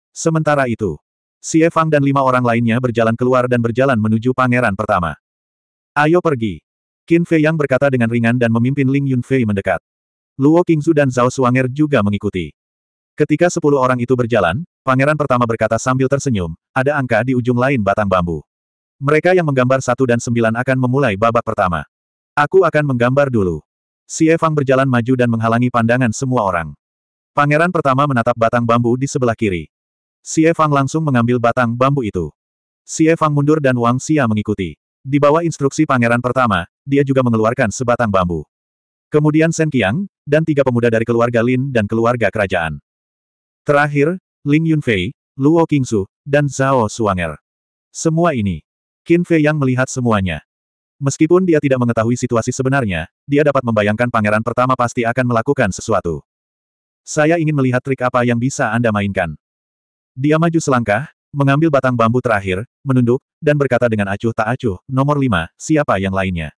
Sementara itu, Si Fang dan lima orang lainnya berjalan keluar dan berjalan menuju pangeran pertama. Ayo pergi. Qin Fei Yang berkata dengan ringan dan memimpin Ling Yunfei mendekat. Luo Qingzu dan Zhao Suanger juga mengikuti. Ketika sepuluh orang itu berjalan, Pangeran pertama berkata sambil tersenyum, ada angka di ujung lain batang bambu. Mereka yang menggambar satu dan sembilan akan memulai babak pertama. Aku akan menggambar dulu. Si Fang berjalan maju dan menghalangi pandangan semua orang. Pangeran pertama menatap batang bambu di sebelah kiri. Si Fang langsung mengambil batang bambu itu. Si Fang mundur dan Wang Xia mengikuti. Di bawah instruksi pangeran pertama, dia juga mengeluarkan sebatang bambu. Kemudian Sen Qiang, dan tiga pemuda dari keluarga Lin dan keluarga kerajaan. Terakhir, Ling Yunfei, Luo Qingzu, dan Zhao Suanger. Semua ini. Qin Fei yang melihat semuanya. Meskipun dia tidak mengetahui situasi sebenarnya, dia dapat membayangkan pangeran pertama pasti akan melakukan sesuatu. Saya ingin melihat trik apa yang bisa Anda mainkan. Dia maju selangkah, mengambil batang bambu terakhir, menunduk, dan berkata dengan acuh tak acuh, nomor lima, siapa yang lainnya?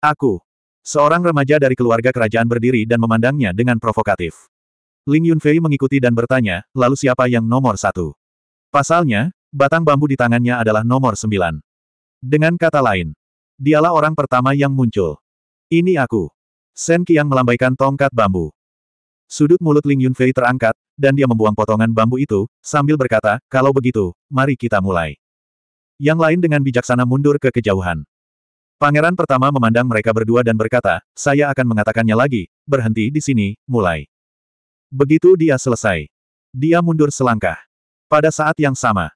Aku. Seorang remaja dari keluarga kerajaan berdiri dan memandangnya dengan provokatif. Ling Yunfei mengikuti dan bertanya, lalu siapa yang nomor satu? Pasalnya, batang bambu di tangannya adalah nomor sembilan. Dengan kata lain, dialah orang pertama yang muncul. Ini aku. Sen Qiang melambaikan tongkat bambu. Sudut mulut Ling Yunfei terangkat, dan dia membuang potongan bambu itu, sambil berkata, kalau begitu, mari kita mulai. Yang lain dengan bijaksana mundur ke kejauhan. Pangeran pertama memandang mereka berdua dan berkata, saya akan mengatakannya lagi, berhenti di sini, mulai. Begitu dia selesai. Dia mundur selangkah. Pada saat yang sama,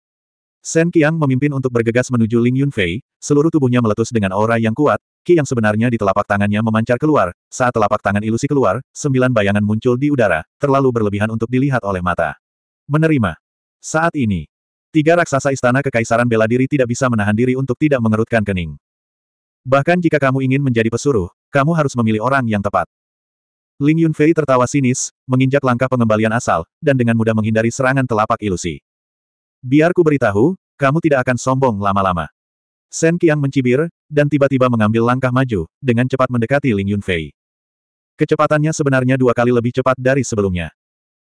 Sen Qiang memimpin untuk bergegas menuju Ling Yunfei, seluruh tubuhnya meletus dengan aura yang kuat, Qi yang sebenarnya di telapak tangannya memancar keluar, saat telapak tangan ilusi keluar, sembilan bayangan muncul di udara, terlalu berlebihan untuk dilihat oleh mata. Menerima. Saat ini, tiga raksasa istana kekaisaran bela diri tidak bisa menahan diri untuk tidak mengerutkan kening. Bahkan jika kamu ingin menjadi pesuruh, kamu harus memilih orang yang tepat. Ling Yunfei tertawa sinis, menginjak langkah pengembalian asal, dan dengan mudah menghindari serangan telapak ilusi. Biarku beritahu, kamu tidak akan sombong lama-lama. Shen Qiang mencibir, dan tiba-tiba mengambil langkah maju, dengan cepat mendekati Ling Yunfei. Kecepatannya sebenarnya dua kali lebih cepat dari sebelumnya.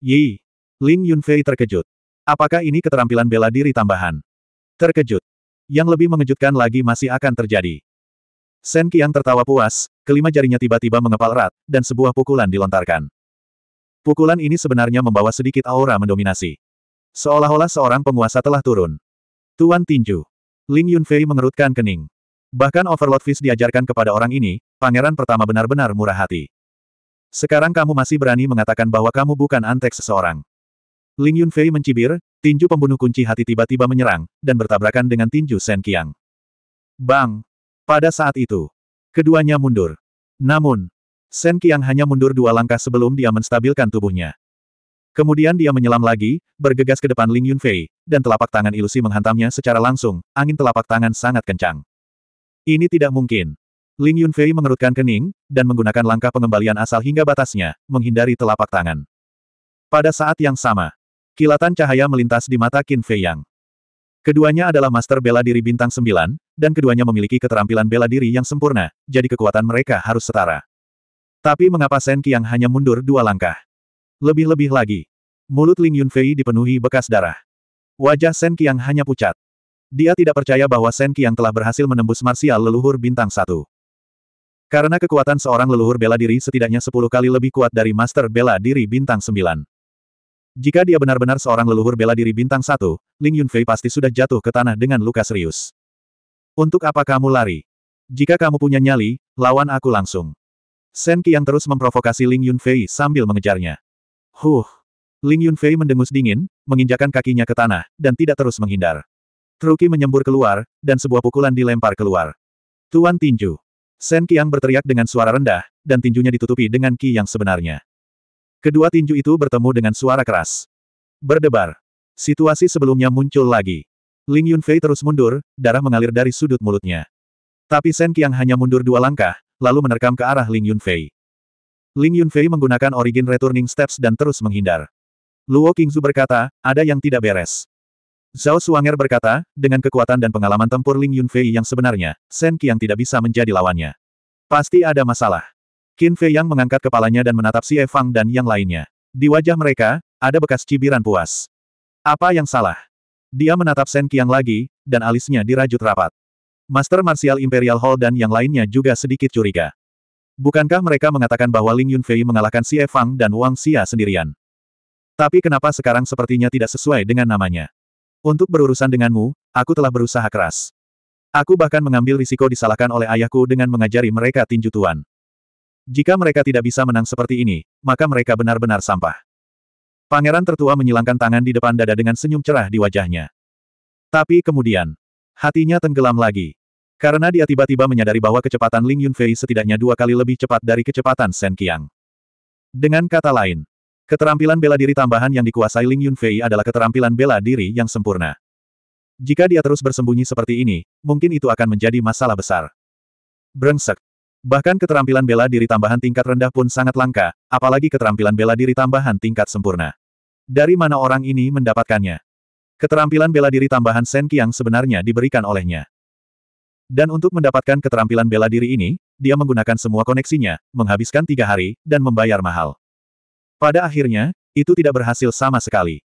Yi! Ling Yunfei terkejut. Apakah ini keterampilan bela diri tambahan? Terkejut. Yang lebih mengejutkan lagi masih akan terjadi. Sen Qiang tertawa puas, kelima jarinya tiba-tiba mengepal erat, dan sebuah pukulan dilontarkan. Pukulan ini sebenarnya membawa sedikit aura mendominasi. Seolah-olah seorang penguasa telah turun. Tuan Tinju. Ling Yunfei mengerutkan kening. Bahkan Overlord Fist diajarkan kepada orang ini, pangeran pertama benar-benar murah hati. Sekarang kamu masih berani mengatakan bahwa kamu bukan antek seseorang. Ling Yunfei mencibir, tinju pembunuh kunci hati tiba-tiba menyerang, dan bertabrakan dengan tinju Sen Qiang. Bang! Pada saat itu, keduanya mundur. Namun, Shen Qiang hanya mundur dua langkah sebelum dia menstabilkan tubuhnya. Kemudian dia menyelam lagi, bergegas ke depan Ling Yunfei, dan telapak tangan ilusi menghantamnya secara langsung, angin telapak tangan sangat kencang. Ini tidak mungkin. Ling Yunfei mengerutkan kening, dan menggunakan langkah pengembalian asal hingga batasnya, menghindari telapak tangan. Pada saat yang sama, kilatan cahaya melintas di mata Qin Fei Yang. Keduanya adalah master bela diri bintang sembilan, dan keduanya memiliki keterampilan bela diri yang sempurna, jadi kekuatan mereka harus setara. Tapi mengapa Shen Qiang hanya mundur dua langkah? Lebih-lebih lagi. Mulut Ling Yunfei dipenuhi bekas darah. Wajah Shen Qiang hanya pucat. Dia tidak percaya bahwa Shen Qiang telah berhasil menembus marsial leluhur bintang satu. Karena kekuatan seorang leluhur bela diri setidaknya sepuluh kali lebih kuat dari master bela diri bintang sembilan. Jika dia benar-benar seorang leluhur bela diri bintang satu, Ling Yunfei pasti sudah jatuh ke tanah dengan luka serius. Untuk apa kamu lari? Jika kamu punya nyali, lawan aku langsung. Sen Qiang terus memprovokasi Ling Yunfei sambil mengejarnya. Huh! Ling Yunfei mendengus dingin, menginjakan kakinya ke tanah, dan tidak terus menghindar. Truki menyembur keluar, dan sebuah pukulan dilempar keluar. Tuan Tinju! Sen Qiang berteriak dengan suara rendah, dan tinjunya ditutupi dengan Qi yang sebenarnya. Kedua tinju itu bertemu dengan suara keras. Berdebar. Situasi sebelumnya muncul lagi. Ling Yunfei terus mundur, darah mengalir dari sudut mulutnya. Tapi Shen Qiang hanya mundur dua langkah, lalu menerkam ke arah Ling Yunfei. Ling Yunfei menggunakan origin returning steps dan terus menghindar. Luo Qingzu berkata, ada yang tidak beres. Zhao Suanger berkata, dengan kekuatan dan pengalaman tempur Ling Yunfei yang sebenarnya, Shen Qiang tidak bisa menjadi lawannya. Pasti ada masalah. Qin Fei Yang mengangkat kepalanya dan menatap si Efang dan yang lainnya. Di wajah mereka, ada bekas cibiran puas. Apa yang salah? Dia menatap Shen Qiang lagi, dan alisnya dirajut rapat. Master Martial Imperial Hall dan yang lainnya juga sedikit curiga. Bukankah mereka mengatakan bahwa Ling Yunfei mengalahkan si Efang dan Wang Xia sendirian? Tapi kenapa sekarang sepertinya tidak sesuai dengan namanya? Untuk berurusan denganmu, aku telah berusaha keras. Aku bahkan mengambil risiko disalahkan oleh ayahku dengan mengajari mereka tinju tuan. Jika mereka tidak bisa menang seperti ini, maka mereka benar-benar sampah. Pangeran tertua menyilangkan tangan di depan dada dengan senyum cerah di wajahnya. Tapi kemudian, hatinya tenggelam lagi. Karena dia tiba-tiba menyadari bahwa kecepatan Ling Yunfei setidaknya dua kali lebih cepat dari kecepatan Shen Qiang. Dengan kata lain, keterampilan bela diri tambahan yang dikuasai Ling Yunfei adalah keterampilan bela diri yang sempurna. Jika dia terus bersembunyi seperti ini, mungkin itu akan menjadi masalah besar. Brengsek. Bahkan keterampilan bela diri tambahan tingkat rendah pun sangat langka, apalagi keterampilan bela diri tambahan tingkat sempurna. Dari mana orang ini mendapatkannya? Keterampilan bela diri tambahan Shen Qiang sebenarnya diberikan olehnya. Dan untuk mendapatkan keterampilan bela diri ini, dia menggunakan semua koneksinya, menghabiskan tiga hari, dan membayar mahal. Pada akhirnya, itu tidak berhasil sama sekali.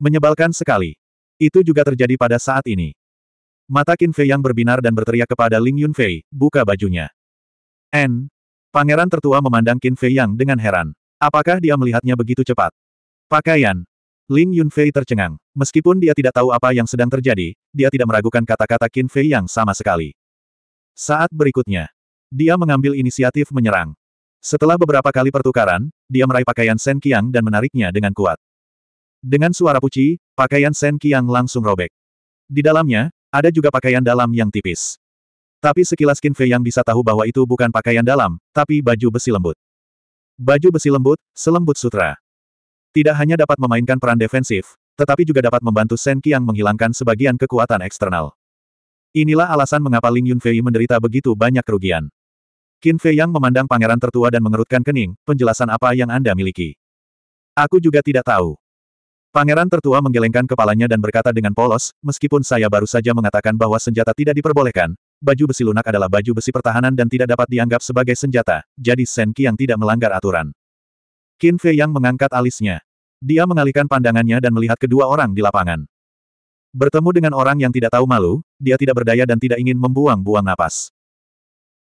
Menyebalkan sekali. Itu juga terjadi pada saat ini. Mata Qin Fei yang berbinar dan berteriak kepada Ling Yunfei, buka bajunya. N. Pangeran tertua memandang Qin Fei Yang dengan heran. Apakah dia melihatnya begitu cepat? Pakaian. Yun Yunfei tercengang. Meskipun dia tidak tahu apa yang sedang terjadi, dia tidak meragukan kata-kata Qin Fei Yang sama sekali. Saat berikutnya, dia mengambil inisiatif menyerang. Setelah beberapa kali pertukaran, dia meraih pakaian Sen Qiang dan menariknya dengan kuat. Dengan suara puci, pakaian Sen Qiang langsung robek. Di dalamnya, ada juga pakaian dalam yang tipis. Tapi sekilas Qin Fei yang bisa tahu bahwa itu bukan pakaian dalam, tapi baju besi lembut. Baju besi lembut, selembut sutra. Tidak hanya dapat memainkan peran defensif, tetapi juga dapat membantu Shen Qiang menghilangkan sebagian kekuatan eksternal. Inilah alasan mengapa Ling Yunfei menderita begitu banyak kerugian. Qin Fei Yang memandang pangeran tertua dan mengerutkan kening, penjelasan apa yang Anda miliki? Aku juga tidak tahu. Pangeran tertua menggelengkan kepalanya dan berkata dengan polos, meskipun saya baru saja mengatakan bahwa senjata tidak diperbolehkan, baju besi lunak adalah baju besi pertahanan dan tidak dapat dianggap sebagai senjata, jadi Senki yang tidak melanggar aturan. Qin Fei yang mengangkat alisnya. Dia mengalihkan pandangannya dan melihat kedua orang di lapangan. Bertemu dengan orang yang tidak tahu malu, dia tidak berdaya dan tidak ingin membuang-buang napas.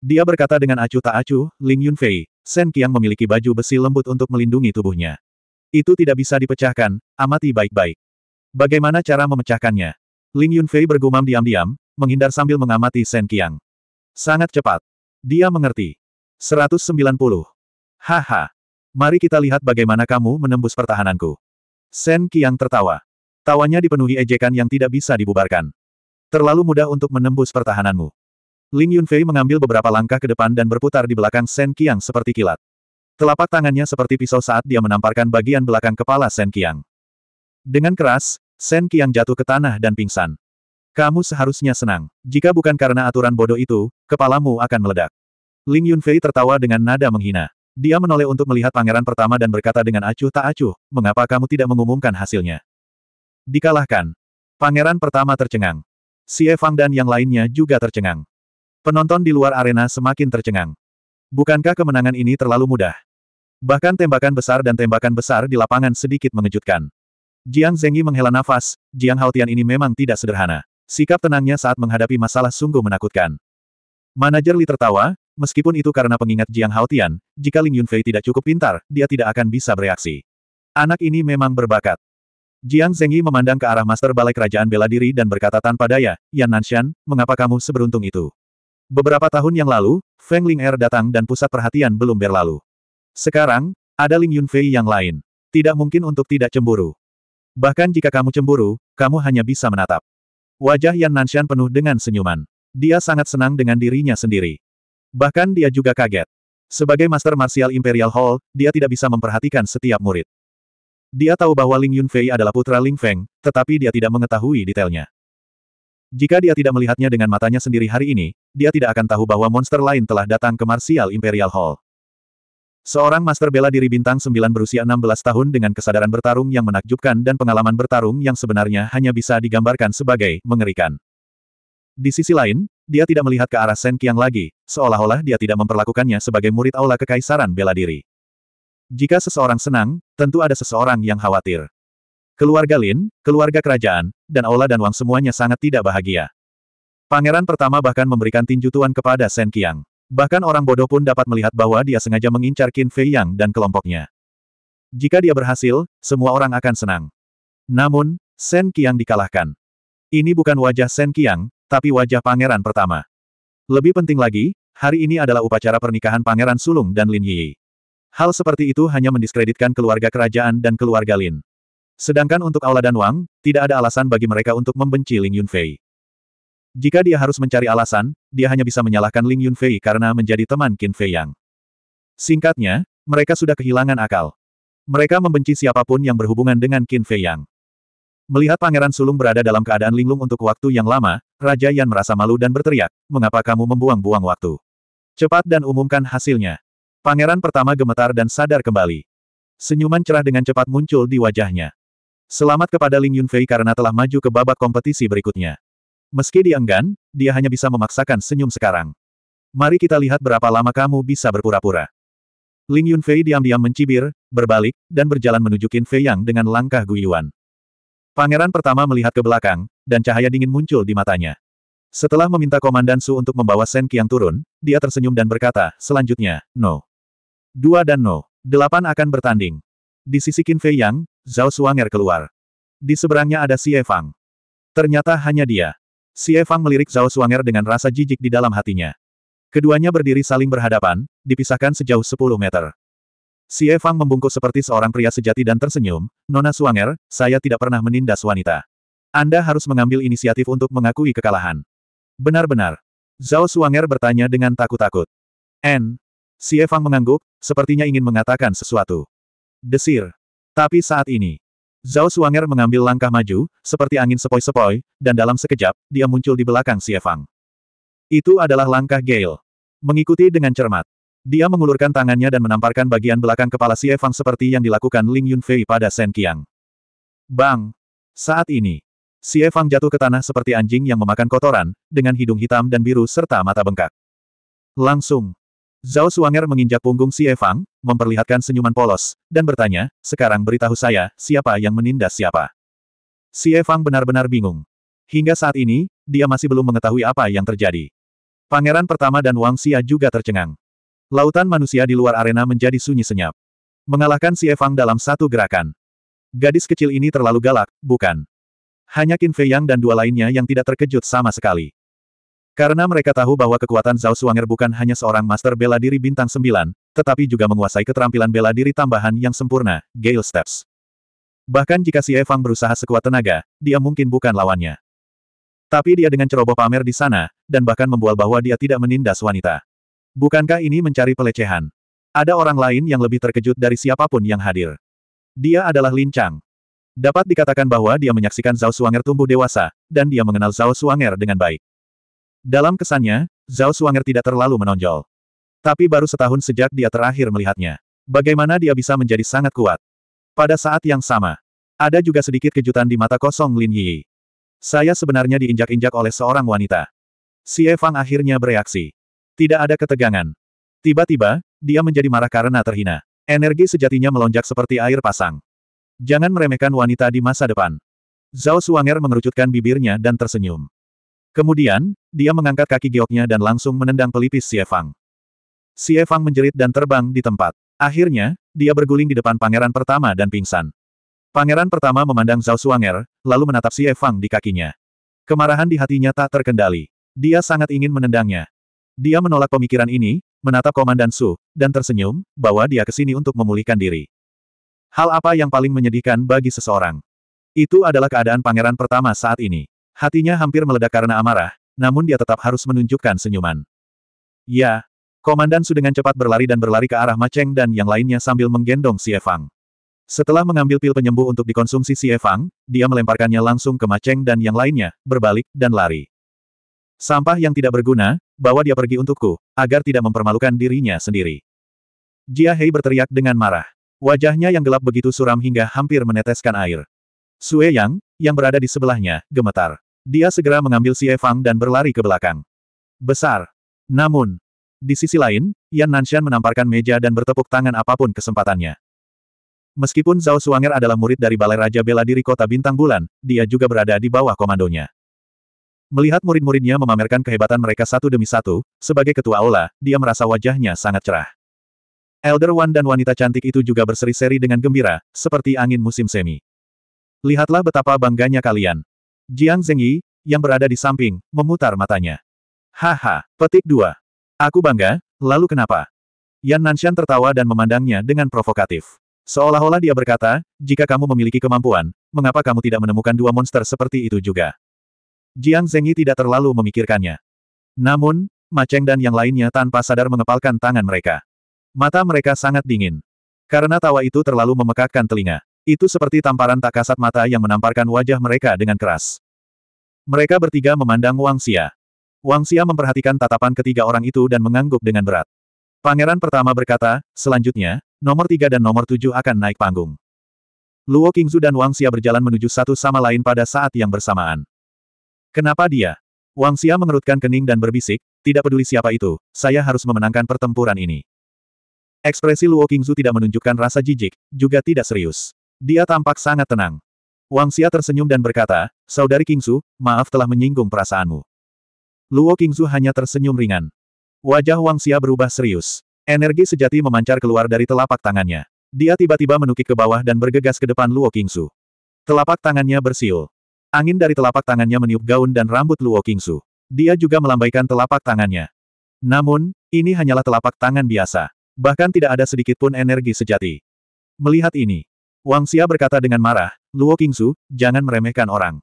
Dia berkata dengan acuh tak acuh, Ling Yunfei, Sen Qiang memiliki baju besi lembut untuk melindungi tubuhnya. Itu tidak bisa dipecahkan, amati baik-baik. Bagaimana cara memecahkannya? Ling Yunfei bergumam diam-diam, menghindar sambil mengamati Sen Qiang. Sangat cepat. Dia mengerti. 190. Haha. Mari kita lihat bagaimana kamu menembus pertahananku. Sen Qiang tertawa. Tawanya dipenuhi ejekan yang tidak bisa dibubarkan. Terlalu mudah untuk menembus pertahananmu. Ling Yunfei mengambil beberapa langkah ke depan dan berputar di belakang Sen Qiang seperti kilat. Telapak tangannya seperti pisau saat dia menamparkan bagian belakang kepala Sen Qiang. Dengan keras, Sen Qiang jatuh ke tanah dan pingsan. Kamu seharusnya senang. Jika bukan karena aturan bodoh itu, kepalamu akan meledak. Ling Yunfei tertawa dengan nada menghina. Dia menoleh untuk melihat pangeran pertama dan berkata dengan acuh tak acuh, mengapa kamu tidak mengumumkan hasilnya? Dikalahkan. Pangeran pertama tercengang. Xie Fang dan yang lainnya juga tercengang. Penonton di luar arena semakin tercengang. Bukankah kemenangan ini terlalu mudah? Bahkan tembakan besar dan tembakan besar di lapangan sedikit mengejutkan. Jiang Zengyi menghela nafas, Jiang Haotian ini memang tidak sederhana. Sikap tenangnya saat menghadapi masalah sungguh menakutkan. Manajer Li tertawa, meskipun itu karena pengingat Jiang Haotian, jika Ling Yunfei tidak cukup pintar, dia tidak akan bisa bereaksi. Anak ini memang berbakat. Jiang Zengyi memandang ke arah Master Balai Kerajaan Bela Diri dan berkata tanpa daya, Yan Nanshan, mengapa kamu seberuntung itu? Beberapa tahun yang lalu, Feng Ling Er datang dan pusat perhatian belum berlalu. Sekarang, ada Ling Yunfei yang lain. Tidak mungkin untuk tidak cemburu. Bahkan jika kamu cemburu, kamu hanya bisa menatap. Wajah Yan Nanshan penuh dengan senyuman. Dia sangat senang dengan dirinya sendiri. Bahkan dia juga kaget. Sebagai Master Martial Imperial Hall, dia tidak bisa memperhatikan setiap murid. Dia tahu bahwa Ling Yunfei adalah putra Ling Feng, tetapi dia tidak mengetahui detailnya. Jika dia tidak melihatnya dengan matanya sendiri hari ini, dia tidak akan tahu bahwa monster lain telah datang ke Martial Imperial Hall. Seorang master bela diri bintang 9 berusia 16 tahun dengan kesadaran bertarung yang menakjubkan dan pengalaman bertarung yang sebenarnya hanya bisa digambarkan sebagai mengerikan. Di sisi lain, dia tidak melihat ke arah Sen Qiang lagi, seolah-olah dia tidak memperlakukannya sebagai murid aula kekaisaran bela diri. Jika seseorang senang, tentu ada seseorang yang khawatir. Keluarga Lin, keluarga kerajaan, dan Aula dan Wang semuanya sangat tidak bahagia. Pangeran pertama bahkan memberikan tinjutuan kepada Sen Qiang. Bahkan orang bodoh pun dapat melihat bahwa dia sengaja mengincar Qin Fei Yang dan kelompoknya. Jika dia berhasil, semua orang akan senang. Namun, Sen Qiang dikalahkan. Ini bukan wajah Sen Qiang, tapi wajah pangeran pertama. Lebih penting lagi, hari ini adalah upacara pernikahan pangeran Sulung dan Lin Yi. Hal seperti itu hanya mendiskreditkan keluarga kerajaan dan keluarga Lin. Sedangkan untuk Aula dan Wang, tidak ada alasan bagi mereka untuk membenci Ling Yunfei. Jika dia harus mencari alasan, dia hanya bisa menyalahkan Ling Yunfei karena menjadi teman Qin Fei Yang. Singkatnya, mereka sudah kehilangan akal. Mereka membenci siapapun yang berhubungan dengan Qin Fei Yang. Melihat Pangeran Sulung berada dalam keadaan linglung untuk waktu yang lama, Raja Yan merasa malu dan berteriak, mengapa kamu membuang-buang waktu? Cepat dan umumkan hasilnya. Pangeran pertama gemetar dan sadar kembali. Senyuman cerah dengan cepat muncul di wajahnya. Selamat kepada Ling Yunfei karena telah maju ke babak kompetisi berikutnya. Meski dianggan, dia hanya bisa memaksakan senyum sekarang. Mari kita lihat berapa lama kamu bisa berpura-pura. Ling Yunfei diam-diam mencibir, berbalik, dan berjalan menuju Qin Fei Yang dengan langkah guyuan. Pangeran pertama melihat ke belakang, dan cahaya dingin muncul di matanya. Setelah meminta Komandan Su untuk membawa Shen Qiang turun, dia tersenyum dan berkata, selanjutnya, no. Dua dan no. Delapan akan bertanding. Di sisi Qin Fei Yang, Zhao Suanger keluar. Di seberangnya ada Si Fang. Ternyata hanya dia. Si Evang melirik Zhao Suanger dengan rasa jijik di dalam hatinya. Keduanya berdiri saling berhadapan, dipisahkan sejauh 10 meter. Si Evang membungkuk seperti seorang pria sejati dan tersenyum, Nona Suanger, saya tidak pernah menindas wanita. Anda harus mengambil inisiatif untuk mengakui kekalahan. Benar-benar. Zhao Suanger bertanya dengan takut-takut. N. Si Evang mengangguk, sepertinya ingin mengatakan sesuatu. Desir. Tapi saat ini, Zhao Suanger mengambil langkah maju, seperti angin sepoi-sepoi, dan dalam sekejap, dia muncul di belakang Fang. Itu adalah langkah Gale. Mengikuti dengan cermat. Dia mengulurkan tangannya dan menamparkan bagian belakang kepala Fang seperti yang dilakukan Ling Yunfei pada Shen Qiang. Bang! Saat ini, Fang jatuh ke tanah seperti anjing yang memakan kotoran, dengan hidung hitam dan biru serta mata bengkak. Langsung. Zhao Suanger menginjak punggung Fang, memperlihatkan senyuman polos, dan bertanya, sekarang beritahu saya, siapa yang menindas siapa? Si Evang benar-benar bingung. Hingga saat ini, dia masih belum mengetahui apa yang terjadi. Pangeran pertama dan Wang Xia juga tercengang. Lautan manusia di luar arena menjadi sunyi senyap. Mengalahkan si Evang dalam satu gerakan. Gadis kecil ini terlalu galak, bukan? Hanya Qin Fei Yang dan dua lainnya yang tidak terkejut sama sekali. Karena mereka tahu bahwa kekuatan Zhao Suanger bukan hanya seorang master bela diri bintang sembilan, tetapi juga menguasai keterampilan bela diri tambahan yang sempurna, Gale Steps. Bahkan jika si Evang berusaha sekuat tenaga, dia mungkin bukan lawannya. Tapi dia dengan ceroboh pamer di sana, dan bahkan membual bahwa dia tidak menindas wanita. Bukankah ini mencari pelecehan? Ada orang lain yang lebih terkejut dari siapapun yang hadir. Dia adalah lincang. Dapat dikatakan bahwa dia menyaksikan Zhao Suanger tumbuh dewasa, dan dia mengenal Zhao Suanger dengan baik. Dalam kesannya, Zhao Suanger tidak terlalu menonjol. Tapi baru setahun sejak dia terakhir melihatnya. Bagaimana dia bisa menjadi sangat kuat? Pada saat yang sama, ada juga sedikit kejutan di mata kosong Lin Yi. Saya sebenarnya diinjak-injak oleh seorang wanita. Si Evang akhirnya bereaksi. Tidak ada ketegangan. Tiba-tiba, dia menjadi marah karena terhina. Energi sejatinya melonjak seperti air pasang. Jangan meremehkan wanita di masa depan. Zhao Suanger mengerucutkan bibirnya dan tersenyum. Kemudian, dia mengangkat kaki gioknya dan langsung menendang pelipis Xie Fang. Xie Fang menjerit dan terbang di tempat. Akhirnya, dia berguling di depan pangeran pertama dan pingsan. Pangeran pertama memandang Zhao Suanger, lalu menatap Xie Fang di kakinya. Kemarahan di hatinya tak terkendali. Dia sangat ingin menendangnya. Dia menolak pemikiran ini, menatap Komandan Su, dan tersenyum, bahwa dia kesini untuk memulihkan diri. Hal apa yang paling menyedihkan bagi seseorang? Itu adalah keadaan pangeran pertama saat ini. Hatinya hampir meledak karena amarah, namun dia tetap harus menunjukkan senyuman. Ya, Komandan Su dengan cepat berlari dan berlari ke arah Maceng dan yang lainnya sambil menggendong Si Efang. Setelah mengambil pil penyembuh untuk dikonsumsi Si Efang, dia melemparkannya langsung ke Maceng dan yang lainnya, berbalik, dan lari. Sampah yang tidak berguna, bawa dia pergi untukku, agar tidak mempermalukan dirinya sendiri. Jia Hei berteriak dengan marah. Wajahnya yang gelap begitu suram hingga hampir meneteskan air. Sue Yang, yang berada di sebelahnya, gemetar. Dia segera mengambil Si Fang dan berlari ke belakang. Besar. Namun, di sisi lain, Yan Nanshan menamparkan meja dan bertepuk tangan apapun kesempatannya. Meskipun Zhao Suanger adalah murid dari Balai Raja Bela Diri Kota Bintang Bulan, dia juga berada di bawah komandonya. Melihat murid-muridnya memamerkan kehebatan mereka satu demi satu, sebagai ketua aula, dia merasa wajahnya sangat cerah. Elder One dan wanita cantik itu juga berseri-seri dengan gembira, seperti angin musim semi. Lihatlah betapa bangganya kalian, Jiang Zengyi, yang berada di samping, memutar matanya. Haha, petik dua. Aku bangga, lalu kenapa? Yan Nanshan tertawa dan memandangnya dengan provokatif. Seolah-olah dia berkata, jika kamu memiliki kemampuan, mengapa kamu tidak menemukan dua monster seperti itu juga? Jiang Zengyi tidak terlalu memikirkannya. Namun, Ma Cheng dan yang lainnya tanpa sadar mengepalkan tangan mereka. Mata mereka sangat dingin. Karena tawa itu terlalu memekakkan telinga. Itu seperti tamparan tak kasat mata yang menamparkan wajah mereka dengan keras. Mereka bertiga memandang Wang Xia. Wang Xia memperhatikan tatapan ketiga orang itu dan mengangguk dengan berat. Pangeran pertama berkata, selanjutnya, nomor tiga dan nomor tujuh akan naik panggung. Luo Qingzu dan Wang Xia berjalan menuju satu sama lain pada saat yang bersamaan. Kenapa dia? Wang Xia mengerutkan kening dan berbisik, tidak peduli siapa itu, saya harus memenangkan pertempuran ini. Ekspresi Luo Qingzu tidak menunjukkan rasa jijik, juga tidak serius. Dia tampak sangat tenang. Wang Xia tersenyum dan berkata, Saudari Kingsu, maaf telah menyinggung perasaanmu. Luo Kingsu hanya tersenyum ringan. Wajah Wang Xia berubah serius. Energi sejati memancar keluar dari telapak tangannya. Dia tiba-tiba menukik ke bawah dan bergegas ke depan Luo Kingsu. Telapak tangannya bersiul. Angin dari telapak tangannya meniup gaun dan rambut Luo Kingsu. Dia juga melambaikan telapak tangannya. Namun, ini hanyalah telapak tangan biasa. Bahkan tidak ada sedikit pun energi sejati. Melihat ini, Wang Xia berkata dengan marah, Luo Qingzu, jangan meremehkan orang.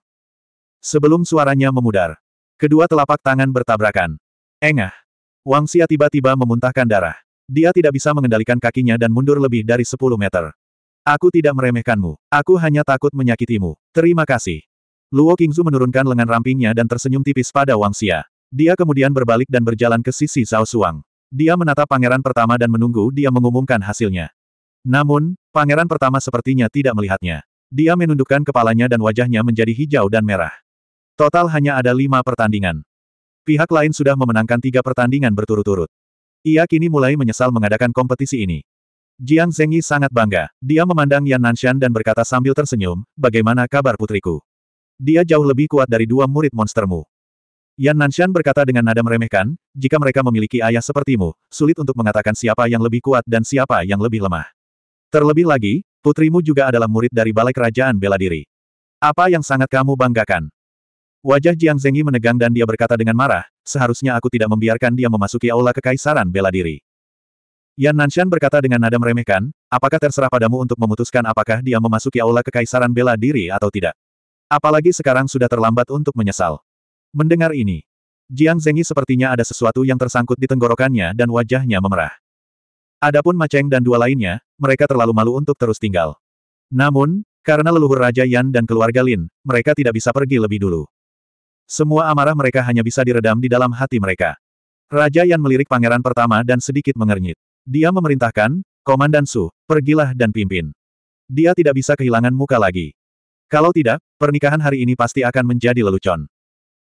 Sebelum suaranya memudar, kedua telapak tangan bertabrakan. Engah. Wang Xia tiba-tiba memuntahkan darah. Dia tidak bisa mengendalikan kakinya dan mundur lebih dari 10 meter. Aku tidak meremehkanmu. Aku hanya takut menyakitimu. Terima kasih. Luo Qingzu menurunkan lengan rampingnya dan tersenyum tipis pada Wang Xia. Dia kemudian berbalik dan berjalan ke sisi Zhao Suang. Dia menatap pangeran pertama dan menunggu dia mengumumkan hasilnya. Namun, Pangeran pertama sepertinya tidak melihatnya. Dia menundukkan kepalanya dan wajahnya menjadi hijau dan merah. Total hanya ada lima pertandingan. Pihak lain sudah memenangkan tiga pertandingan berturut-turut. Ia kini mulai menyesal mengadakan kompetisi ini. Jiang Zengyi sangat bangga. Dia memandang Yan Nanshan dan berkata sambil tersenyum, bagaimana kabar putriku? Dia jauh lebih kuat dari dua murid monstermu. Yan Nanshan berkata dengan nada meremehkan, jika mereka memiliki ayah sepertimu, sulit untuk mengatakan siapa yang lebih kuat dan siapa yang lebih lemah. Terlebih lagi, putrimu juga adalah murid dari Balai Kerajaan Bela Diri. Apa yang sangat kamu banggakan? Wajah Jiang Zengyi menegang dan dia berkata dengan marah, seharusnya aku tidak membiarkan dia memasuki aula kekaisaran bela diri. Yan Nanshan berkata dengan nada meremehkan, apakah terserah padamu untuk memutuskan apakah dia memasuki aula kekaisaran bela diri atau tidak. Apalagi sekarang sudah terlambat untuk menyesal. Mendengar ini, Jiang Zengyi sepertinya ada sesuatu yang tersangkut di tenggorokannya dan wajahnya memerah. Adapun Maceng dan dua lainnya, mereka terlalu malu untuk terus tinggal. Namun, karena leluhur Raja Yan dan keluarga Lin, mereka tidak bisa pergi lebih dulu. Semua amarah mereka hanya bisa diredam di dalam hati mereka. Raja Yan melirik pangeran pertama dan sedikit mengernyit. Dia memerintahkan, Komandan Su, pergilah dan pimpin. Dia tidak bisa kehilangan muka lagi. Kalau tidak, pernikahan hari ini pasti akan menjadi lelucon.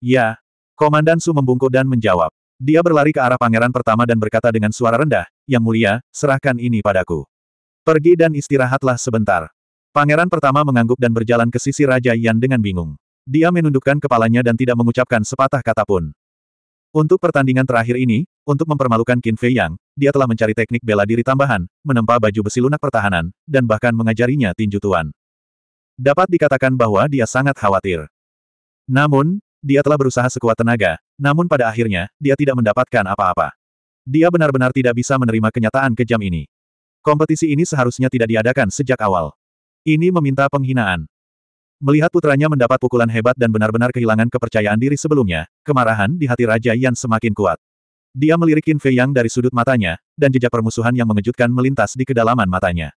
Ya. Komandan Su membungkuk dan menjawab. Dia berlari ke arah pangeran pertama dan berkata dengan suara rendah, Yang mulia, serahkan ini padaku. Pergi dan istirahatlah sebentar. Pangeran pertama mengangguk dan berjalan ke sisi Raja Yan dengan bingung. Dia menundukkan kepalanya dan tidak mengucapkan sepatah kata pun. Untuk pertandingan terakhir ini, untuk mempermalukan Qin Fei Yang, dia telah mencari teknik bela diri tambahan, menempa baju besi lunak pertahanan, dan bahkan mengajarinya tinju tuan. Dapat dikatakan bahwa dia sangat khawatir. Namun, dia telah berusaha sekuat tenaga, namun pada akhirnya, dia tidak mendapatkan apa-apa. Dia benar-benar tidak bisa menerima kenyataan kejam ini. Kompetisi ini seharusnya tidak diadakan sejak awal. Ini meminta penghinaan. Melihat putranya mendapat pukulan hebat dan benar-benar kehilangan kepercayaan diri sebelumnya, kemarahan di hati Raja Yan semakin kuat. Dia melirikin Fei Yang dari sudut matanya, dan jejak permusuhan yang mengejutkan melintas di kedalaman matanya.